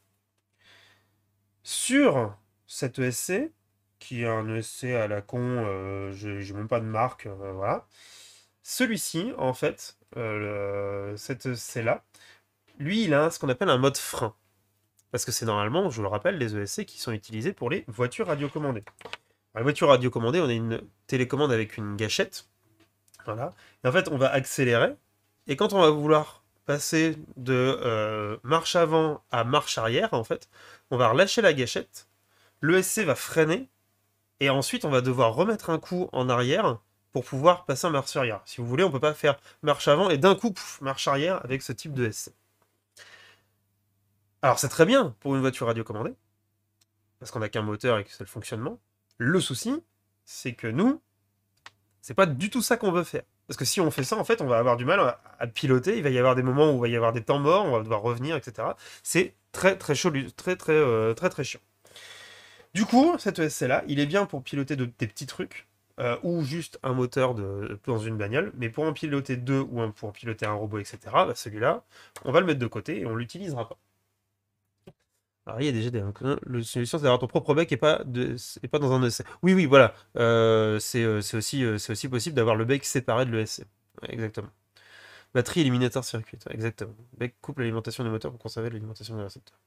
Sur cet ESC, qui est un ESC à la con, euh, je n'ai même pas de marque, euh, voilà. Celui-ci, en fait, euh, cet ESC-là, lui, il a ce qu'on appelle un mode frein. Parce que c'est normalement, je vous le rappelle, les ESC qui sont utilisés pour les voitures radiocommandées. Alors, les voitures radiocommandées, on a une télécommande avec une gâchette. Voilà. Et en fait, on va accélérer. Et quand on va vouloir passer de euh, marche avant à marche arrière, en fait. On va relâcher la gâchette, le SC va freiner, et ensuite on va devoir remettre un coup en arrière pour pouvoir passer en marche arrière. Si vous voulez, on peut pas faire marche avant et d'un coup, marche arrière avec ce type de SC. Alors c'est très bien pour une voiture radiocommandée, parce qu'on n'a qu'un moteur et que c'est le fonctionnement. Le souci, c'est que nous, c'est pas du tout ça qu'on veut faire. Parce que si on fait ça, en fait, on va avoir du mal à, piloter. Il va y avoir des moments où il va y avoir des temps morts, on va devoir revenir, etc. C'est très très chaud, très très euh, très chiant. Du coup, cet ESC là, il est bien pour piloter de, des petits trucs euh, ou juste un moteur dans une bagnole, mais pour en piloter deux ou un, pour piloter un robot, etc. Bah, celui-là, on va le mettre de côté et on l'utilisera pas. Alors, il y a déjà des. Le solution, c'est d'avoir ton propre bec et pas, de... et pas dans un ESC. Oui, oui, voilà. Euh, euh, c'est aussi, euh, aussi possible d'avoir le bec séparé de l'ESC. exactement. Batterie éliminateur circuit. exactement. Bec coupe l'alimentation des moteurs pour conserver l'alimentation des récepteurs.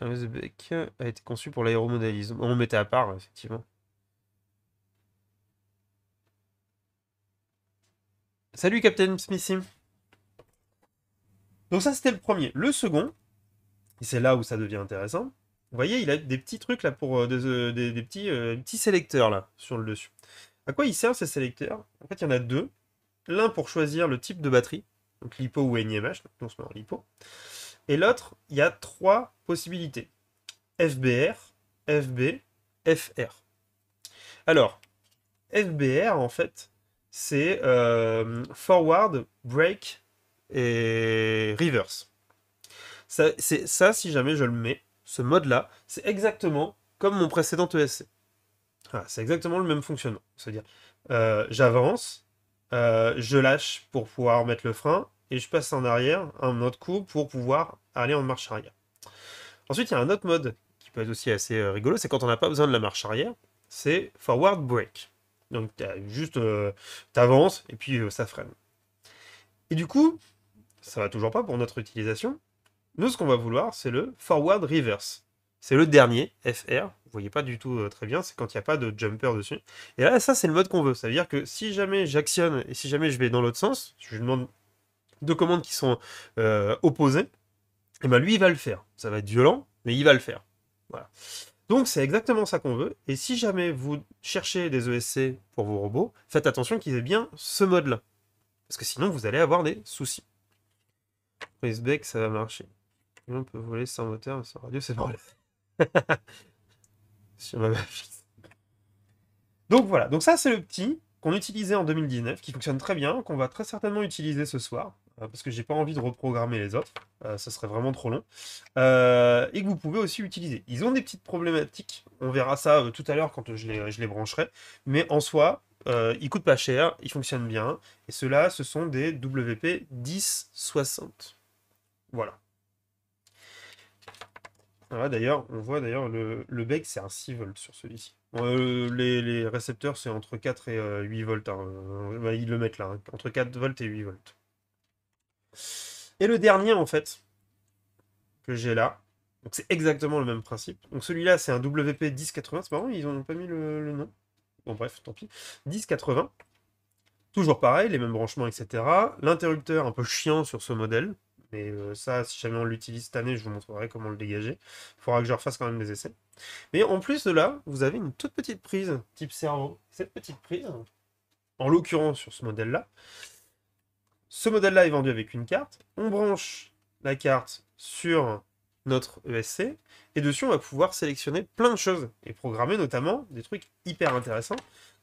Le bec a été conçu pour l'aéromodélisme. On mettait à part, effectivement. Salut Captain Smithy donc ça, c'était le premier. Le second, et c'est là où ça devient intéressant, vous voyez, il a des petits trucs là pour euh, euh, euh, des, petits, sélecteurs là sur le dessus. À quoi il sert ces sélecteurs En fait, il y en a deux. L'un pour choisir le type de batterie, donc LiPo ou NIMH, donc on se met en LiPo. Et l'autre, il y a trois possibilités. FBR, FB, FR. Alors, FBR, en fait, c'est Forward Break et Reverse. Ça, ça, si jamais je le mets, ce mode-là, c'est exactement comme mon précédent ESC. c'est exactement le même fonctionnement. C'est-à-dire, euh, j'avance, euh, je lâche pour pouvoir mettre le frein, et je passe en arrière un autre coup pour pouvoir aller en marche arrière. Ensuite, il y a un autre mode qui peut être aussi assez euh, rigolo, c'est quand on n'a pas besoin de la marche arrière, c'est forward break. Donc, juste, et puis ça freine. Et du coup, ça va toujours pas pour notre utilisation. Nous, ce qu'on va vouloir, c'est le forward reverse. C'est le dernier, FR. Vous voyez pas du tout euh, très bien, c'est quand il n'y a pas de jumper dessus. Et là, ça, c'est le mode qu'on veut. Ça veut dire que si jamais j'actionne et si jamais je vais dans l'autre sens, je lui demande deux commandes qui sont euh, opposées, et ben lui, il va le faire. Ça va être violent, mais il va le faire. Voilà. Donc c'est exactement ça qu'on veut. Et si jamais vous cherchez des ESC pour vos robots, faites attention qu'ils aient bien ce mode-là. Parce que sinon, vous allez avoir des soucis que ça va marcher. On peut voler sans moteur, sans radio, c'est vrai. Sur ma Donc voilà, donc ça c'est le petit qu'on utilisait en 2019, qui fonctionne très bien, qu'on va très certainement utiliser ce soir, euh, parce que j'ai pas envie de reprogrammer les autres, euh, ça serait vraiment trop long, euh, et que vous pouvez aussi utiliser. Ils ont des petites problématiques, on verra ça tout à l'heure quand je les, je les brancherai, mais en soi, ils coûtent pas cher, ils fonctionnent bien, et ceux-là, ce sont des WP 1060. Voilà. d'ailleurs, on voit d'ailleurs le, bec, c'est un 6 volts sur celui-ci. Euh, les, récepteurs, c'est entre 4 et 8 euh, volts. Hein. Euh, bah, ils le mettent là, hein. entre 4 volts et 8 volts. Et le dernier, en fait, que j'ai là, donc c'est exactement le même principe. Donc celui-là, c'est un WP 1080. C'est marrant, ils n'ont pas mis le, le, nom. Bon, bref, tant pis. 1080. Toujours pareil, les mêmes branchements, etc. L'interrupteur un peu chiant sur ce modèle. Mais euh, ça, si jamais on l'utilise cette année, je vous montrerai comment le dégager. Il faudra que je refasse quand même des essais. Mais en plus de là, vous avez une toute petite prise type cerveau. Cette petite prise, en l'occurrence sur ce modèle-là, ce modèle-là est vendu avec une carte. On branche la carte sur notre ESC. Et dessus, on va pouvoir sélectionner plein de choses et programmer notamment des trucs hyper intéressants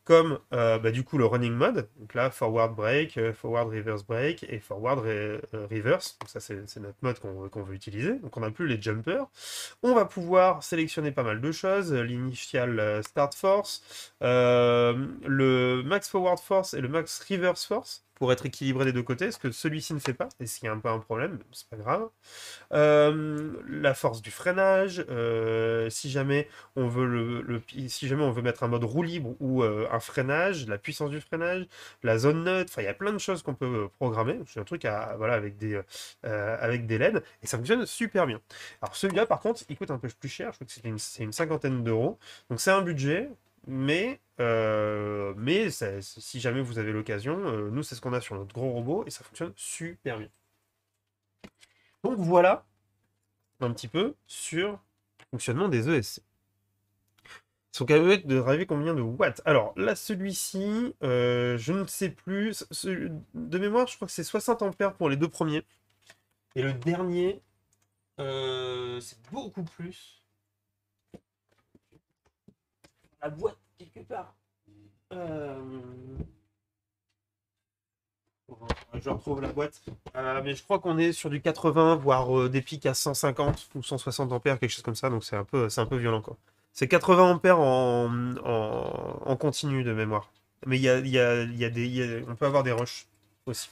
comme euh, bah, du coup le running mode, donc là forward break, euh, forward reverse break et forward euh, reverse, donc ça c'est notre mode qu'on veut utiliser, donc on n'a plus les jumpers. On va pouvoir sélectionner pas mal de choses, l'initial start force, le max forward force et le max reverse force pour être équilibré des deux côtés, ce que celui-ci ne fait pas, et ce y a un peu un problème, c'est pas grave. Euh, la force du freinage, euh, si, jamais on veut le, si jamais on veut mettre un mode roue libre ou euh, un freinage, la puissance du freinage, la zone neutre, enfin il y a plein de choses qu'on peut programmer, c'est un truc à, voilà, avec, des, avec des LED, et ça fonctionne super bien. Alors celui-là par contre, il coûte un peu plus cher, je crois que c'est une cinquantaine d'euros, donc c'est un budget, mais, euh, mais si jamais vous avez l'occasion, euh, nous c'est ce qu'on a sur notre gros robot et ça fonctionne super bien. Donc voilà un petit peu sur le fonctionnement des ESC. sont capables de rêver combien de watts Alors là, celui-ci, euh, je ne sais plus. de mémoire, je crois que c'est 60 ampères pour les deux premiers. Et le dernier, c'est beaucoup plus boîte quelque part. Euh, je retrouve la boîte. Euh, mais je crois qu'on est sur du 80, voire euh, des pics à 150 ou 160 ampères, quelque chose comme ça. Donc c'est un peu, c'est un peu violent quoi. C'est 80 ampères en, en, continu de mémoire. Mais il y a, y a, y a des, on peut avoir des rushs aussi.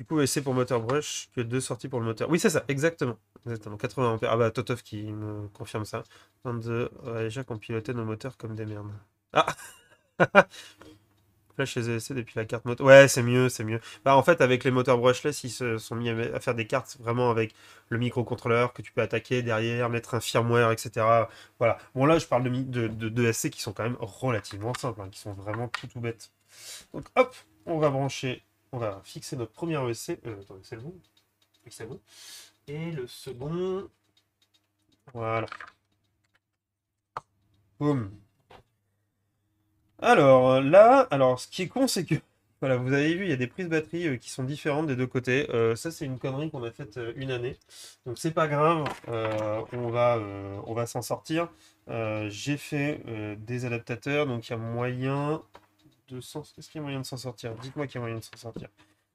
Du coup, c'est pour moteur brush, que deux sorties pour le moteur. Oui, c'est ça, exactement. Exactement, 80 ampères. Ah bah Totov qui me confirme ça. 22 déjà qu'on pilotait nos moteurs comme des merdes. Ah Flash chez ESC depuis la carte moto. Ouais, c'est mieux, c'est mieux. Bah, en fait, avec les moteurs brushless, ils se sont mis à faire des cartes vraiment avec le microcontrôleur que tu peux attaquer derrière, mettre un firmware, etc. Voilà. Bon, là, je parle de, de, de, qui sont quand même relativement simples, hein, qui sont vraiment tout tout bêtes. Donc, hop, on va brancher, on va fixer notre premier ESC. Euh, attendez, c'est le bon C'est et le second. Voilà. Boum. Alors là, alors ce qui est con, c'est que voilà, vous avez vu, il y a des prises batterie euh, qui sont différentes des deux côtés. Euh, ça, c'est une connerie qu'on a faite euh, une année. Donc, c'est pas grave, on va, va s'en sortir. J'ai fait des adaptateurs, donc il y a moyen de s'en... quest ce qu'il y a moyen de s'en sortir Dites-moi qu'il y a moyen de s'en sortir.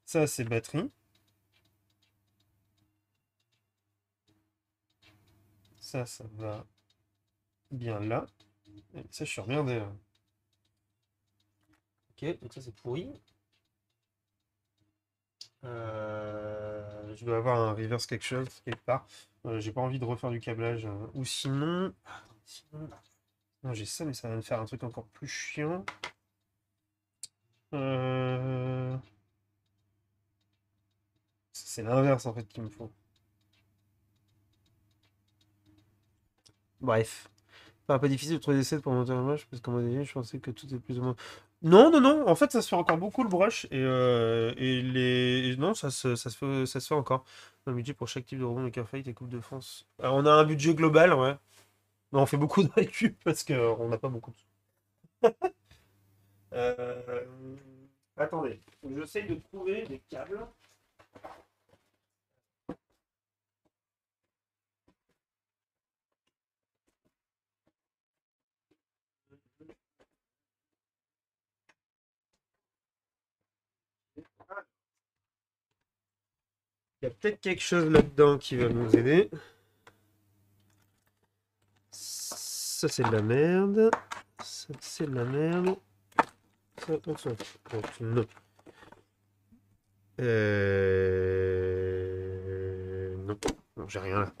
Ça, c'est batterie. ça, va bien là. Et ça, je suis emmerdé. Euh. Ok, donc ça, c'est pourri. Euh, je dois avoir un reverse quelque chose, quelque part. Euh, j'ai pas envie de refaire du câblage. ou sinon... j'ai ça, mais ça va me faire un truc encore plus chiant. C'est l'inverse, en fait, qu'il me faut. Bref. Pas, pas difficile de trouver des sets pour monter un brush, parce qu'en mode je pensais que tout est plus ou moins. Non, non, non, en fait, ça se fait encore beaucoup le brush, et, euh, et les. non, ça se, ça, se fait, ça se fait encore. Un budget pour chaque type de rebond, Maker Fight et coupes de France. on a un budget global, ouais. on fait beaucoup de récup, parce qu'on euh, n'a pas beaucoup de euh... Attendez, j'essaye de trouver des câbles. peut-être quelque chose là-dedans qui va nous aider. Ça, c'est de la merde. Ça, c'est de la merde. Ça, euh, Non. Non. j'ai rien là.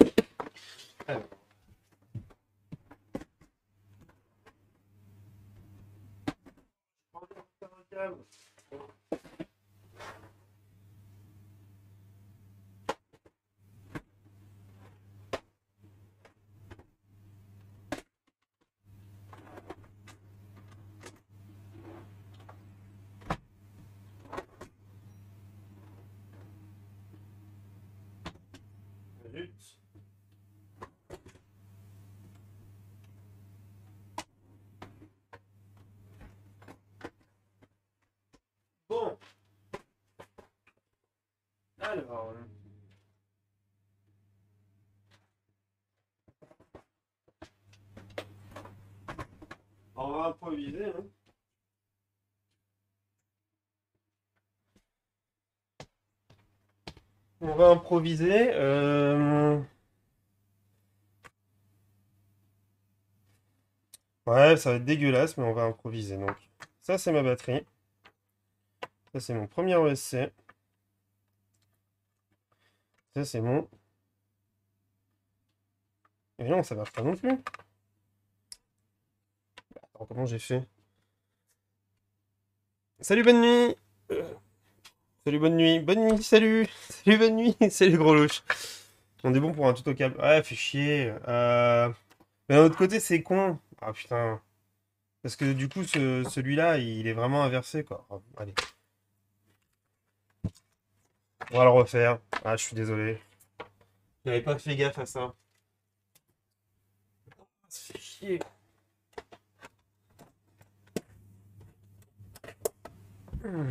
Hein. On va improviser. Euh, ouais, ça va être dégueulasse, mais on va improviser. Donc, ça, c'est ma batterie. Ça, c'est mon premier OSC. Ça, c'est mon... Et non, ça marche pas non plus comment j'ai fait Salut, bonne nuit euh, Salut, bonne nuit Bonne nuit, salut Salut, bonne nuit Salut, gros louche On est bon pour un tuto câble. Ouais, fait chier. Mais euh, d'un autre côté, c'est con. Ah putain. Parce que du coup, celui-là, il est vraiment inversé, quoi. Oh, allez. On va le refaire. Ah, je suis désolé. J'avais pas fait gaffe à ça. ça chier. Alors.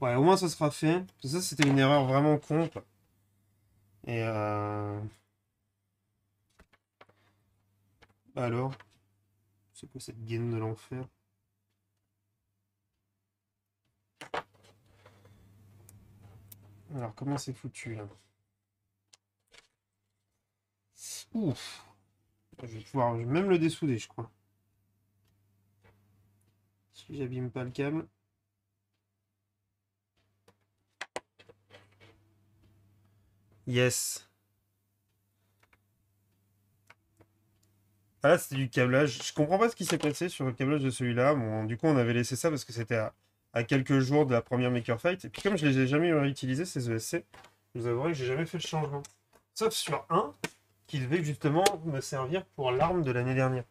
Ouais, au moins ça sera fait. ça, c'était une erreur vraiment con. Et euh... Alors, c'est quoi cette gaine de l'enfer Alors, comment c'est foutu, là Ouf Je vais pouvoir même le dessouder, je crois. Si j'abîme pas le câble. Yes. Ah là, c'était du câblage. Je comprends pas ce qui s'est passé sur le câblage de celui-là. Bon, du coup, on avait laissé ça parce que c'était à à quelques jours de la première Maker Fight. Et puis comme je les ai jamais utilisé ces ESC, je vous avouerai que j'ai jamais fait le changement. Sauf sur un qui devait justement me servir pour l'arme de l'année dernière.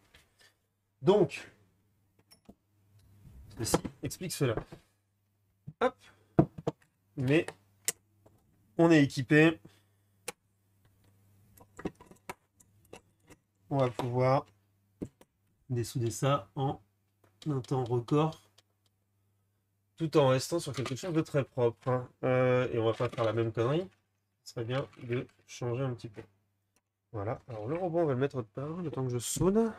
Donc, ceci explique cela. Hop. Mais on est équipé. On va pouvoir dessouder ça en un temps record tout en restant sur quelque chose de très propre. Hein. Euh, et on va pas faire la même connerie. serait bien de changer un petit peu. Voilà, alors le robot, on va le mettre de part, le temps que je sonne.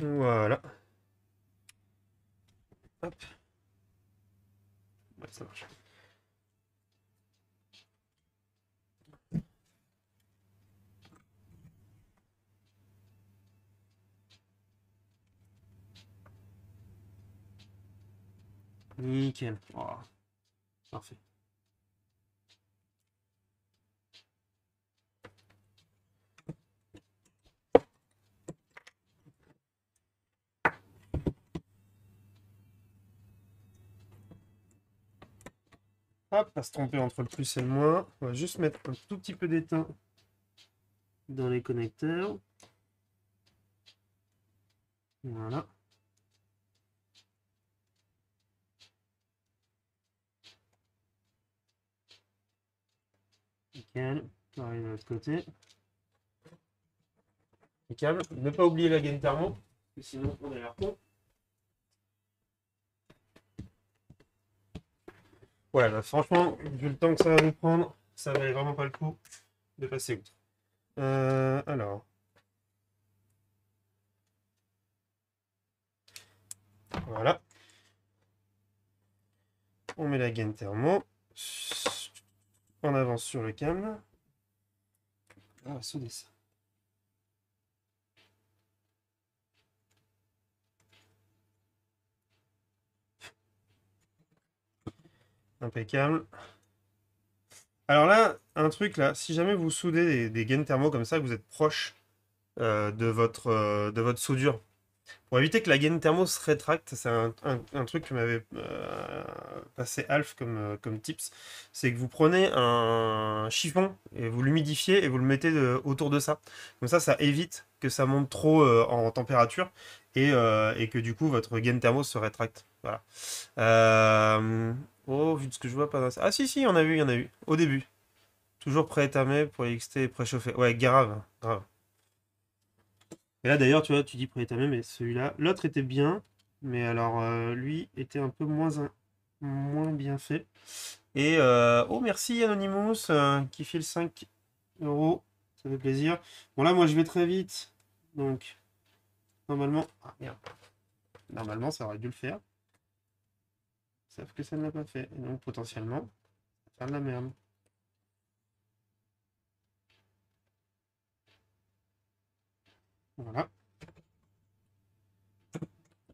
Voilà. Hop. Ouais, ça marche. Nickel. Oh, parfait. Hop, pas se tromper entre le plus et le moins. On va juste mettre un tout petit peu d'étain dans les connecteurs. Voilà. de l'autre côté. câble, Ne pas oublier la gaine thermo, sinon on est con. Voilà, oh franchement, vu le temps que ça va nous prendre, ça valait vraiment pas le coup de passer outre. Euh, alors. Voilà. On met la gaine thermo avance sur le câble. souder ah, ça. Impeccable. Alors là, un truc là, si jamais vous soudez des, gaines thermo comme ça, que vous êtes proche euh, de, votre, euh, de votre soudure, pour éviter que la gaine thermo se rétracte, c'est un, truc que m'avait euh, passé Alf euh, comme, tips, c'est que vous prenez un chiffon et vous l'humidifiez et vous le mettez autour de ça. Comme ça, ça évite que ça monte trop euh, en température et, que du coup votre gaine thermo se rétracte. Oh, vu de ce que je vois, pas Ah si, si, on a vu, il y en a eu. Au début. Toujours prêt à pour XT et Ouais, grave, grave. Et là, d'ailleurs, tu vois, tu dis à même mais celui-là, l'autre était bien, mais alors euh, lui était un peu moins, moins bien fait. Et euh, oh, merci Anonymous euh, qui file 5 euros, ça fait plaisir. Bon, là, moi je vais très vite, donc normalement, ah, normalement ça aurait dû le faire. Sauf que ça ne l'a pas fait, donc potentiellement, faire de la merde. Voilà.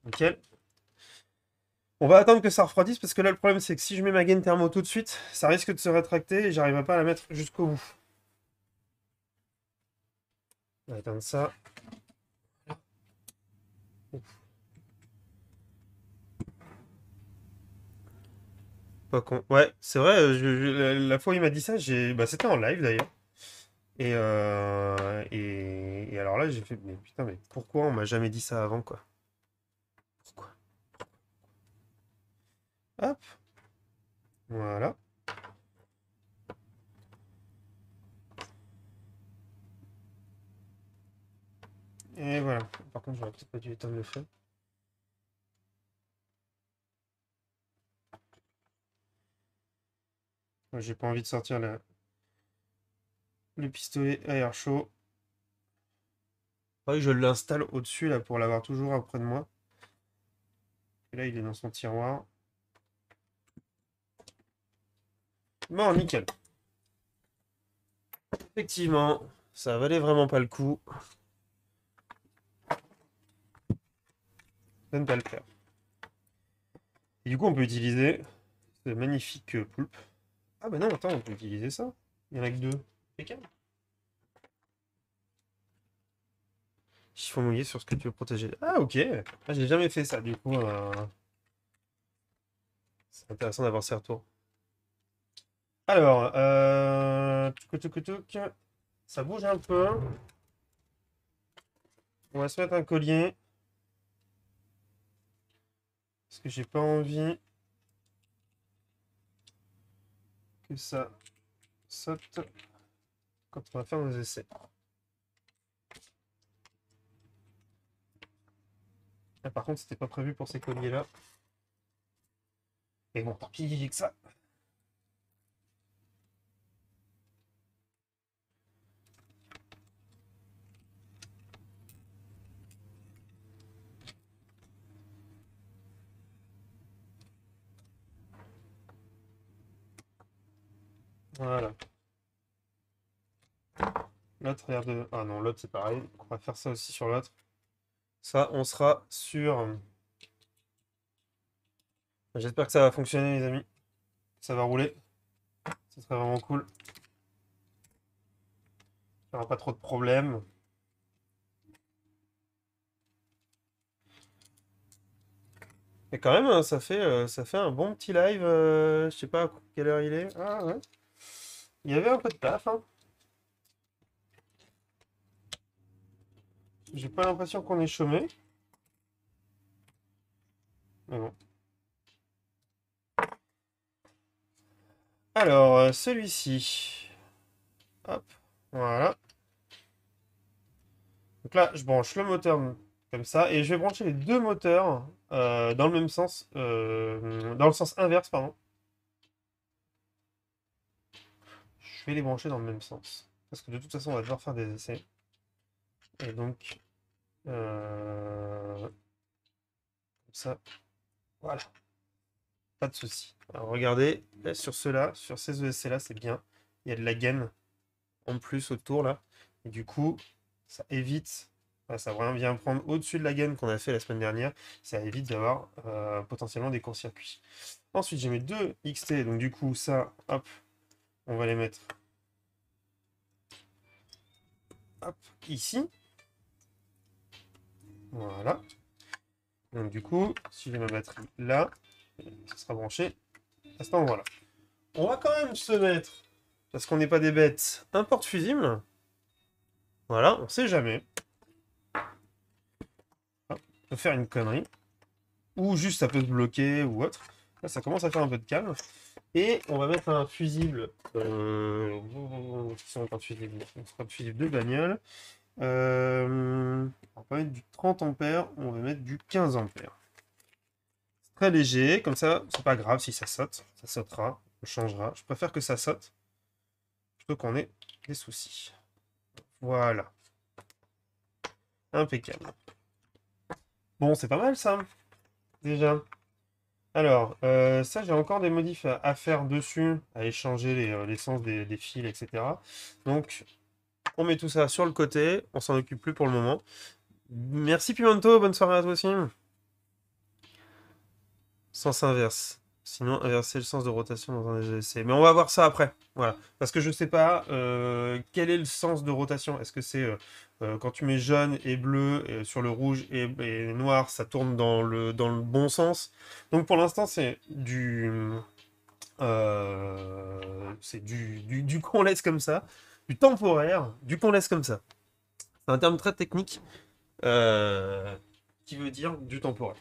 Ok. On va attendre que ça refroidisse parce que là le problème c'est que si je mets ma gaine thermo tout de suite, ça risque de se rétracter et j'arriverai pas à la mettre jusqu'au bout. On va ça. Ouais, c'est vrai, euh, la, fois où il m'a dit ça, j'ai. Bah, c'était en live d'ailleurs. Euh, et, et, alors là, j'ai fait, mais putain, mais pourquoi on m'a jamais dit ça avant, quoi Pourquoi Hop Voilà. Et voilà. Par contre, j'aurais peut-être pas dû éteindre le feu. J'ai pas envie de sortir la, le pistolet à air chaud. je l'installe au-dessus là pour l'avoir toujours après de moi. là, il est dans son tiroir. Bon, nickel. Effectivement, ça valait vraiment pas le coup. Ça ne pas le faire. Et du coup, on peut utiliser ce magnifique euh, poulpe. Ah ben non, attends, on peut utiliser ça. Il n'y en a que deux. Il faut mouiller sur ce que tu veux protéger. Ah, ok. Ah, j'ai jamais fait ça, du coup. Euh, c'est intéressant d'avoir ces retours. Alors, euh... ça bouge un peu. On va se mettre un collier. Parce que j'ai pas envie que ça saute quand on va faire nos essais. par contre, c'était pas prévu pour ces colliers-là. Et bon, tant pis, j'ai que ça. Voilà. L'autre, regarde. Ah non, l'autre, c'est pareil. on va faire ça aussi sur l'autre. Ça, on sera sur. Euh, j'espère que ça va fonctionner, les amis. Ça va rouler. Ce serait vraiment cool. Il n'y aura pas trop de problèmes. Et quand même, hein, ça fait, euh, ça fait un bon petit live. Euh, je sais pas à quelle heure il est. Ah ouais. Il y avait un peu de taf. Hein. J'ai pas l'impression qu'on est chômé. Mais bon. Alors, euh, celui-ci. Hop, voilà. Donc là, je branche le moteur comme ça. Et je vais brancher les deux moteurs euh, dans le même sens. Euh, dans le sens inverse, pardon. Je vais les brancher dans le même sens. Parce que de toute façon, on va devoir faire des essais. Et donc, euh, comme ça. Voilà. Pas de souci. regardez, sur ceux-là, sur ces ESC-là, c'est bien. Il y a de la gaine en plus autour là. du coup, ça évite, ça vient prendre au-dessus de la gaine qu'on a fait la semaine dernière. Ça évite d'avoir euh, potentiellement des courts-circuits. Ensuite, j'ai mis deux XT. Donc du coup, ça, hop, on va les mettre hop, ici. Voilà. Donc du coup, si j'ai ma batterie là, ça sera branché à ce moment-là. On va quand même se mettre, parce qu'on n'est pas des bêtes, un porte-fusible. Voilà, on sait jamais. on peut faire une connerie. Ou juste ça peut se bloquer ou autre. Là, ça commence à faire un peu de calme. Et on va mettre un fusible. Euh... un fusible. de bagnole. Euh, on va mettre du 30 ampères, on va mettre du 15 ampères. C'est très léger, comme ça, c'est pas grave si ça saute, ça sautera, on changera. Je préfère que ça saute plutôt qu'on ait des soucis. Voilà. Impeccable. Bon, c'est pas mal ça, déjà. Alors, euh, ça, j'ai encore des modifs à, faire dessus, à échanger les, euh, l'essence des, des fils, etc. Donc, on met tout ça sur le côté, on s'en occupe plus pour le moment. Merci Pimento, bonne soirée à toi aussi. Sens inverse. Sinon, inverser le sens de rotation dans un EGC. Mais on va voir ça après. Voilà. Parce que je ne sais pas euh, quel est le sens de rotation. Est-ce que c'est euh, euh, quand tu mets jaune et bleu sur le rouge et, noir, ça tourne dans le, dans le bon sens Donc pour l'instant, c'est du. c'est du, du, on laisse comme ça du temporaire, du qu'on laisse comme ça. C'est un terme très technique euh, qui veut dire du temporaire.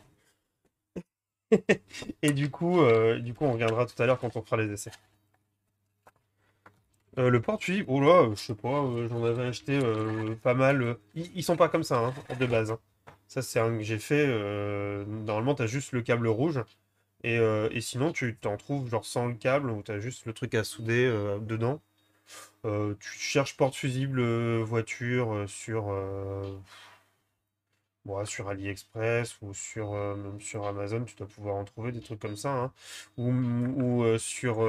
et du coup, euh, du coup, on reviendra tout à l'heure quand on fera les essais. Euh, le portuis oh là, je sais pas, j'en avais acheté pas mal. Ils, sont pas comme ça hein, de base. Hein. Ça, c'est un que j'ai fait. normalement, t'as juste le câble rouge. Et, et sinon, tu t'en trouves genre sans le câble ou t'as juste le truc à souder dedans. Euh, tu cherches porte-fusible euh, voiture euh, sur, sur AliExpress ou sur, même sur Amazon, tu dois pouvoir en trouver des trucs comme ça. Hein. Ou, sur.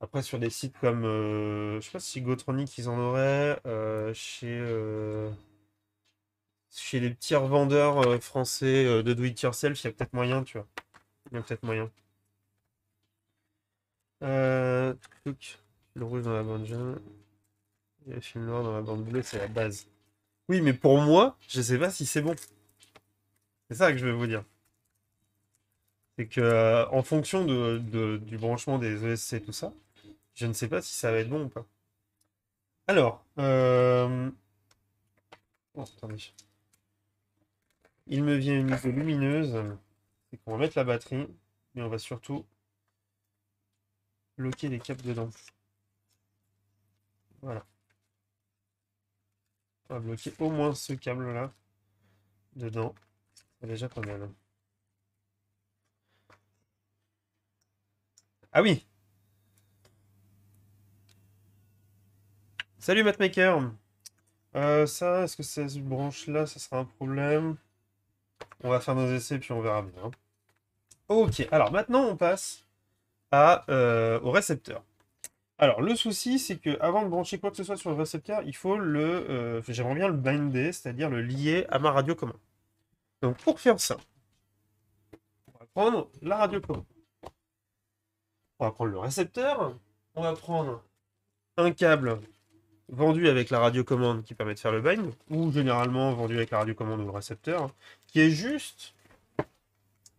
après, sur des sites comme. je sais pas si Gotronic, ils en auraient. chez chez les petits revendeurs français de do it yourself, il y a peut-être moyen, tu vois. Il y a peut-être moyen. Le rouge dans la bande jaune et le film noir dans la bande bleue, c'est la base. Oui, mais pour moi, je sais pas si c'est bon. C'est ça que je vais vous dire. C'est que euh, en fonction du branchement des ESC et tout ça, je ne sais pas si ça va être bon ou pas. Alors, euh... Oh, il me vient une idée lumineuse. C'est qu'on va mettre la batterie, mais on va surtout bloquer les câbles dedans. Voilà. On va bloquer au moins ce câble-là dedans. C'est déjà pas mal. Hein. Ah oui Salut Matmaker euh, Ça, est-ce que cette branche-là, ça sera un problème On va faire nos essais, puis on verra bien. Hein. Ok, alors maintenant, on passe à, euh, au récepteur. Alors, le souci, c'est que avant de brancher quoi que ce soit sur le récepteur, il faut le. Euh, bien le binder, c'est-à-dire le lier à ma radio commande. Donc, pour faire ça, on va prendre la radio commande. On va prendre le récepteur. On va prendre un câble vendu avec la radiocommande qui permet de faire le bind, ou généralement vendu avec la radiocommande ou le récepteur, qui est juste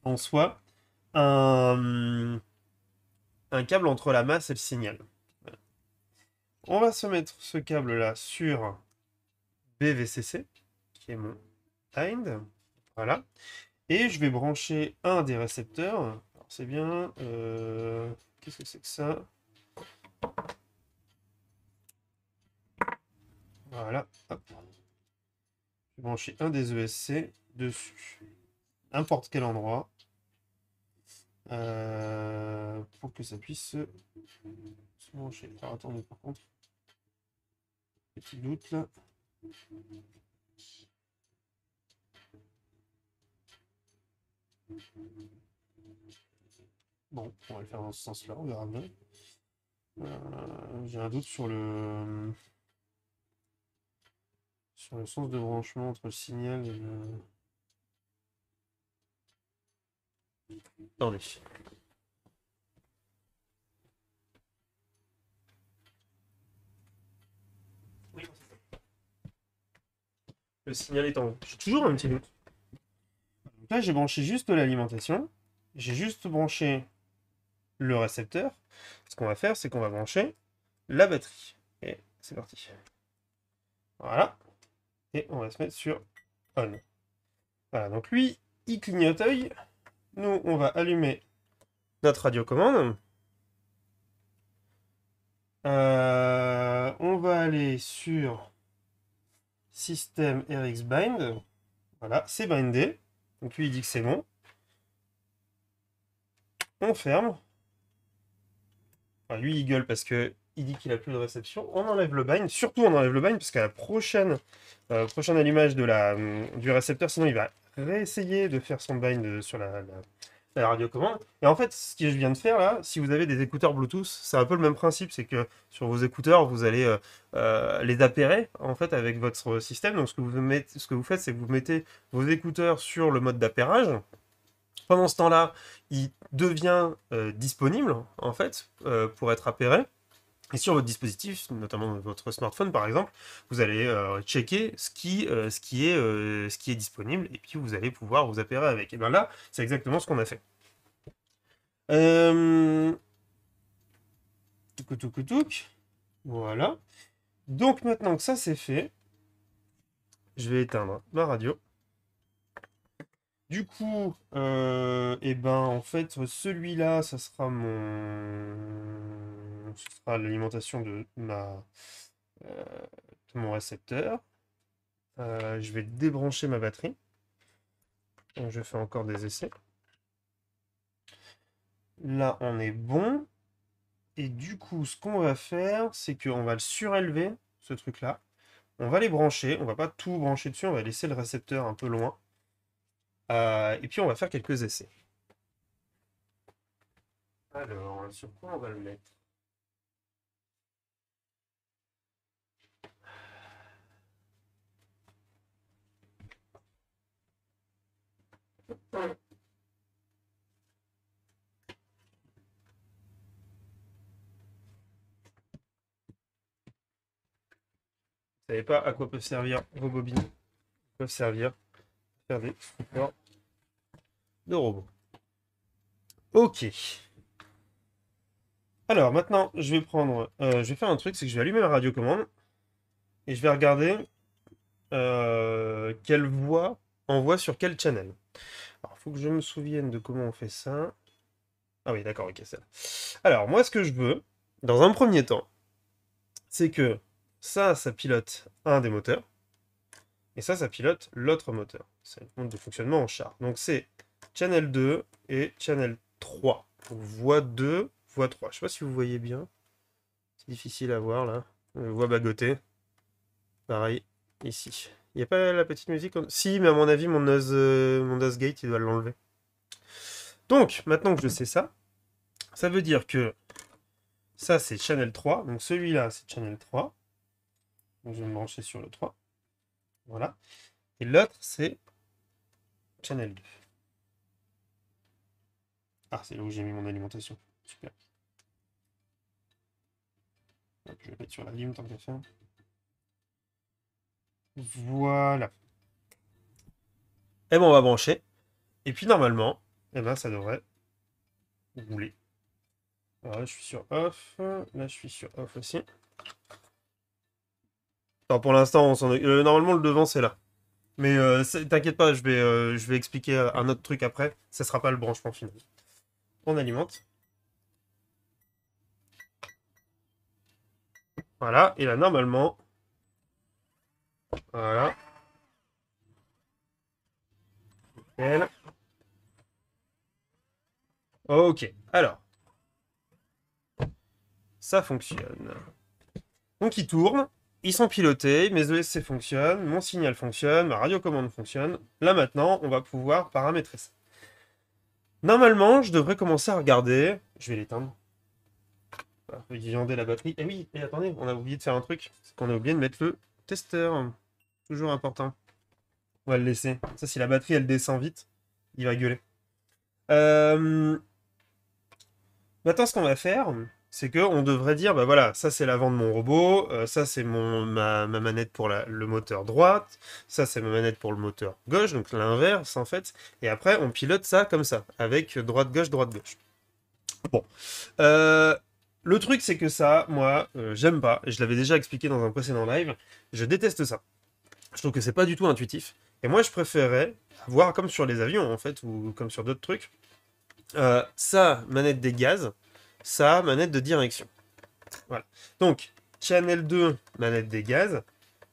en soi un, un câble entre la masse et le signal. On va se mettre ce câble là sur BVCC, qui est mon TIND. Voilà. Et je vais brancher un des récepteurs. C'est bien. Euh, qu'est-ce que c'est que ça Voilà. Je vais brancher un des ESC dessus. N'importe quel endroit. Euh, pour que ça puisse se brancher. Alors attendez par contre petit doute là. Bon, on va le faire dans ce sens-là, on verra bien. Euh, j'ai un doute sur le sur le sens de branchement entre le signal et le. Attendez. Le signal est en haut. J'ai toujours un petit doute. là, j'ai branché juste l'alimentation. J'ai juste branché le récepteur. Ce qu'on va faire, c'est qu'on va brancher la batterie. Et c'est parti. Voilà. Et on va se mettre sur on. Voilà, donc lui, il clignote Nous, on va allumer notre radio commande euh, on va aller sur Système RX bind. Voilà, c'est bindé. Donc lui, il dit que c'est bon. On ferme. Enfin, lui, il gueule parce que il dit qu'il a plus de réception. On enlève le bind. Surtout, on enlève le bind parce qu'à la prochaine, euh, allumage de la, hum, du récepteur, sinon il va réessayer de faire son bind sur la la radiocommande. Et en fait, ce que je viens de faire là, si vous avez des écouteurs Bluetooth, c'est un peu le même principe, c'est que sur vos écouteurs, vous allez euh, euh, les appairer en fait avec votre système. Donc ce que vous, mettez, ce que vous faites, c'est que vous mettez vos écouteurs sur le mode d'appairage. Pendant ce temps-là, il devient euh, disponible en fait pour être appairé. Et sur votre dispositif, notamment votre smartphone par exemple, vous allez euh, checker ce qui, euh, ce, qui est, euh, ce qui est disponible et puis vous allez pouvoir vous appairer avec. Et bien là, c'est exactement ce qu'on a fait. Voilà. Donc maintenant que ça c'est fait, je vais éteindre ma radio. Du coup, et euh, eh ben en fait, celui-là, ça sera mon. Ce sera l'alimentation de ma euh, de mon récepteur. Euh, je vais débrancher ma batterie. je fais encore des essais. Là, on est bon. Et du coup, ce qu'on va faire, c'est qu'on va le surélever, ce truc-là. On va les brancher. On va pas tout brancher dessus. On va laisser le récepteur un peu loin. Euh, et puis on va faire quelques essais. Alors, sur quoi on va le mettre Vous savez pas à quoi peuvent servir vos bobines peuvent servir des de robots. Ok. Alors maintenant, je vais prendre, euh, je vais faire un truc, c'est que je vais allumer la commande et je vais regarder euh, quelle voix envoie sur quel channel. Alors, faut que je me souvienne de comment on fait ça. Ah oui, d'accord, ok, c'est Alors, moi, ce que je veux, dans un premier temps, c'est que ça, ça pilote un des moteurs, et ça, ça pilote l'autre moteur. C'est le de fonctionnement en char. Donc c'est channel 2 et channel 3. Donc voie 2, voix 3. Je sais pas si vous voyez bien. C'est difficile à voir là. Euh, voix bagotée. Pareil, ici. Il n'y a pas la petite musique Si, mais à mon avis, mon euh, Nose, Gate, il doit l'enlever. Donc, maintenant que je sais ça, ça veut dire que ça, c'est channel 3. Donc, celui-là, c'est channel 3. je vais me brancher sur le 3. Voilà. Et l'autre, c'est Channel 2. Ah, c'est là où j'ai mis mon alimentation. Super. je vais mettre sur la lime tant qu'à faire. Voilà. Et eh bon, on va brancher. Et puis normalement, eh ben, ça devrait rouler. Alors ah, là, je suis sur off. Là, je suis sur off aussi. pour l'instant, on s'en... Euh, normalement, le devant, c'est là. Mais euh, t'inquiète pas, je vais, euh, je vais expliquer euh, un autre truc après. Ça sera pas le branchement final. On alimente. Voilà, et là normalement. Voilà. Ok, alors. Ça fonctionne. Donc il tourne ils sont pilotés, mes ESC fonctionnent, mon signal fonctionne, ma radiocommande fonctionne. Là maintenant, on va pouvoir paramétrer ça. Normalement, je devrais commencer à regarder. Je vais l'éteindre. viander la batterie. Et eh oui, eh, attendez, on a oublié de faire un truc. C'est qu'on a oublié de mettre le testeur. Toujours important. On va le laisser. Ça, si la batterie elle descend vite, il va gueuler. Euh, maintenant, ce qu'on va faire, c'est que on devrait dire bah voilà ça c'est l'avant de mon robot euh, ça c'est mon ma, manette pour le moteur droite ça c'est ma manette pour le moteur gauche donc l'inverse en fait et après on pilote ça comme ça avec droite gauche droite gauche bon euh, le truc c'est que ça moi euh, j'aime pas je l'avais déjà expliqué dans un précédent live je déteste ça je trouve que c'est pas du tout intuitif et moi je préférais avoir comme sur les avions en fait ou comme sur d'autres trucs ça manette des gaz sa manette de direction. Voilà. Donc, channel 2, manette des gaz,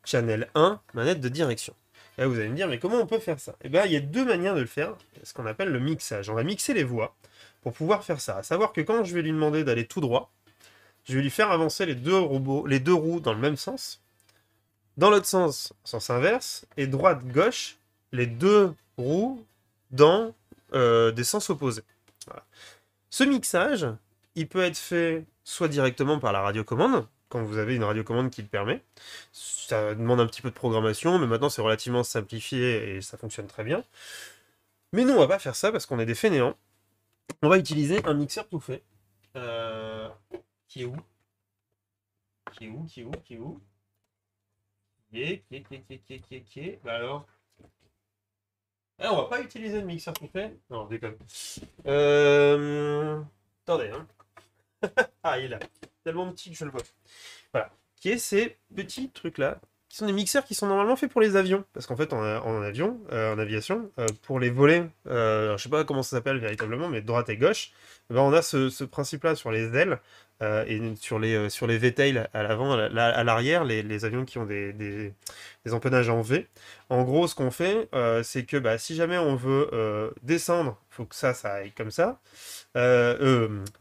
channel 1, manette de direction. Et vous allez me dire, mais comment on peut faire ça Eh bien, il y a deux manières de le faire, ce qu'on appelle le mixage. On va mixer les voix pour pouvoir faire ça. À savoir que quand je vais lui demander d'aller tout droit, je vais lui faire avancer les deux, robots, les deux roues dans le même sens, dans l'autre sens, sens inverse, et droite-gauche, les deux roues dans euh, des sens opposés. Ce mixage, il peut être fait soit directement par la radiocommande, quand vous avez une radiocommande qui le permet. Ça demande un petit peu de programmation, mais maintenant c'est relativement simplifié et ça fonctionne très bien. Mais nous, on va pas faire ça parce qu'on est des fainéants. On va utiliser un mixeur tout fait. Euh, qui est où Qui est où Qui est où Qui est où Qui est Qui est Qui est alors on va pas utiliser le mixeur tout fait. Non, déconne. Euh, attendez, hein. ah, il est là. Tellement petit que je le vois. Voilà. Qui est ces petits trucs-là, qui sont des mixeurs qui sont normalement faits pour les avions. Parce qu'en fait, en, avion, euh, en aviation, euh, pour les volets, euh, je sais pas comment ça s'appelle véritablement, mais droite et gauche, eh ben on a ce, ce principe-là sur les ailes euh, et sur les, euh, sur les v tails à l'avant, à l'arrière, les, les, avions qui ont des, des, empennages en V. En gros, ce qu'on fait, euh, c'est que bah, si jamais on veut descendre, il faut que ça, ça aille comme ça.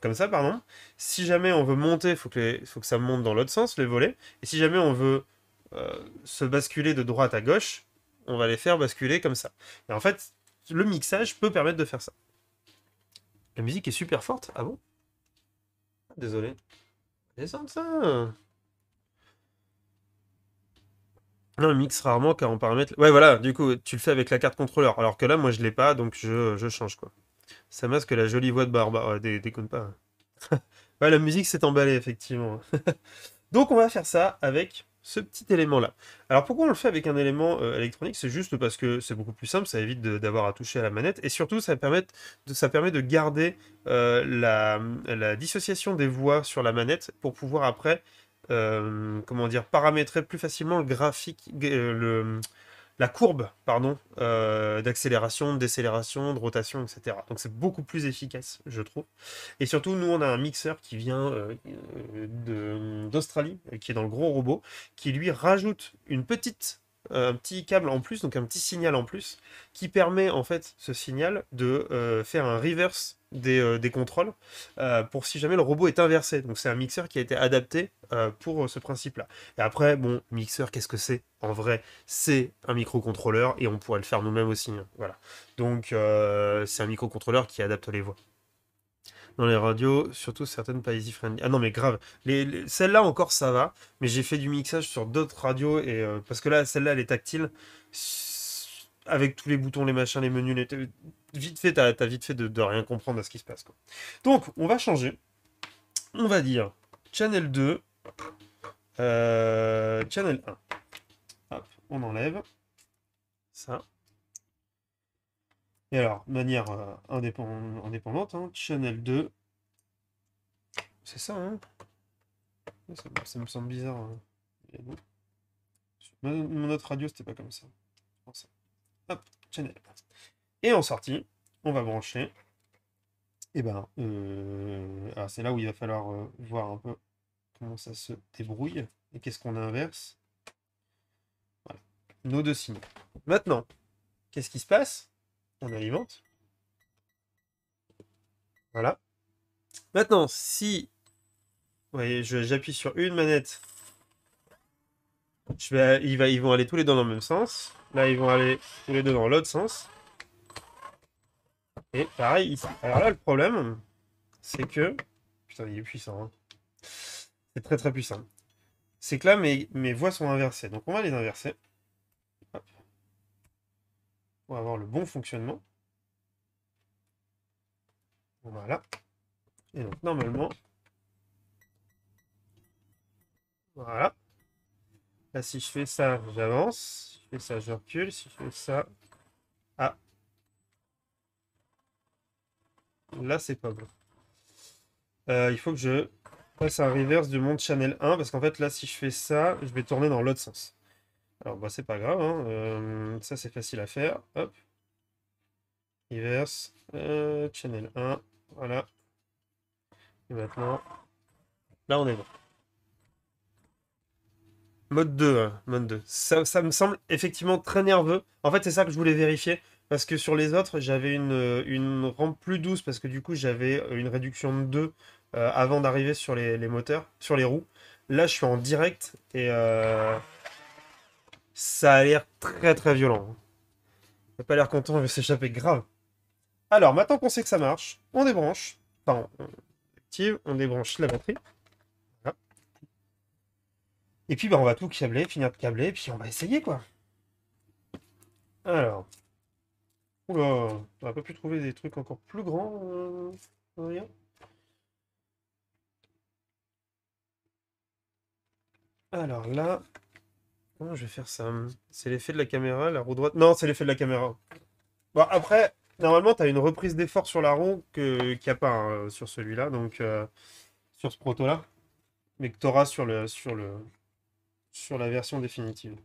comme ça, pardon. Si jamais on veut monter, il faut, que faut que ça monte dans l'autre sens, les volets. Et si jamais on veut se basculer de droite à gauche, on va les faire basculer comme ça. Et en fait, le mixage peut permettre de faire ça. La musique est super forte. Ah bon Désolé. Descends ça Non, mix rarement car on paramètre. Ouais, voilà, du coup, tu le fais avec la carte contrôleur. Alors que là, moi, je l'ai pas, donc je, change, quoi. Ça masque la jolie voix de Barbara. déconne pas. ouais, la musique s'est emballée, effectivement. donc, on va faire ça avec ce petit élément-là. Alors pourquoi on le fait avec un élément euh, électronique C'est juste parce que c'est beaucoup plus simple, ça évite d'avoir à toucher à la manette, et surtout ça permet de, garder euh, la, dissociation des voix sur la manette pour pouvoir après, euh, comment dire, paramétrer plus facilement le graphique, la courbe pardon, euh, d'accélération, de décélération, de rotation, etc. Donc c'est beaucoup plus efficace, je trouve. Et surtout, nous, on a un mixeur qui vient euh, euh, d'Australie, qui est dans le gros robot, qui lui rajoute une petite un petit câble en plus, donc un petit signal en plus, qui permet en fait ce signal de euh, faire un reverse des, euh, contrôles euh, pour si jamais le robot est inversé. Donc c'est un mixeur qui a été adapté pour ce principe-là. Et après, bon, mixeur, qu'est-ce que c'est En vrai, c'est un microcontrôleur et on pourrait le faire nous-mêmes aussi. Hein. voilà. Donc c'est un microcontrôleur qui adapte les voix dans les radios, surtout certaines Paisy friendly. Ah non, mais grave. celle-là encore, ça va. Mais j'ai fait du mixage sur d'autres radios. Et, euh, parce que là, celle-là, elle est tactile. Avec tous les boutons, les machins, les menus. Les... Vite fait, t'as vite fait de, rien comprendre à ce qui se passe. Donc, on va changer. On va dire Channel 2, euh, Channel 1. Hop, on enlève ça. Et alors, manière euh, indépendante, hein, Channel 2. C'est ça, hein ça, me semble bizarre. Hein. mon autre radio, c'était pas comme ça. Hop, Channel. Et en sortie, on va brancher. Et eh ben, euh, c'est là où il va falloir euh, voir un peu comment ça se débrouille et qu'est-ce qu'on inverse. Voilà, nos deux signes. Maintenant, qu'est-ce qui se passe alimente. Voilà. Maintenant, si je j'appuie sur une manette, je vais, il va, ils vont aller tous les deux dans le même sens. Là, ils vont aller tous les deux dans l'autre sens. Et pareil Alors là, le problème, c'est que... Putain, il est puissant. Hein. C'est très très puissant. C'est que là, mes, mes voix sont inversées. Donc on va les inverser pour avoir le bon fonctionnement. Voilà. Et donc normalement, voilà. Là, si je fais ça, j'avance. Si je fais ça, je recule. Si je fais ça, ah. Là, c'est pas bon. Euh, il faut que je fasse un reverse de mon channel 1 parce qu'en fait, là, si je fais ça, je vais tourner dans l'autre sens. Alors, bah, c'est pas grave, hein. euh, ça c'est facile à faire. Hop. Reverse, euh, channel 1, voilà. Et maintenant, là on est bon. Mode 2, hein, mode 2. Ça, me semble effectivement très nerveux. En fait, c'est ça que je voulais vérifier. Parce que sur les autres, j'avais une, rampe plus douce. Parce que du coup, j'avais euh, une réduction de 2 avant d'arriver sur les, moteurs, sur les roues. Là, je suis en direct. Et, euh, ça a l'air très très violent. Ça hein. n'a pas l'air content, il veut s'échapper grave. Alors, maintenant qu'on sait que ça marche, on débranche. Enfin, on active, on débranche la batterie. Et puis, bah, on va tout câbler, finir de câbler, puis on va essayer, quoi. Alors. Oula, on n'a pas pu trouver des trucs encore plus grands. Euh, rien. Alors là, Comment je vais faire ça hum? C'est l'effet de la caméra, la roue droite Non, c'est l'effet de la caméra. Bon, après, normalement, tu as une reprise d'effort sur la roue qu'il n'y a pas hein, sur celui-là, donc euh, sur ce proto-là, mais que tu auras sur, le, sur, le, sur la version définitive.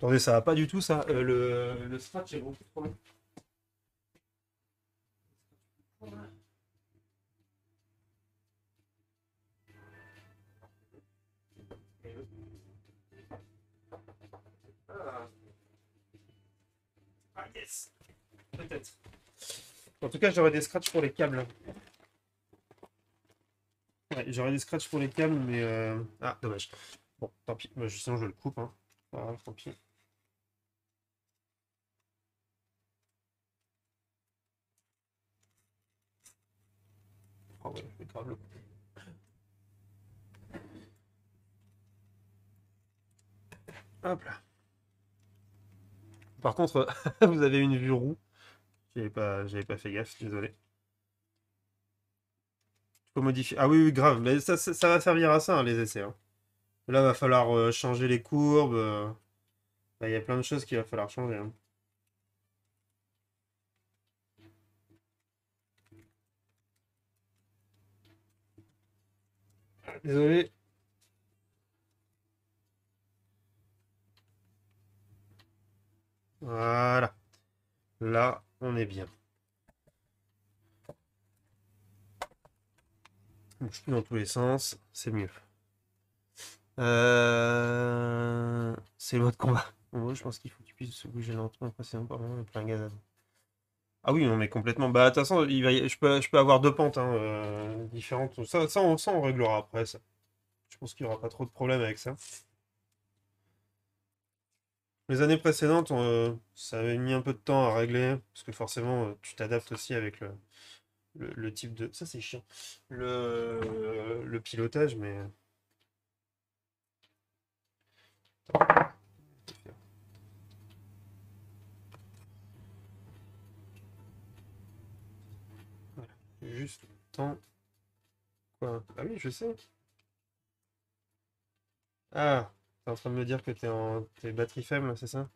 Attendez, ça va pas du tout ça. Euh, le, scratch est beaucoup trop Ah yes Peut-être. En tout cas, j'aurais des scratchs pour les câbles. Ouais, j'aurais des scratchs pour les câbles, mais... Euh, ah, dommage. Bon, tant pis. Bah, Sinon, je le coupe. Hein. Ah, tant pis. Hop là. Par contre, vous avez une vue roue. J'avais pas, j'avais pas fait gaffe, désolé. Faut modifier. Ah oui, oui grave. Mais ça, va servir à ça, hein, les essais. Hein. Là, va falloir euh, changer les courbes. Euh. Il y a plein de choses qu'il va falloir changer. Hein. Désolé. Voilà. Là, on est bien. dans tous les sens, c'est mieux. Euh, c'est l'autre combat. je pense qu'il faut que tu puisses se bouger lentement, un peu plein gaz ah oui, non, mais complètement. Bah, de toute façon, il va je, peux, je peux avoir deux pentes hein, euh, différentes. Ça, on, réglera après. Ça. Je pense qu'il n'y aura pas trop de problèmes avec ça. Les années précédentes, euh, ça avait mis un peu de temps à régler, parce que forcément, euh, tu t'adaptes aussi avec le, type de... Ça, c'est chiant. le, pilotage, mais juste temps. Quoi Ah oui, je sais. Ah, t'es en train de me dire que t'es en t'es batterie faible, c'est ça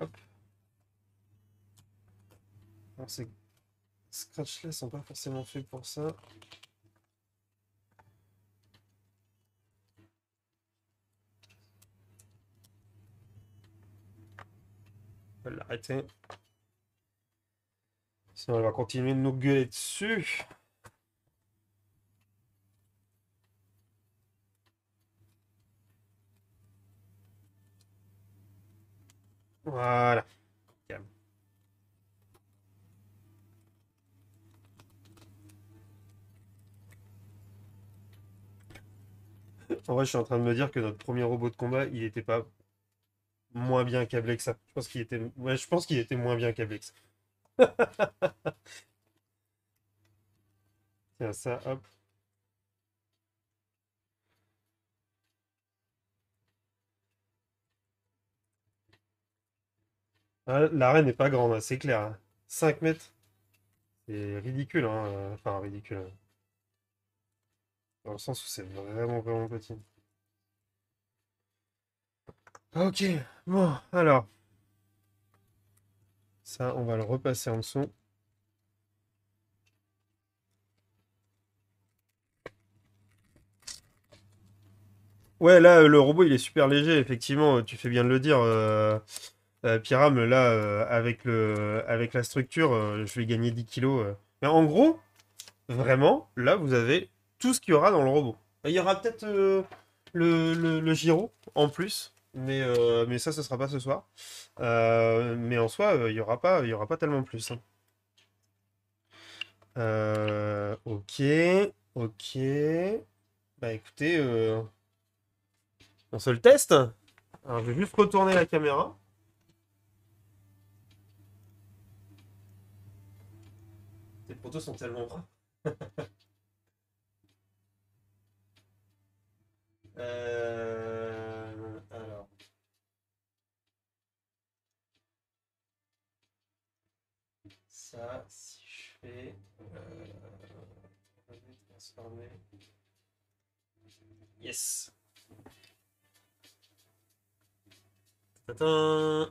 Hop. ces scratch sont pas forcément faits pour ça. l'arrêter Sinon, elle va continuer de nous gueuler dessus. Voilà. En vrai, je suis en train de me dire que notre premier robot de combat, il n'était pas moins bien câblé que ça. Je pense qu'il était, ouais, je pense qu'il était moins bien câblé que ça. Tiens, ça, hop. Ah, l'arène n'est pas grande, hein, c'est clair. 5 hein. mètres. C'est ridicule, hein, euh, Enfin, ridicule. Dans le sens où c'est vraiment, vraiment petit. Ok, bon, alors. Ça, on va le repasser en dessous. Ouais, là, euh, le robot, il est super léger, effectivement, euh, tu fais bien de le dire. Euh, euh Pyram, là, avec, le, avec la structure, je vais gagner 10 kilos. Mais en gros, vraiment, là, vous avez tout ce qu'il y aura dans le robot. Il y aura peut-être le, le, le, gyro en plus. Euh, mais, ça, ce sera pas ce soir. Euh, mais en soi, euh, il n'y aura, pas, y aura pas tellement plus. Hein. ok, ok. Bah écoutez, on se le teste. Alors, je vais juste retourner la caméra. Tes photos sont tellement bras. euh... ça, si je fais. Euh, transformer. Yes. Attends.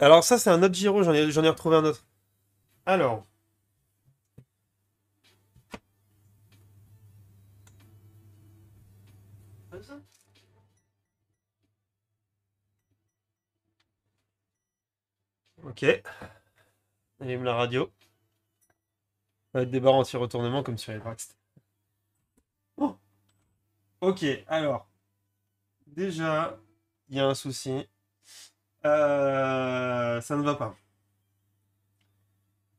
Alors ça c'est un autre Giro, j'en ai, ai retrouvé un autre. Alors, Ok. Allume la radio. On va être des anti-retournement comme sur les Braxton. Ok, alors. Déjà, il y a un souci. Euh, ça ne va pas.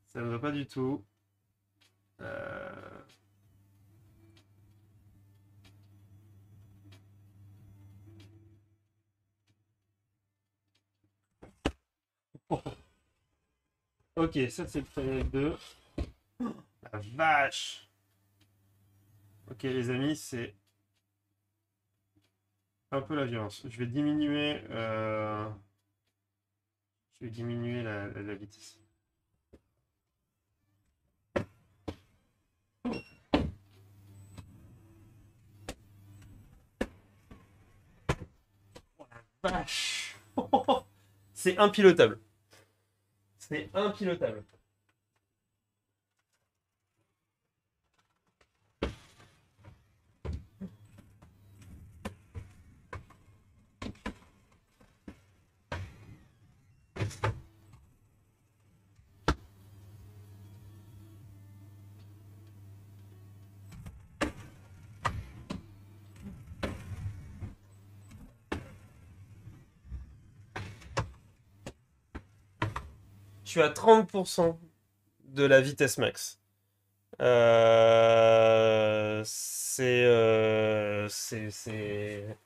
Ça ne va pas du tout. Euh... ok, ça c'est le de de La vache Ok les amis, c'est un peu la violence. Je vais diminuer, euh, je vais diminuer la, vitesse. Oh la vache C'est impilotable. C'est impilotable. à 30% de la vitesse max. Euh, euh, c'est, c'est,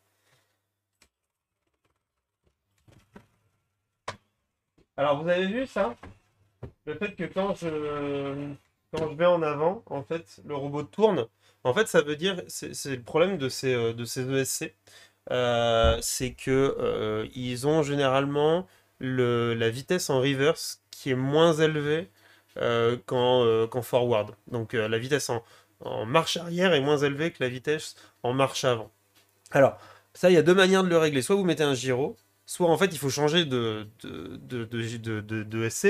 Alors, vous avez vu ça Le fait que quand je, quand je vais en avant, en fait, le robot tourne. En fait, ça veut dire. C'est, le problème de ces, euh, de ces ESC. c'est que ils ont généralement le, la vitesse en reverse qui est moins élevé euh, euh, qu'en forward. Donc euh, la vitesse en, en, marche arrière est moins élevée que la vitesse en marche avant. Alors, ça, il y a deux manières de le régler. Soit vous mettez un gyro, soit en fait il faut changer de, de,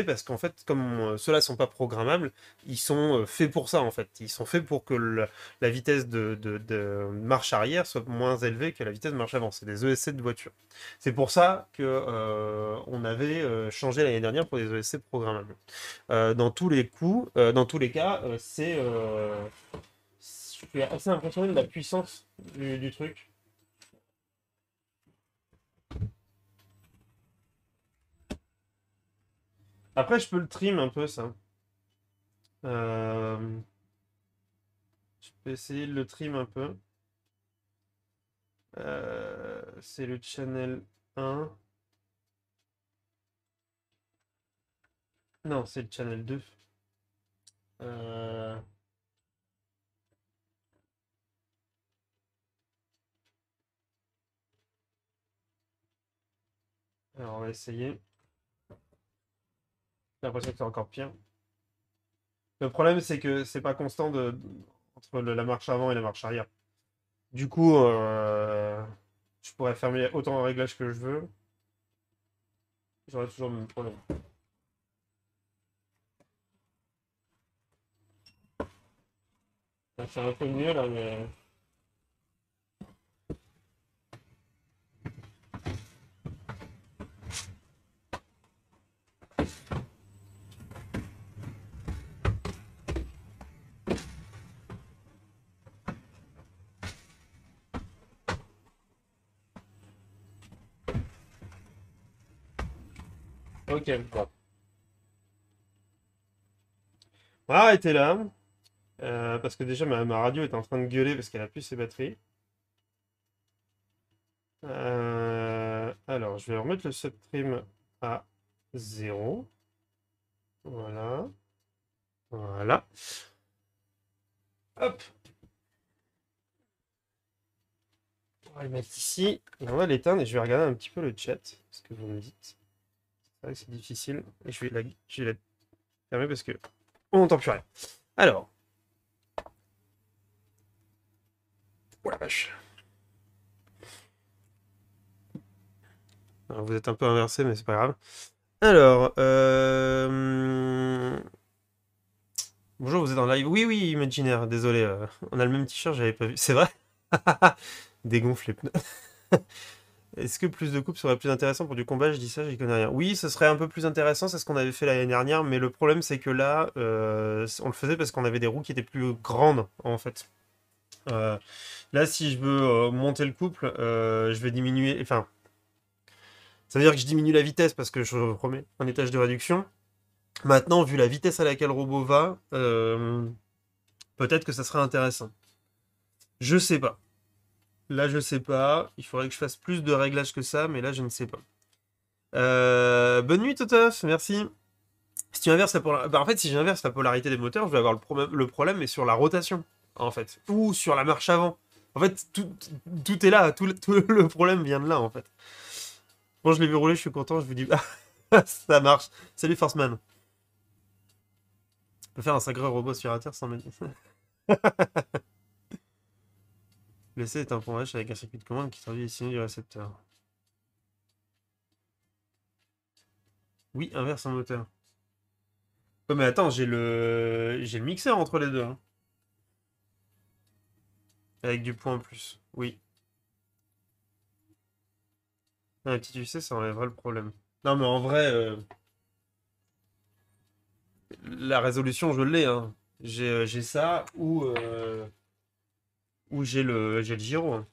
parce qu'en fait comme euh, ceux-là sont pas programmables, ils sont euh, faits pour ça en fait. Ils sont faits pour que la vitesse de, marche arrière soit moins élevée que la vitesse de marche avant. C'est des ESC de voiture. C'est pour ça que euh, on avait changé l'année dernière pour des ESC programmables. dans tous les dans tous les cas, c'est assez impressionnant de la puissance du truc. Après, je peux le trim un peu, ça. Euh, je peux essayer de le trim un peu. Euh, c'est le channel 1. Non, c'est le channel 2. Euh, alors, on va essayer l'impression que c'est encore pire. Le problème, c'est que c'est pas constant de... entre la marche avant et la marche arrière. Du coup, euh, je pourrais fermer autant de réglages que je veux. J'aurais toujours le même problème. Ça, c'est un peu mieux là, mais. cinquième On va arrêter là. Euh, parce que déjà, ma, radio est en train de gueuler parce qu'elle a plus ses batteries. Euh, alors, je vais remettre le subprime à 0. Voilà. Voilà. Hop. On va le mettre ici. on va l'éteindre et je vais regarder un petit peu le chat, ce que vous me dites c'est difficile. Et je vais la, je vais la fermer parce que on n'entend plus rien. Alors. Oh la vache. vous êtes un peu inversé, mais c'est pas grave. Alors, euh, bonjour, vous êtes en live Oui, oui, imaginaire. Désolé, euh, on a le même t-shirt, j'avais pas vu. C'est vrai Dégonfle les pneus. Est-ce que plus de coupes serait plus intéressant pour du combat Je dis ça, j'y connais rien. Oui, ce serait un peu plus intéressant, c'est ce qu'on avait fait l'année dernière, mais le problème c'est que là, euh, on le faisait parce qu'on avait des roues qui étaient plus grandes en fait. Euh, là, si je veux euh, monter le couple, je vais diminuer. Enfin, ça veut dire que je diminue la vitesse parce que je promets un étage de réduction. Maintenant, vu la vitesse à laquelle le robot va, peut-être que ça serait intéressant. Je sais pas. Là, je sais pas. Il faudrait que je fasse plus de réglages que ça, mais là, je ne sais pas. Euh, bonne nuit, Totof. Merci. Si tu inverses la bah, en fait, si j'inverse la polarité des moteurs, je vais avoir le, le problème, mais sur la rotation, en fait. Ou sur la marche avant. En fait, tout, est là. Tout, le problème vient de là, en fait. Bon, je l'ai vu rouler, je suis content. Je vous dis, ah, ça marche. Salut, Forceman. On peut faire un sacré robot sur la Terre sans mettre... Le C est un point H avec un circuit de commande qui traduit les signaux du récepteur. Oui, inverse en moteur. Oh mais attends, j'ai le j'ai le mixeur entre les deux. Hein. Avec du point en plus. Oui. un ah, petit UC, ça enlèverait le problème. Non, mais en vrai, euh, la résolution, je l'ai. Hein. J'ai euh, ça ou. Euh, où j'ai le, le Giro. Hein.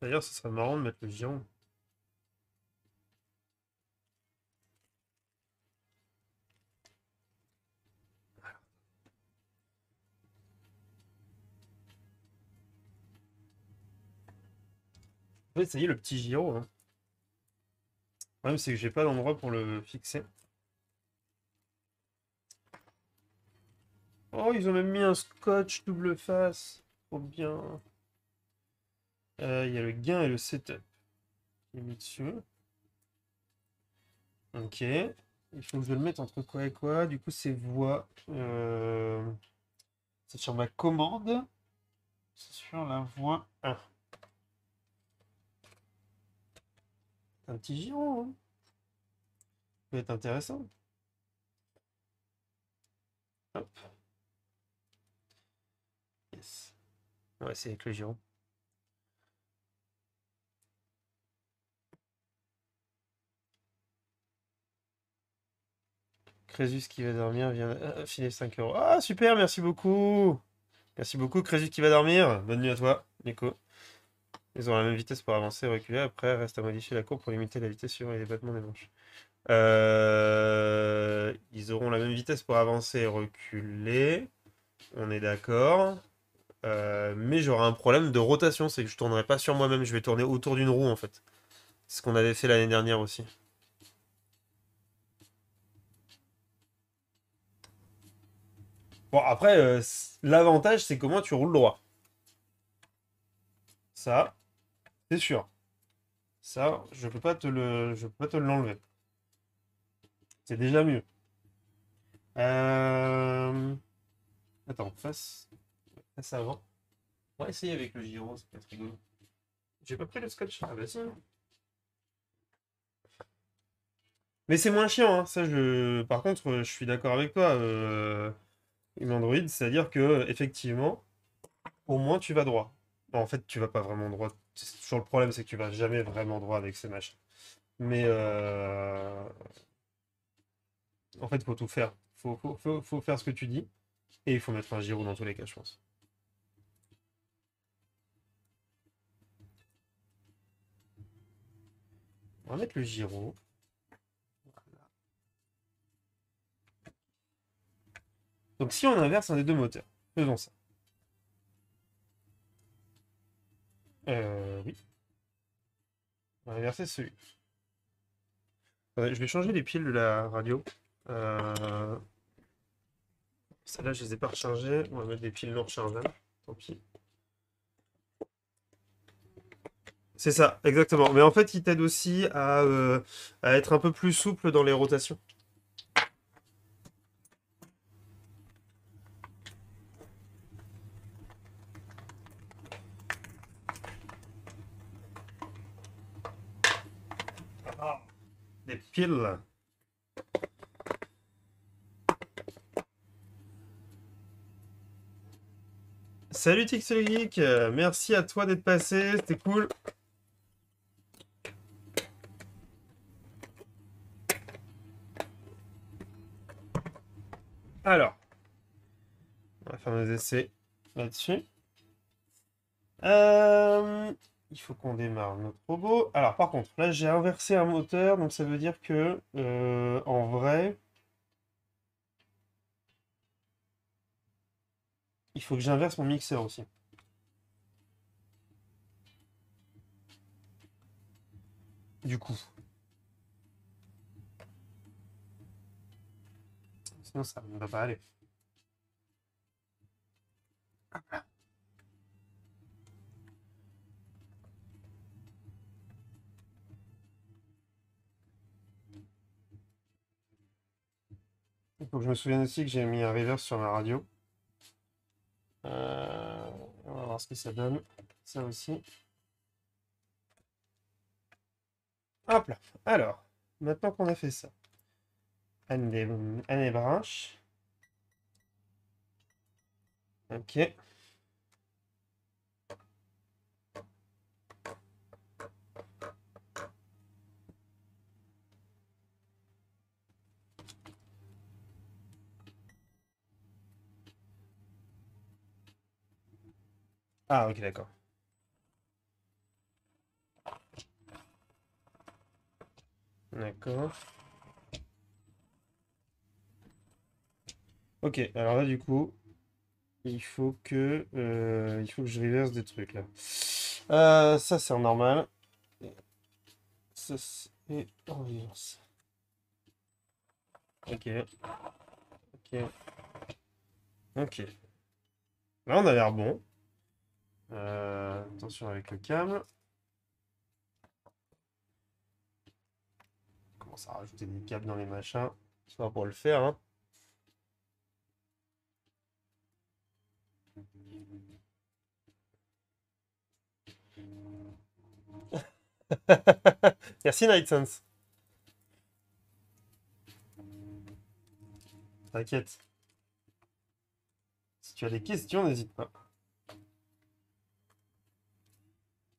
D'ailleurs, ce serait marrant de mettre le Giro. ça y est, le petit Giro. Hein. Le problème, c'est que j'ai pas d'endroit pour le fixer. Oh, ils ont même mis un scotch double face. Oh bien. Euh, il y a le gain et le setup Il est mis dessus. Ok. Il faut que je le mette entre quoi et quoi. Du coup, c'est voix. Euh, c'est sur ma commande. C'est sur la voix 1. Un petit giron. Hein. Ça peut être intéressant. Hop. Ouais, c'est avec le giron. Crésus qui va dormir vient euh, filer 5 euros. Ah, super, merci beaucoup. Merci beaucoup, Crésus qui va dormir. Bonne nuit à toi, Nico. Ils ont la même vitesse pour avancer et reculer. Après, reste à modifier la courbe pour limiter la vitesse sur les battements des manches. Euh, ils auront la même vitesse pour avancer et reculer. On est d'accord. Euh, mais j'aurai un problème de rotation, c'est que je tournerai pas sur moi-même, je vais tourner autour d'une roue en fait. ce qu'on avait fait l'année dernière aussi. Bon après, euh, l'avantage c'est comment tu roules droit. Ça, c'est sûr. Ça, je peux pas te le, peux pas te l'enlever. C'est déjà mieux. Euh, attends, face. Ah, ça avant. On va essayer avec le gyro, c'est pas rigolo. J'ai pas pris le scotch. Ah, bah, Mais c'est moins chiant, hein. ça je. Par contre, euh, je suis d'accord avec toi, une euh, Android, c'est-à-dire que effectivement, au moins tu vas droit. en fait, tu vas pas vraiment droit. sur le problème, c'est que tu vas jamais vraiment droit avec ces machins. Mais euh, en fait, faut tout faire. Faut, faut, faut, faire ce que tu dis. Et il faut mettre un gyro dans tous les cas, je pense. On va mettre le gyro Donc si on inverse un des deux moteurs, faisons ça. Euh, oui. On va inverser celui. je vais changer les piles de la radio. Euh... là je les ai pas rechargées. On va mettre des piles non rechargeables. Tant pis. C'est ça, exactement. Mais en fait, il t'aide aussi à, euh, être un peu plus souple dans les rotations. Ah, des piles. Salut TixelGeek, merci à toi d'être passé, c'était cool. Alors, on va faire nos essais là-dessus. Euh, il faut qu'on démarre notre robot. Alors, par contre, là, j'ai inversé un moteur, donc ça veut dire que, euh, en vrai, il faut que j'inverse mon mixeur aussi. Du coup, sinon ça ne va pas aller. là. Il faut que je me souvienne aussi que j'ai mis un reverse sur ma radio. Euh, on va voir ce que ça donne. Ça aussi. Hop là. Alors, maintenant qu'on a fait ça. Anne des, des branches. Ok. Ah, ok, d'accord. D'accord. Ok, alors là du coup, il faut que, euh, il faut que je reverse des trucs là. Euh, ça c'est normal. Ça c'est en reverse. Ok. Ok. Ok. Là on a l'air bon. Euh, attention avec le câble. On commence à rajouter des câbles dans les machins. C'est pas pour le faire. Hein. Merci Nightsense. T'inquiète. Si tu as des questions, n'hésite pas.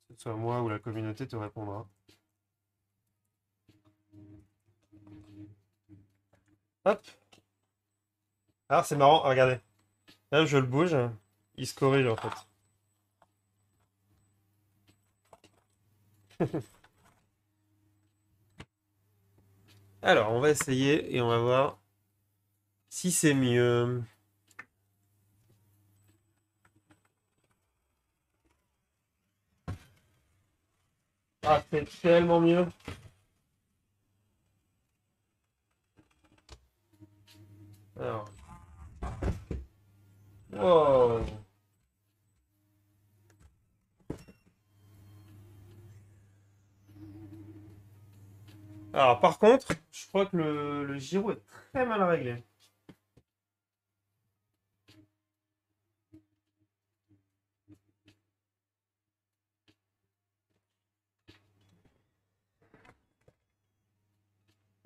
Que ce soit moi ou la communauté te répondra. Hop. Alors c'est marrant, regardez. Là je le bouge, il se corrige en fait. Alors, on va essayer et on va voir si c'est mieux. Ah, c'est tellement mieux. Alors. Alors, par contre, je crois que le, le gyro est très mal réglé.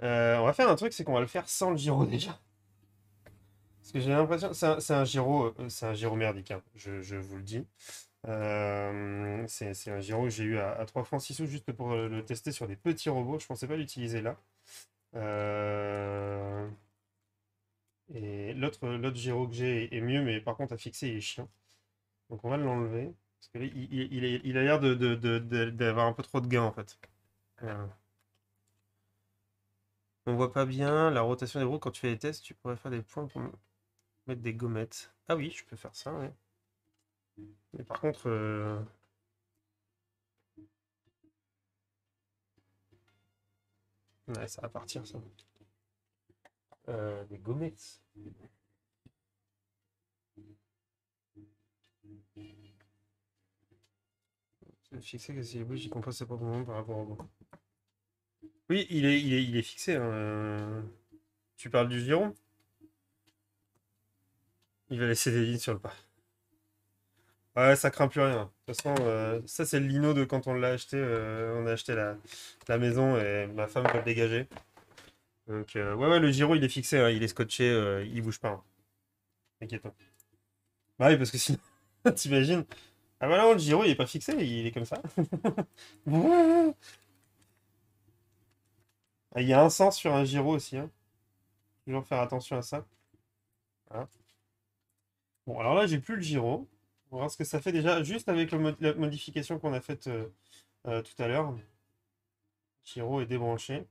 Euh, on va faire un truc, c'est qu'on va le faire sans le gyro déjà. Parce que j'ai l'impression, c'est un, un, gyro, c'est un gyro euh, merdique, hein. je, vous le dis. Euh, c'est un gyro que j'ai eu à, à 3 francs 6 sous juste pour euh, le tester sur des petits robots. Je pensais pas l'utiliser là. Euh, et l'autre gyro que j'ai est mieux, mais par contre à fixer il est chiant. Donc on va l'enlever. Parce il, il, a l'air d'avoir de, de, un peu trop de gain en fait. On voit pas bien la rotation des roues quand tu fais les tests. Tu pourrais faire des points pour mettre des gommettes. Ah oui, je peux faire ça, mais par contre... Euh, ça va partir, ça. Euh, des gommettes. Fixé que si oui, j'y comprends pas bon par rapport au Oui, il est, il est, il est fixé. Hein. Tu parles du giron Il va laisser des lignes sur le pas. Ouais, ça craint plus rien. De toute façon, euh, ça c'est le lino de quand on l'a acheté. Euh, on a acheté la, la, maison et ma femme va le dégager. Donc, euh, ouais, ouais, le giro il est fixé, hein, il est scotché, il bouge pas. Hein. pas. Bah oui, parce que sinon, t'imagines. Ah bah non, le gyro il est pas fixé, il est comme ça. Ah, il y a un sens sur un gyro aussi. Hein. Toujours faire attention à ça. Hein. Bon, alors là, j'ai plus le gyro. On va voir ce que ça fait déjà, juste avec le la modification qu'on a faite euh, euh, tout à l'heure. Chiro est débranché.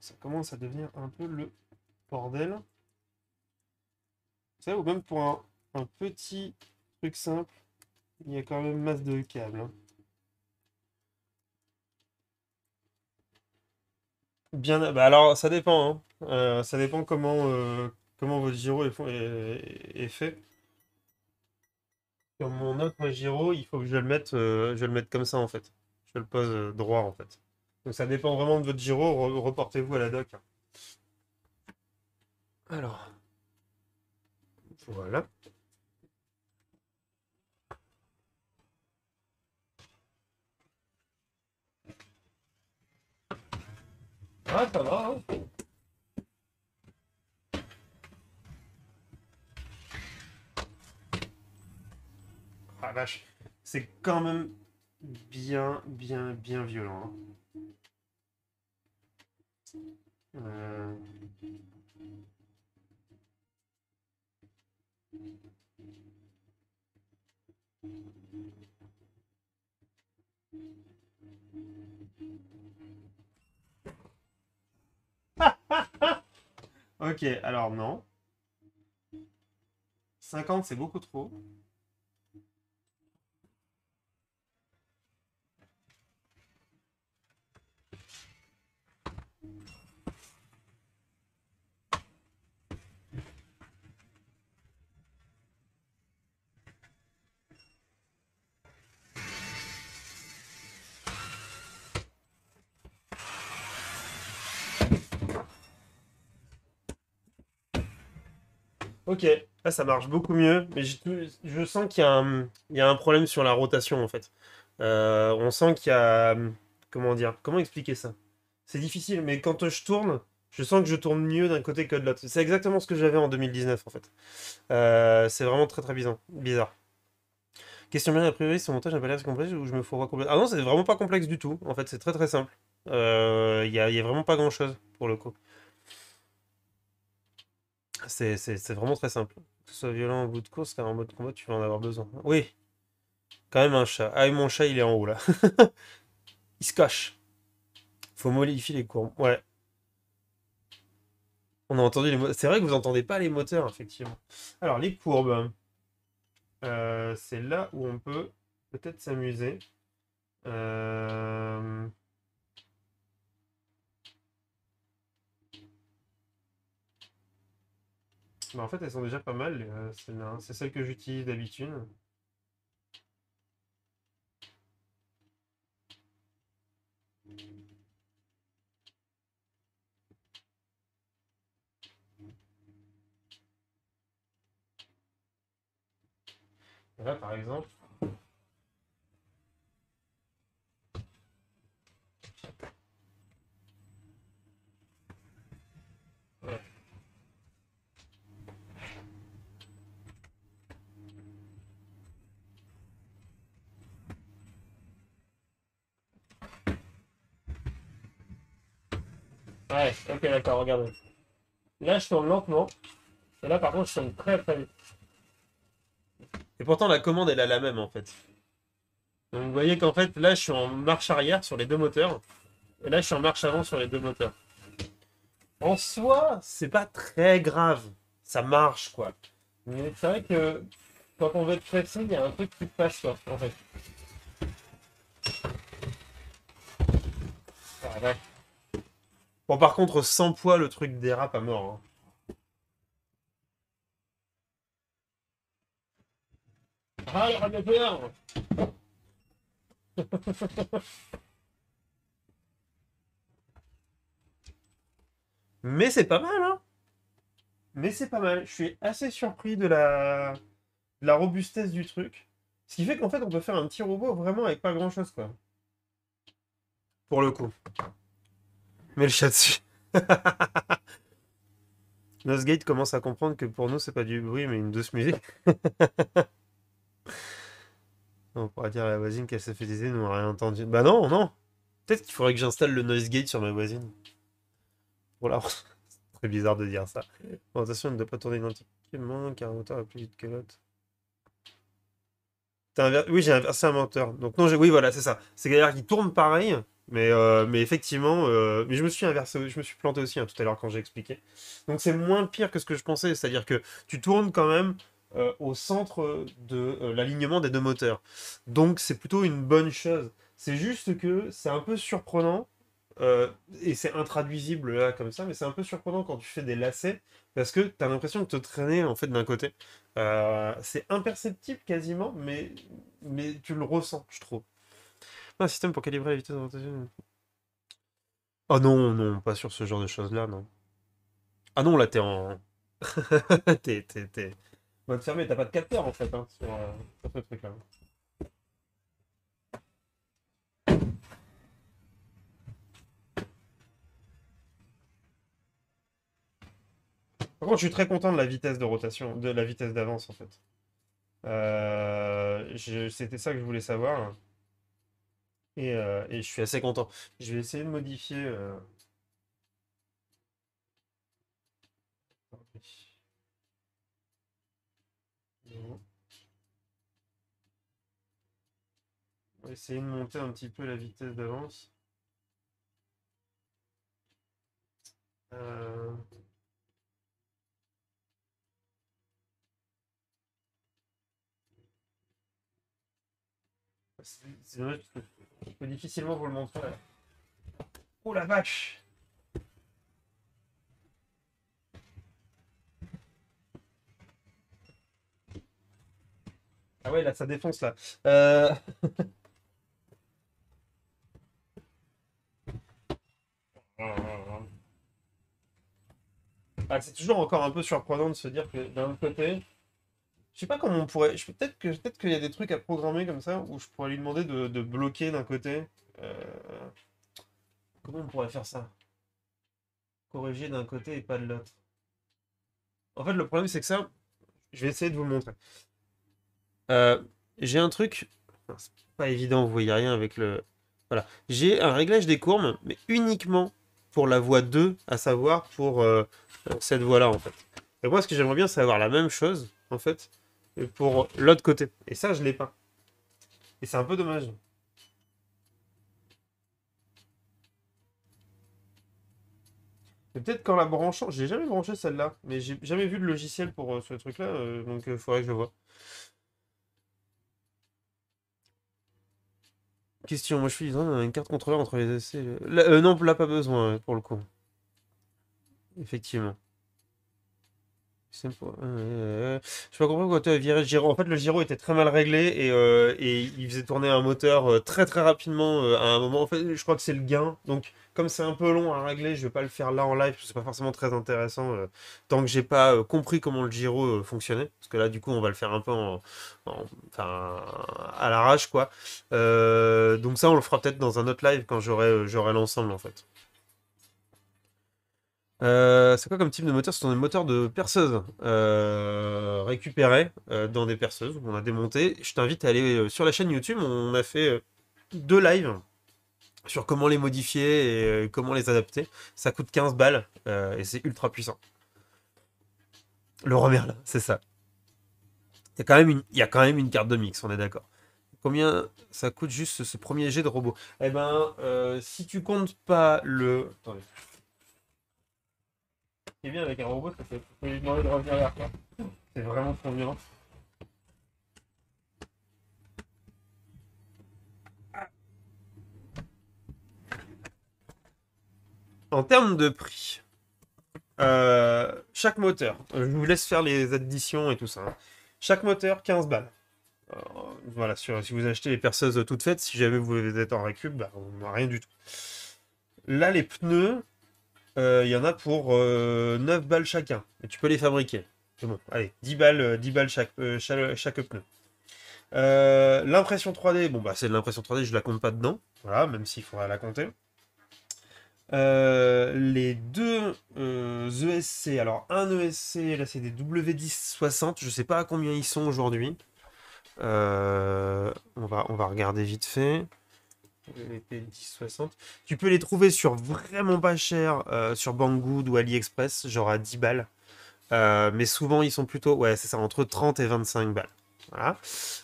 Ça commence à devenir un peu le bordel. Ça, ou même pour un, petit truc simple, il y a quand même masse de câbles. Hein. Bien, bah, alors ça dépend. Hein. Euh, ça dépend comment, euh, comment votre gyro est, fait. Sur mon autre Giro, il faut que je le mette, euh, je le mette comme ça en fait. Je le pose droit en fait. Donc ça dépend vraiment de votre gyro, Reportez-vous à la doc. Alors, voilà. Ah, ça va. Hein. Ah, c'est quand même bien, bien, bien violent. Hein. Euh. ok, alors non. 50, c'est beaucoup trop. Ok, là ça marche beaucoup mieux, mais je sens qu'il y, a un problème sur la rotation en fait. Euh, on sent qu'il y a. Comment dire Comment expliquer ça C'est difficile, mais quand je tourne, je sens que je tourne mieux d'un côté que de l'autre. C'est exactement ce que j'avais en 2019 en fait. Euh, c'est vraiment très très bizarre. bizarre. Question bien, a priori, ce montage n'a pas l'air complexe ou je me fourvoie complètement. Ah non, c'est vraiment pas complexe du tout. En fait, c'est très très simple. Euh, il n'y y a vraiment pas grand chose pour le coup. C'est vraiment très simple. Que ce soit violent au bout de course, car en mode combat, tu vas en avoir besoin. Oui. Quand même un chat. Ah, et mon chat, il est en haut, là. il se cache. Faut modifier les courbes. Ouais. On a entendu les C'est vrai que vous n'entendez pas les moteurs, effectivement. Alors, les courbes. Euh, c'est là où on peut peut-être s'amuser. Euh... mais bah, en fait, elles sont déjà pas mal, euh, hein. C'est celle que j'utilise d'habitude. Là, par exemple, Ah ouais, ok, d'accord, regardez. Là, je tourne lentement. Et là, par contre, je tourne très très vite. Et pourtant, la commande, elle a la même, en fait. Donc, vous voyez qu'en fait, là, je suis en marche arrière sur les deux moteurs. Et là, je suis en marche avant sur les deux moteurs. En soi, c'est pas très grave. Ça marche, quoi. Mais c'est vrai que quand on veut être précis, il y a un truc qui passe, en fait. ouais. Bon, par contre, sans poids, le truc dérape à mort. Hein. Ah, Mais c'est pas mal, hein Mais c'est pas mal. Je suis assez surpris de la, de la robustesse du truc. Ce qui fait qu'en fait, on peut faire un petit robot vraiment avec pas grand-chose, quoi. Pour le coup le chat dessus. Noisegate commence à comprendre que pour nous, c'est pas du bruit, mais une douce musique. on pourra dire à la voisine qu'elle s'est fait des nous on rien entendu. Bah non, non Peut-être qu'il faudrait que j'installe le noise gate sur ma voisine. Voilà, c'est très bizarre de dire ça. attention, ne doit pas tourner identiquement, car un moteur est plus vite que l'autre. Oui, j'ai inversé un moteur. Donc non, oui, voilà, c'est ça. C'est galère qui tourne pareil, euh, mais, effectivement, euh, mais je me suis inversé, je me suis planté aussi hein, tout à l'heure quand j'ai expliqué. Donc c'est moins pire que ce que je pensais, c'est-à-dire que tu tournes quand même euh, au centre de l'alignement des deux moteurs. Donc c'est plutôt une bonne chose. C'est juste que c'est un peu surprenant, et c'est intraduisible là comme ça, mais c'est un peu surprenant quand tu fais des lacets, parce que tu as l'impression de te traîner en fait d'un côté. c'est imperceptible quasiment, mais, mais tu le ressens, je trouve. Un système pour calibrer la vitesse de rotation Oh ah non, non, pas sur ce genre de choses-là, non. Ah non, là, t'es en... t'es, t'es, t'es... Mode fermé, t'as pas de capteur, en fait, hein, euh, sur, ce truc-là. Par contre, je suis très content de la vitesse de rotation, de la vitesse d'avance en fait. Euh, c'était ça que je voulais savoir. Euh, et, je suis assez content. Je vais essayer de modifier. Euh... On essayer de monter un petit peu la vitesse d'avance. Euh, c'est il peut difficilement vous le montrer. Oh la vache Ah ouais, là, ça défonce, là. c'est toujours encore un peu surprenant de se dire que d'un autre côté, je sais pas comment on pourrait. Peut-être que peut-être qu'il y a des trucs à programmer comme ça où je pourrais lui demander de, bloquer d'un côté. Euh, comment on pourrait faire ça Corriger d'un côté et pas de l'autre. En fait, le problème c'est que ça, je vais essayer de vous montrer. Euh, j'ai un truc. C'est pas évident, vous voyez rien avec le. Voilà. J'ai un réglage des courbes, mais uniquement pour la voie 2, à savoir pour euh, cette voie-là en fait. Et moi, ce que j'aimerais bien, c'est avoir la même chose en fait, pour l'autre côté. Et ça, je l'ai pas. Et c'est un peu dommage. Peut-être qu'en la branchant, j'ai jamais branché celle-là, mais j'ai jamais vu de logiciel pour euh, ce truc-là, euh, donc il euh, faudrait que je le vois. Question, moi je suis disant une carte contrôleur entre les essais. non, là pas besoin pour le coup. Effectivement ne sais pas pourquoi tu as viré le gyro. En fait, le gyro était très mal réglé euh, et, il faisait tourner un moteur euh, très très rapidement euh, à un moment. En fait, je crois que c'est le gain. Donc, comme c'est un peu long à régler, je vais pas le faire là en live parce que c'est pas forcément très intéressant tant que j'ai pas compris comment le gyro fonctionnait. Parce que là, du coup, on va le faire un peu en, à l'arrache quoi. donc, ça, on le fera peut-être dans un autre live quand j'aurai l'ensemble en fait. Euh, c'est quoi comme type de moteur Ce sont des moteurs de perceuse euh, récupérés euh, dans des perceuses on a démonté. Je t'invite à aller euh, sur la chaîne YouTube. On a fait deux lives sur comment les modifier et comment les adapter. Ça coûte 15 balles et c'est ultra puissant. Le là, c'est ça. Il y, a quand même une, carte de mix, on est d'accord. Combien ça coûte juste ce, premier jet de robot Eh ben, si tu comptes pas le qui bien avec un robot, c'est fait. de revenir vers toi. C'est vraiment trop En termes de prix, euh, chaque moteur, je vous laisse faire les additions et tout ça. Hein. Chaque moteur, 15 balles. Euh, voilà, si vous achetez les perceuses toutes faites, si jamais vous êtes en récup, bah, on n'a rien du tout. Là, les pneus, euh, il y en a pour 9 euh, balles chacun. tu peux les fabriquer. bon, allez, 10 balles, 10 euh, balles chaque, chaque, pneu. l'impression 3D, bon bah c'est de l'impression 3D, je la compte pas dedans, voilà, même s'il faudrait la compter. les deux ESC, e alors un ESC, là c'est des W1060, je sais pas à combien ils sont aujourd'hui. on, va, on va regarder vite fait. Tu peux les trouver sur vraiment pas cher euh, sur Banggood ou AliExpress, genre à 10 balles. Euh, mais souvent, ils sont plutôt, ouais, c'est ça, entre 30 et 25 balles. Voilà.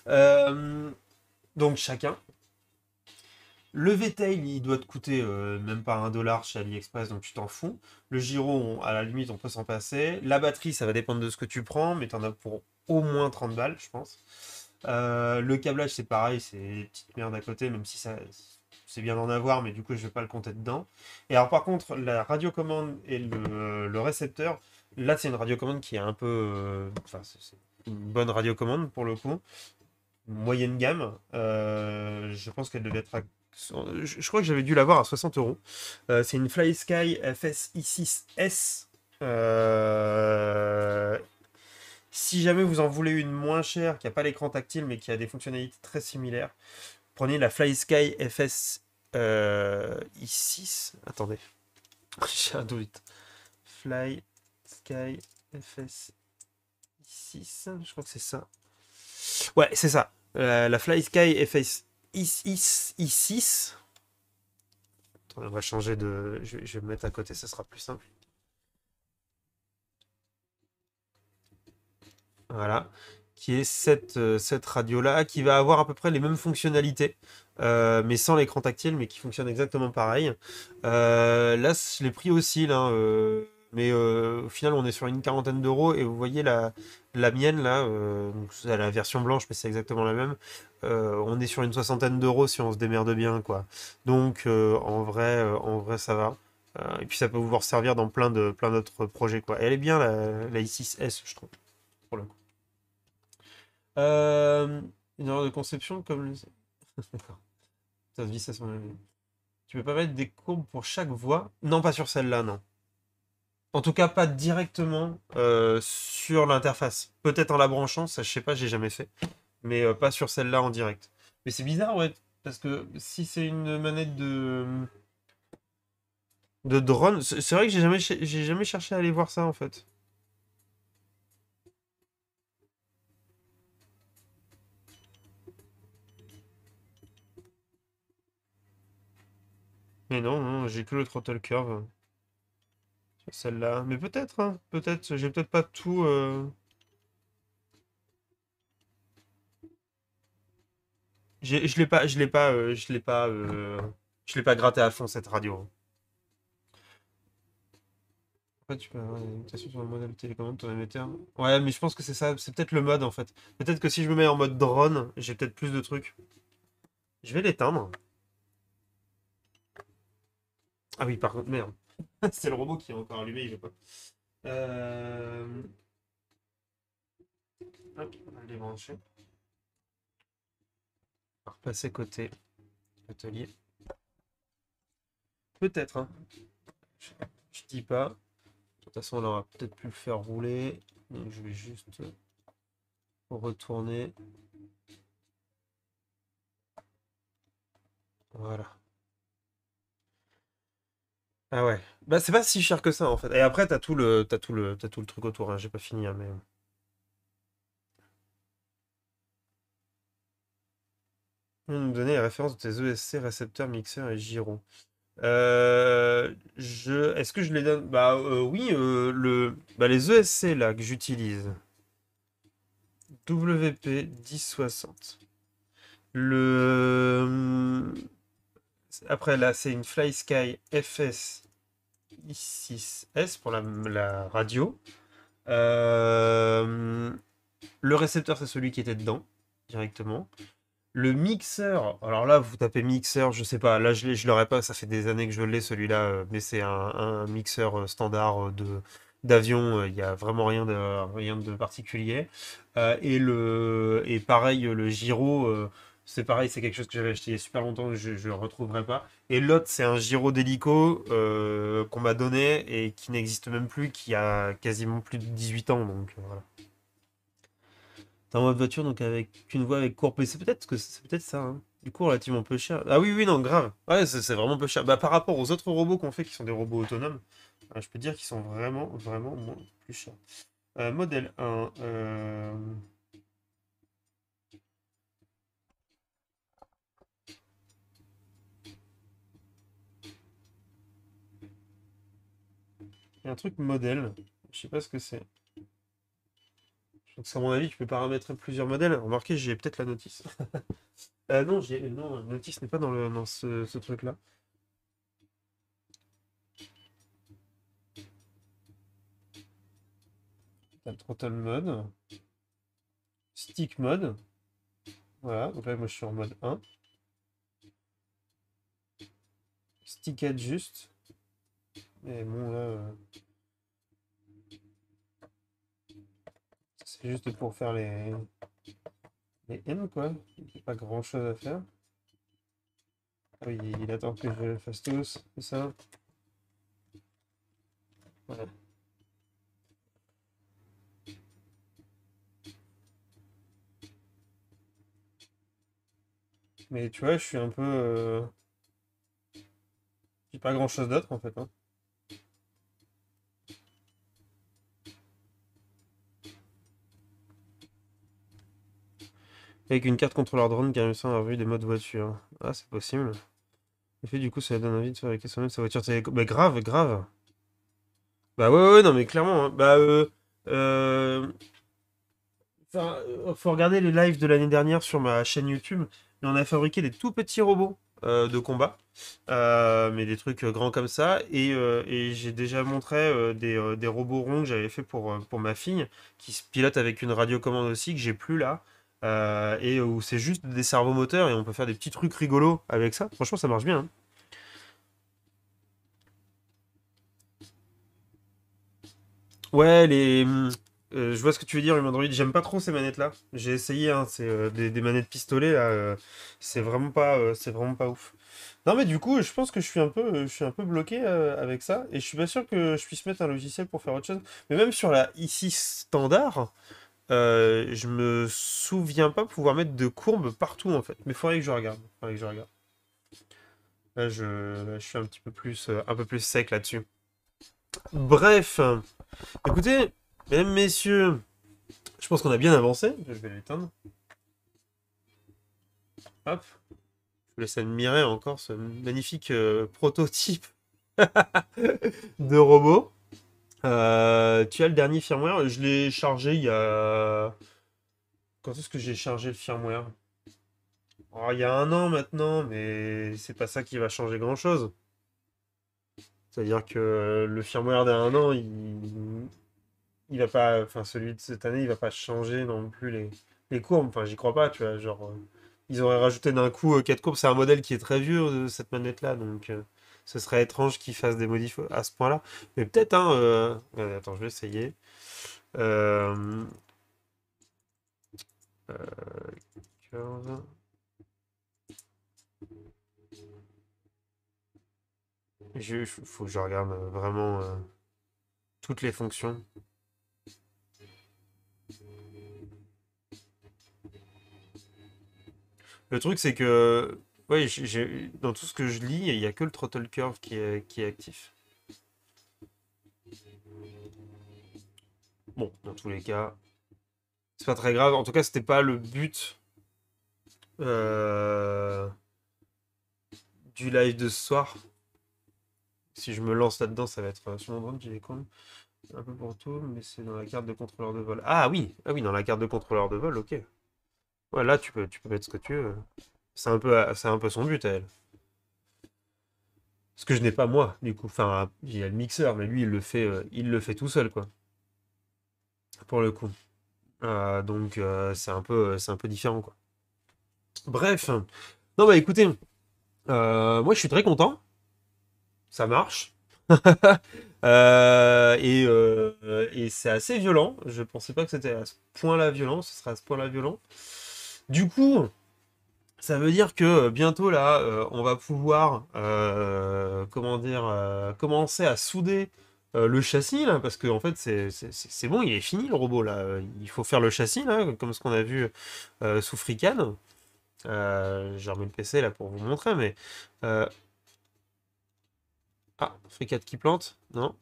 Euh, donc chacun. Le VTail, il doit te coûter même pas un dollar chez AliExpress, donc tu t'en fous. Le Giro, à la limite, on peut s'en passer. La batterie, ça va dépendre de ce que tu prends, mais tu en as pour au moins 30 balles, je pense. le câblage, c'est pareil, c'est des petites merdes à côté, même si ça, c'est bien d'en avoir, mais du coup, je vais pas le compter dedans. Et alors, par contre, la radiocommande et le, récepteur, là, c'est une radiocommande qui est un peu. Euh, enfin, c'est une bonne radiocommande pour le coup. Moyenne gamme. Euh, je pense qu'elle devait être à je, crois que j'avais dû l'avoir à 60 euros. Euh, c'est une Fly Sky i 6 s Si jamais vous en voulez une moins chère, qui n'a pas l'écran tactile, mais qui a des fonctionnalités très similaires, prenez la Fly Sky FS euh, I6. Attendez. J'ai un doute. Fly, Sky, FS. I6. Je crois que c'est ça. Ouais, c'est ça. Euh, la Fly Sky FS I6. I6. Attends, on va changer de. Je, vais me mettre à côté, ça sera plus simple. Voilà. Qui est cette, euh, cette radio-là, qui va avoir à peu près les mêmes fonctionnalités. Euh, mais sans l'écran tactile, mais qui fonctionne exactement pareil. Euh, là, je l'ai pris aussi, là, euh, mais au final, on est sur une quarantaine d'euros, et vous voyez la, la mienne, là, donc, la version blanche, mais c'est exactement la même, on est sur une soixantaine d'euros si on se démerde bien, quoi. Donc, en, vrai, en vrai, ça va. et puis, ça peut vous servir dans plein d'autres plein projets, quoi. elle est bien, la, i6S, je trouve, pour une erreur de conception, comme... D'accord. Tu peux pas mettre des courbes pour chaque voie Non, pas sur celle-là, non. En tout cas, pas directement euh, sur l'interface. Peut-être en la branchant, ça je sais pas, j'ai jamais fait. Mais euh, pas sur celle-là en direct. Mais c'est bizarre, ouais. Parce que si c'est une manette de. de drone. C'est vrai que j'ai jamais, j'ai jamais cherché à aller voir ça en fait. non, j'ai que le throttle curve. Euh, celle-là. Mais peut-être, hein, peut-être. J'ai peut-être pas tout. Euh. Je l'ai pas, je l'ai pas, euh, je l'ai pas, je l'ai pas gratté à fond cette radio. Hein. tu peux avoir sur le télécommande, ton émetteur. Ouais, mais je pense que c'est ça, c'est peut-être le mode en fait. Peut-être que si je me mets en mode drone, j'ai peut-être plus de trucs. Je vais l'éteindre. Ah oui, par contre, merde. c'est le robot qui est encore allumé, il veut pas. Hop, on va débrancher. On va repasser côté atelier. Peut-être, hein. je, dis pas. De toute façon, on aura peut-être pu le faire rouler. Donc je vais juste retourner. Voilà. Ah ouais. Bah c'est pas si cher que ça en fait. Et après t'as tout le tout le tout le truc autour. Hein. J'ai pas fini hein, mais. Nous donner les références de tes ESC, récepteurs, mixeurs et gyros. Euh, je... Est-ce que je les donne Bah euh, oui, euh, le... Bah, les ESC là que j'utilise. WP 1060. Le... Après là, c'est une Fly Sky FS 6 s pour la, radio. Euh, le récepteur, c'est celui qui était dedans, directement. Le mixeur, alors là, vous tapez mixeur, je sais pas, là, je ne l'aurais pas, ça fait des années que je l'ai celui-là, euh, mais c'est un, mixeur euh, standard de d'avion, il n'y a vraiment rien de, de particulier. et, le, et pareil, le gyro, c'est pareil, c'est quelque chose que j'avais acheté il y a super longtemps, que je ne retrouverai pas. Et l'autre, c'est un gyro d'hélico euh, qu'on m'a donné et qui n'existe même plus, qui a quasiment plus de 18 ans. Donc euh, voilà. t'as en mode voiture, donc avec une voie avec courbe. C'est peut-être que c'est peut-être ça. Hein. Du coup, relativement peu cher. Ah oui, oui, non, grave. Ouais, c'est vraiment peu cher. Bah, par rapport aux autres robots qu'on fait, qui sont des robots autonomes, euh, je peux dire qu'ils sont vraiment, vraiment moins plus chers. modèle 1. un truc modèle. Je sais pas ce que c'est. pense à mon avis, tu peux paramétrer plusieurs modèles. Remarquez, j'ai peut-être la notice. Euh, non, j'ai non, la notice n'est pas dans, le, dans ce, truc-là. total mode, stick mode. Voilà, donc là moi je suis en mode 1. Stick adjust. Mais bon, là. Euh, c'est juste pour faire les. Les M, quoi. Il n'y a pas grand chose à faire. Ah oui, il attend que je le fasse tous, c'est ça Voilà. Mais tu vois, je suis un peu. Euh, pas grand chose d'autre en fait. Hein. Avec une carte contrôleur drone qui a en vue des modes voiture. Ah, c'est possible. Et fait, du coup, ça donne envie de fabriquer soi-même sa voiture Mais bah, grave, grave. Bah, ouais, ouais, non, mais clairement. Hein. Bah, euh. euh enfin, euh, faut regarder les lives de l'année dernière sur ma chaîne YouTube. mais on a fabriqué des tout petits robots euh, de combat, mais des trucs grands comme ça. Et, j'ai déjà montré des, des, robots ronds que j'avais fait pour, pour ma fille, qui se pilote avec une radiocommande aussi, que j'ai plus là. Euh, et où c'est juste des cerveaux et on peut faire des petits trucs rigolos avec ça. Franchement, ça marche bien. Hein. Ouais, les. Euh, je vois ce que tu veux dire, Humandroid. J'aime pas trop ces manettes-là. J'ai essayé, hein, c'est euh, des, manettes pistolet là. c'est vraiment pas, c'est vraiment pas ouf. Non mais du coup, je pense que je suis un peu, je suis un peu bloqué avec ça et je suis pas sûr que je puisse mettre un logiciel pour faire autre chose. Mais même sur la ici standard, euh, je me souviens pas pouvoir mettre de courbes partout en fait. Mais faudrait que je regarde. Faudrait que je regarde. Là, je, suis un petit peu plus, euh, un peu plus sec là-dessus. Bref, écoutez, mesdames, messieurs, je pense qu'on a bien avancé. Je vais l'éteindre. Hop, je vous laisse admirer encore ce magnifique euh, prototype de robot. Euh, tu as le dernier firmware Je l'ai chargé il y a. Quand est-ce que j'ai chargé le firmware oh, Il y a un an maintenant, mais c'est pas ça qui va changer grand chose. C'est-à-dire que le firmware d'un an, il... il pas. Enfin, celui de cette année, il va pas changer non plus les, les courbes. Enfin, j'y crois pas, tu vois. Genre, euh, ils auraient rajouté d'un coup 4 euh, courbes. C'est un modèle qui est très vieux, cette manette-là, donc ce serait étrange qu'ils fasse des modifs à ce point-là. Mais peut-être, hein. Euh, euh, attends, je vais essayer. Euh... Euh... faut que je regarde vraiment euh, toutes les fonctions. Le truc, c'est que oui, dans tout ce que je lis, il n'y a que le throttle curve qui est, actif. Bon, dans tous les cas, c'est pas très grave. En tout cas, c'était pas le but euh, du live de ce soir. Si je me lance là-dedans, ça va être euh, sur mon drone, j'ai un peu pour tout, mais c'est dans la carte de contrôleur de vol. Ah oui, ah oui, dans la carte de contrôleur de vol, ok. Ouais, là, tu peux, tu peux mettre ce que tu veux. C'est un peu, un peu son but à elle. Ce que je n'ai pas moi, du coup. Enfin, il y a le mixeur, mais lui, il le fait, euh, il le fait tout seul, quoi. Pour le coup. Euh, donc, euh, c'est un peu, un peu différent, quoi. Bref. Non, bah écoutez, moi, je suis très content. Ça marche. et, c'est assez violent. Je pensais pas que c'était à ce point-là violent. Ce sera à ce point-là violent. Du coup, ça veut dire que euh, bientôt là, euh, on va pouvoir euh, comment dire, commencer à souder le châssis parce qu'en fait c'est bon, il est fini le robot là. Il faut faire le châssis comme ce qu'on a vu sous Fricane. J'ai remis le PC là pour vous montrer, mais ah Fricade qui plante, non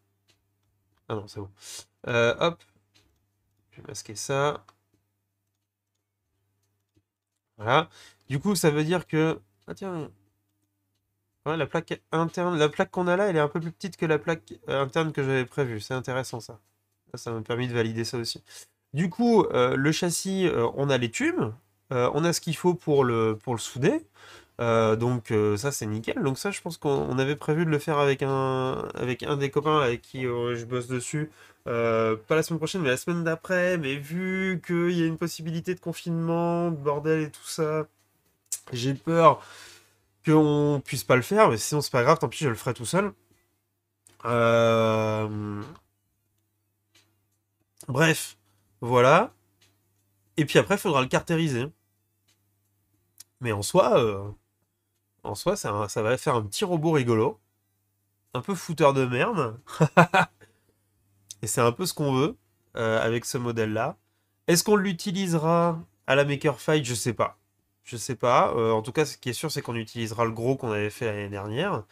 Ah non c'est bon. hop, je vais masquer ça. Du coup, ça veut dire que... Ah tiens, la plaque interne, la plaque qu'on a là, elle est un peu plus petite que la plaque euh, interne que j'avais prévue. C'est intéressant ça. Ça m'a permis de valider ça aussi. Du coup, euh, le châssis, euh, on a les tubes, on a ce qu'il faut pour le, pour le souder. donc ça c'est nickel. Donc ça je pense qu'on avait prévu de le faire avec un, avec un des copains avec qui je bosse dessus euh, pas la semaine prochaine, mais la semaine d'après. Mais vu qu'il y a une possibilité de confinement, de bordel et tout ça, j'ai peur qu'on puisse pas le faire. Mais sinon, c'est pas grave, tant pis, je le ferai tout seul. Euh, bref, voilà. Et puis après, faudra le cartériser. Mais en soi, euh, en soi ça, va faire un petit robot rigolo. Un peu fouteur de merde. Et c'est un peu ce qu'on veut euh, avec ce modèle-là. Est-ce qu'on l'utilisera à la Maker Fight Je sais pas. Je sais pas. Euh, en tout cas, ce qui est sûr, c'est qu'on utilisera le gros qu'on avait fait l'année dernière.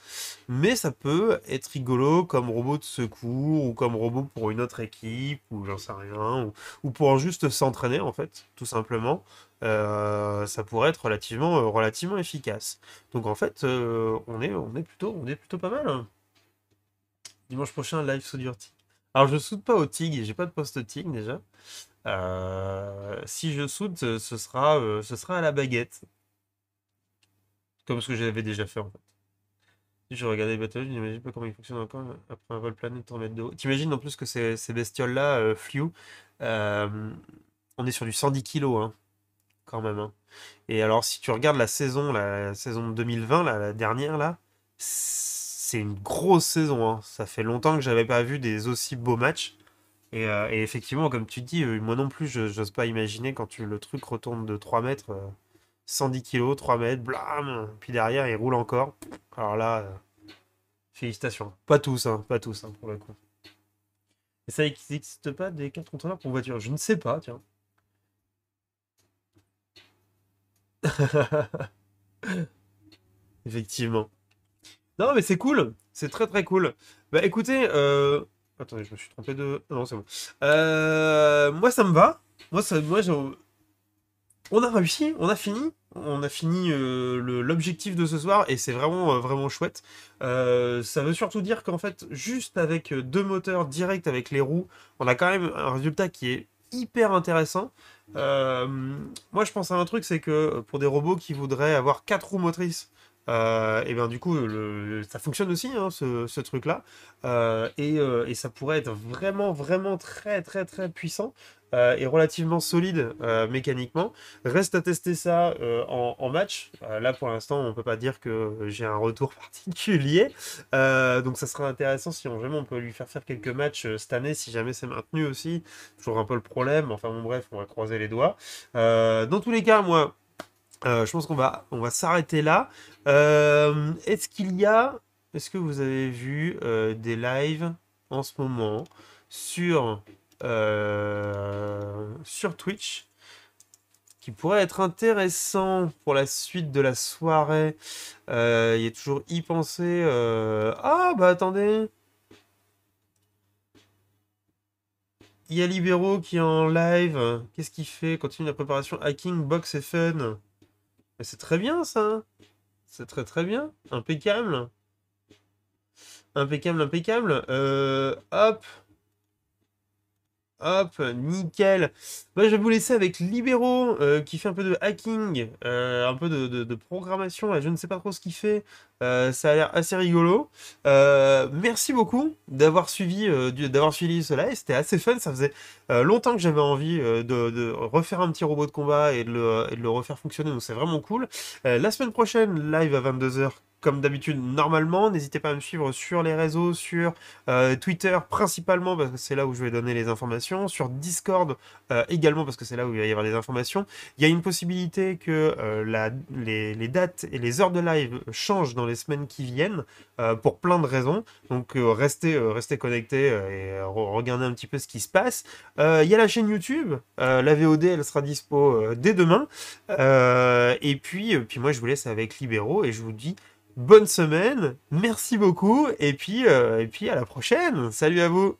Mais ça peut être rigolo comme robot de secours ou comme robot pour une autre équipe ou j'en sais rien. Ou, pour juste s'entraîner en fait, tout simplement. Euh, ça pourrait être relativement, relativement efficace. Donc en fait, on, est, on, est plutôt, on est plutôt pas mal. Hein. Dimanche prochain, live sur dirty. Alors, je soude pas au TIG, j'ai pas de poste TIG déjà. Euh, si je soude, ce sera, euh, ce sera à la baguette. Comme ce que j'avais déjà fait en fait. je regardais les bateaux, je n'imagine pas comment ils fonctionnent encore après un vol plané de mètres de T'imagines en plus que ces, ces bestioles-là, euh, Flew, euh, on est sur du 110 kg hein, quand même. Hein. Et alors, si tu regardes la saison, la, saison 2020, la, la dernière là, c'est une grosse saison. Hein. Ça fait longtemps que j'avais pas vu des aussi beaux matchs. Et, euh, effectivement, comme tu dis, euh, moi non plus, je n'ose pas imaginer quand le truc retourne de 3 mètres, 110 kg, 3 mètres, blam, puis derrière, il roule encore. Alors là, euh, félicitations. Pas tous, hein, pas tous, hein, pour le coup. Et ça n'existe pas des quatre contrôleurs pour voiture Je ne sais pas, tiens. Effectivement. Non, mais c'est cool. C'est très très cool. Bah écoutez, euh... attendez, je me suis trompé de. Non, c'est bon. Euh... Moi, ça me va. Moi, ça, moi, on a réussi, on a fini. On a fini euh, l'objectif de ce soir et c'est vraiment euh, vraiment chouette. Euh, ça veut surtout dire qu'en fait, juste avec deux moteurs directs avec les roues, on a quand même un résultat qui est hyper intéressant. Euh, moi, je pense à un truc, c'est que pour des robots qui voudraient avoir quatre roues motrices euh, et bien du coup, ça fonctionne aussi, hein, ce, truc-là. Euh, euh, et, ça pourrait être vraiment, vraiment très, très, très puissant et relativement solide mécaniquement. Reste à tester ça en, match. là, pour l'instant, on peut pas dire que j'ai un retour particulier. donc ça sera intéressant si on, vraiment on peut lui faire faire quelques matchs cette année, si jamais c'est maintenu aussi. Toujours un peu le problème. Enfin bon, bref, on va croiser les doigts. dans tous les cas, moi, euh, je pense qu'on va, on va s'arrêter là. Euh, est-ce qu'il y a, est-ce que vous avez vu euh, des lives en ce moment sur, sur Twitch qui pourraient être intéressants pour la suite de la soirée Il y a toujours y penser. Ah bah attendez. Il y a Libero qui est en live. Qu'est-ce qu'il fait Continue la préparation hacking, box et fun c'est très bien ça. C'est très très bien. Impeccable. Impeccable, impeccable. Euh, hop. Hop, nickel. Bah, je vais vous laisser avec Libero, euh, qui fait un peu de hacking, euh, un peu de, programmation. je ne sais pas trop ce qu'il fait. Euh, ça a l'air assez rigolo. merci beaucoup d'avoir suivi, d'avoir suivi cela. C'était assez fun. Ça faisait longtemps que j'avais envie de, refaire un petit robot de combat et de le, refaire fonctionner. Donc, c'est vraiment cool. la semaine prochaine, live à 22h comme d'habitude normalement. N'hésitez pas à me suivre sur les réseaux, sur Twitter principalement, parce que c'est là où je vais donner les informations, sur Discord également parce que c'est là où il va y avoir des informations, il y a une possibilité que euh, la, les, dates et les heures de live changent dans les semaines qui viennent, euh, pour plein de raisons. Donc euh, restez, restez connectés et regardez un petit peu ce qui se passe. Il y a la chaîne YouTube, la VOD, elle sera dispo dès demain. et puis, puis moi, je vous laisse avec Libéro et je vous dis bonne semaine, merci beaucoup, et puis, et puis à la prochaine. Salut à vous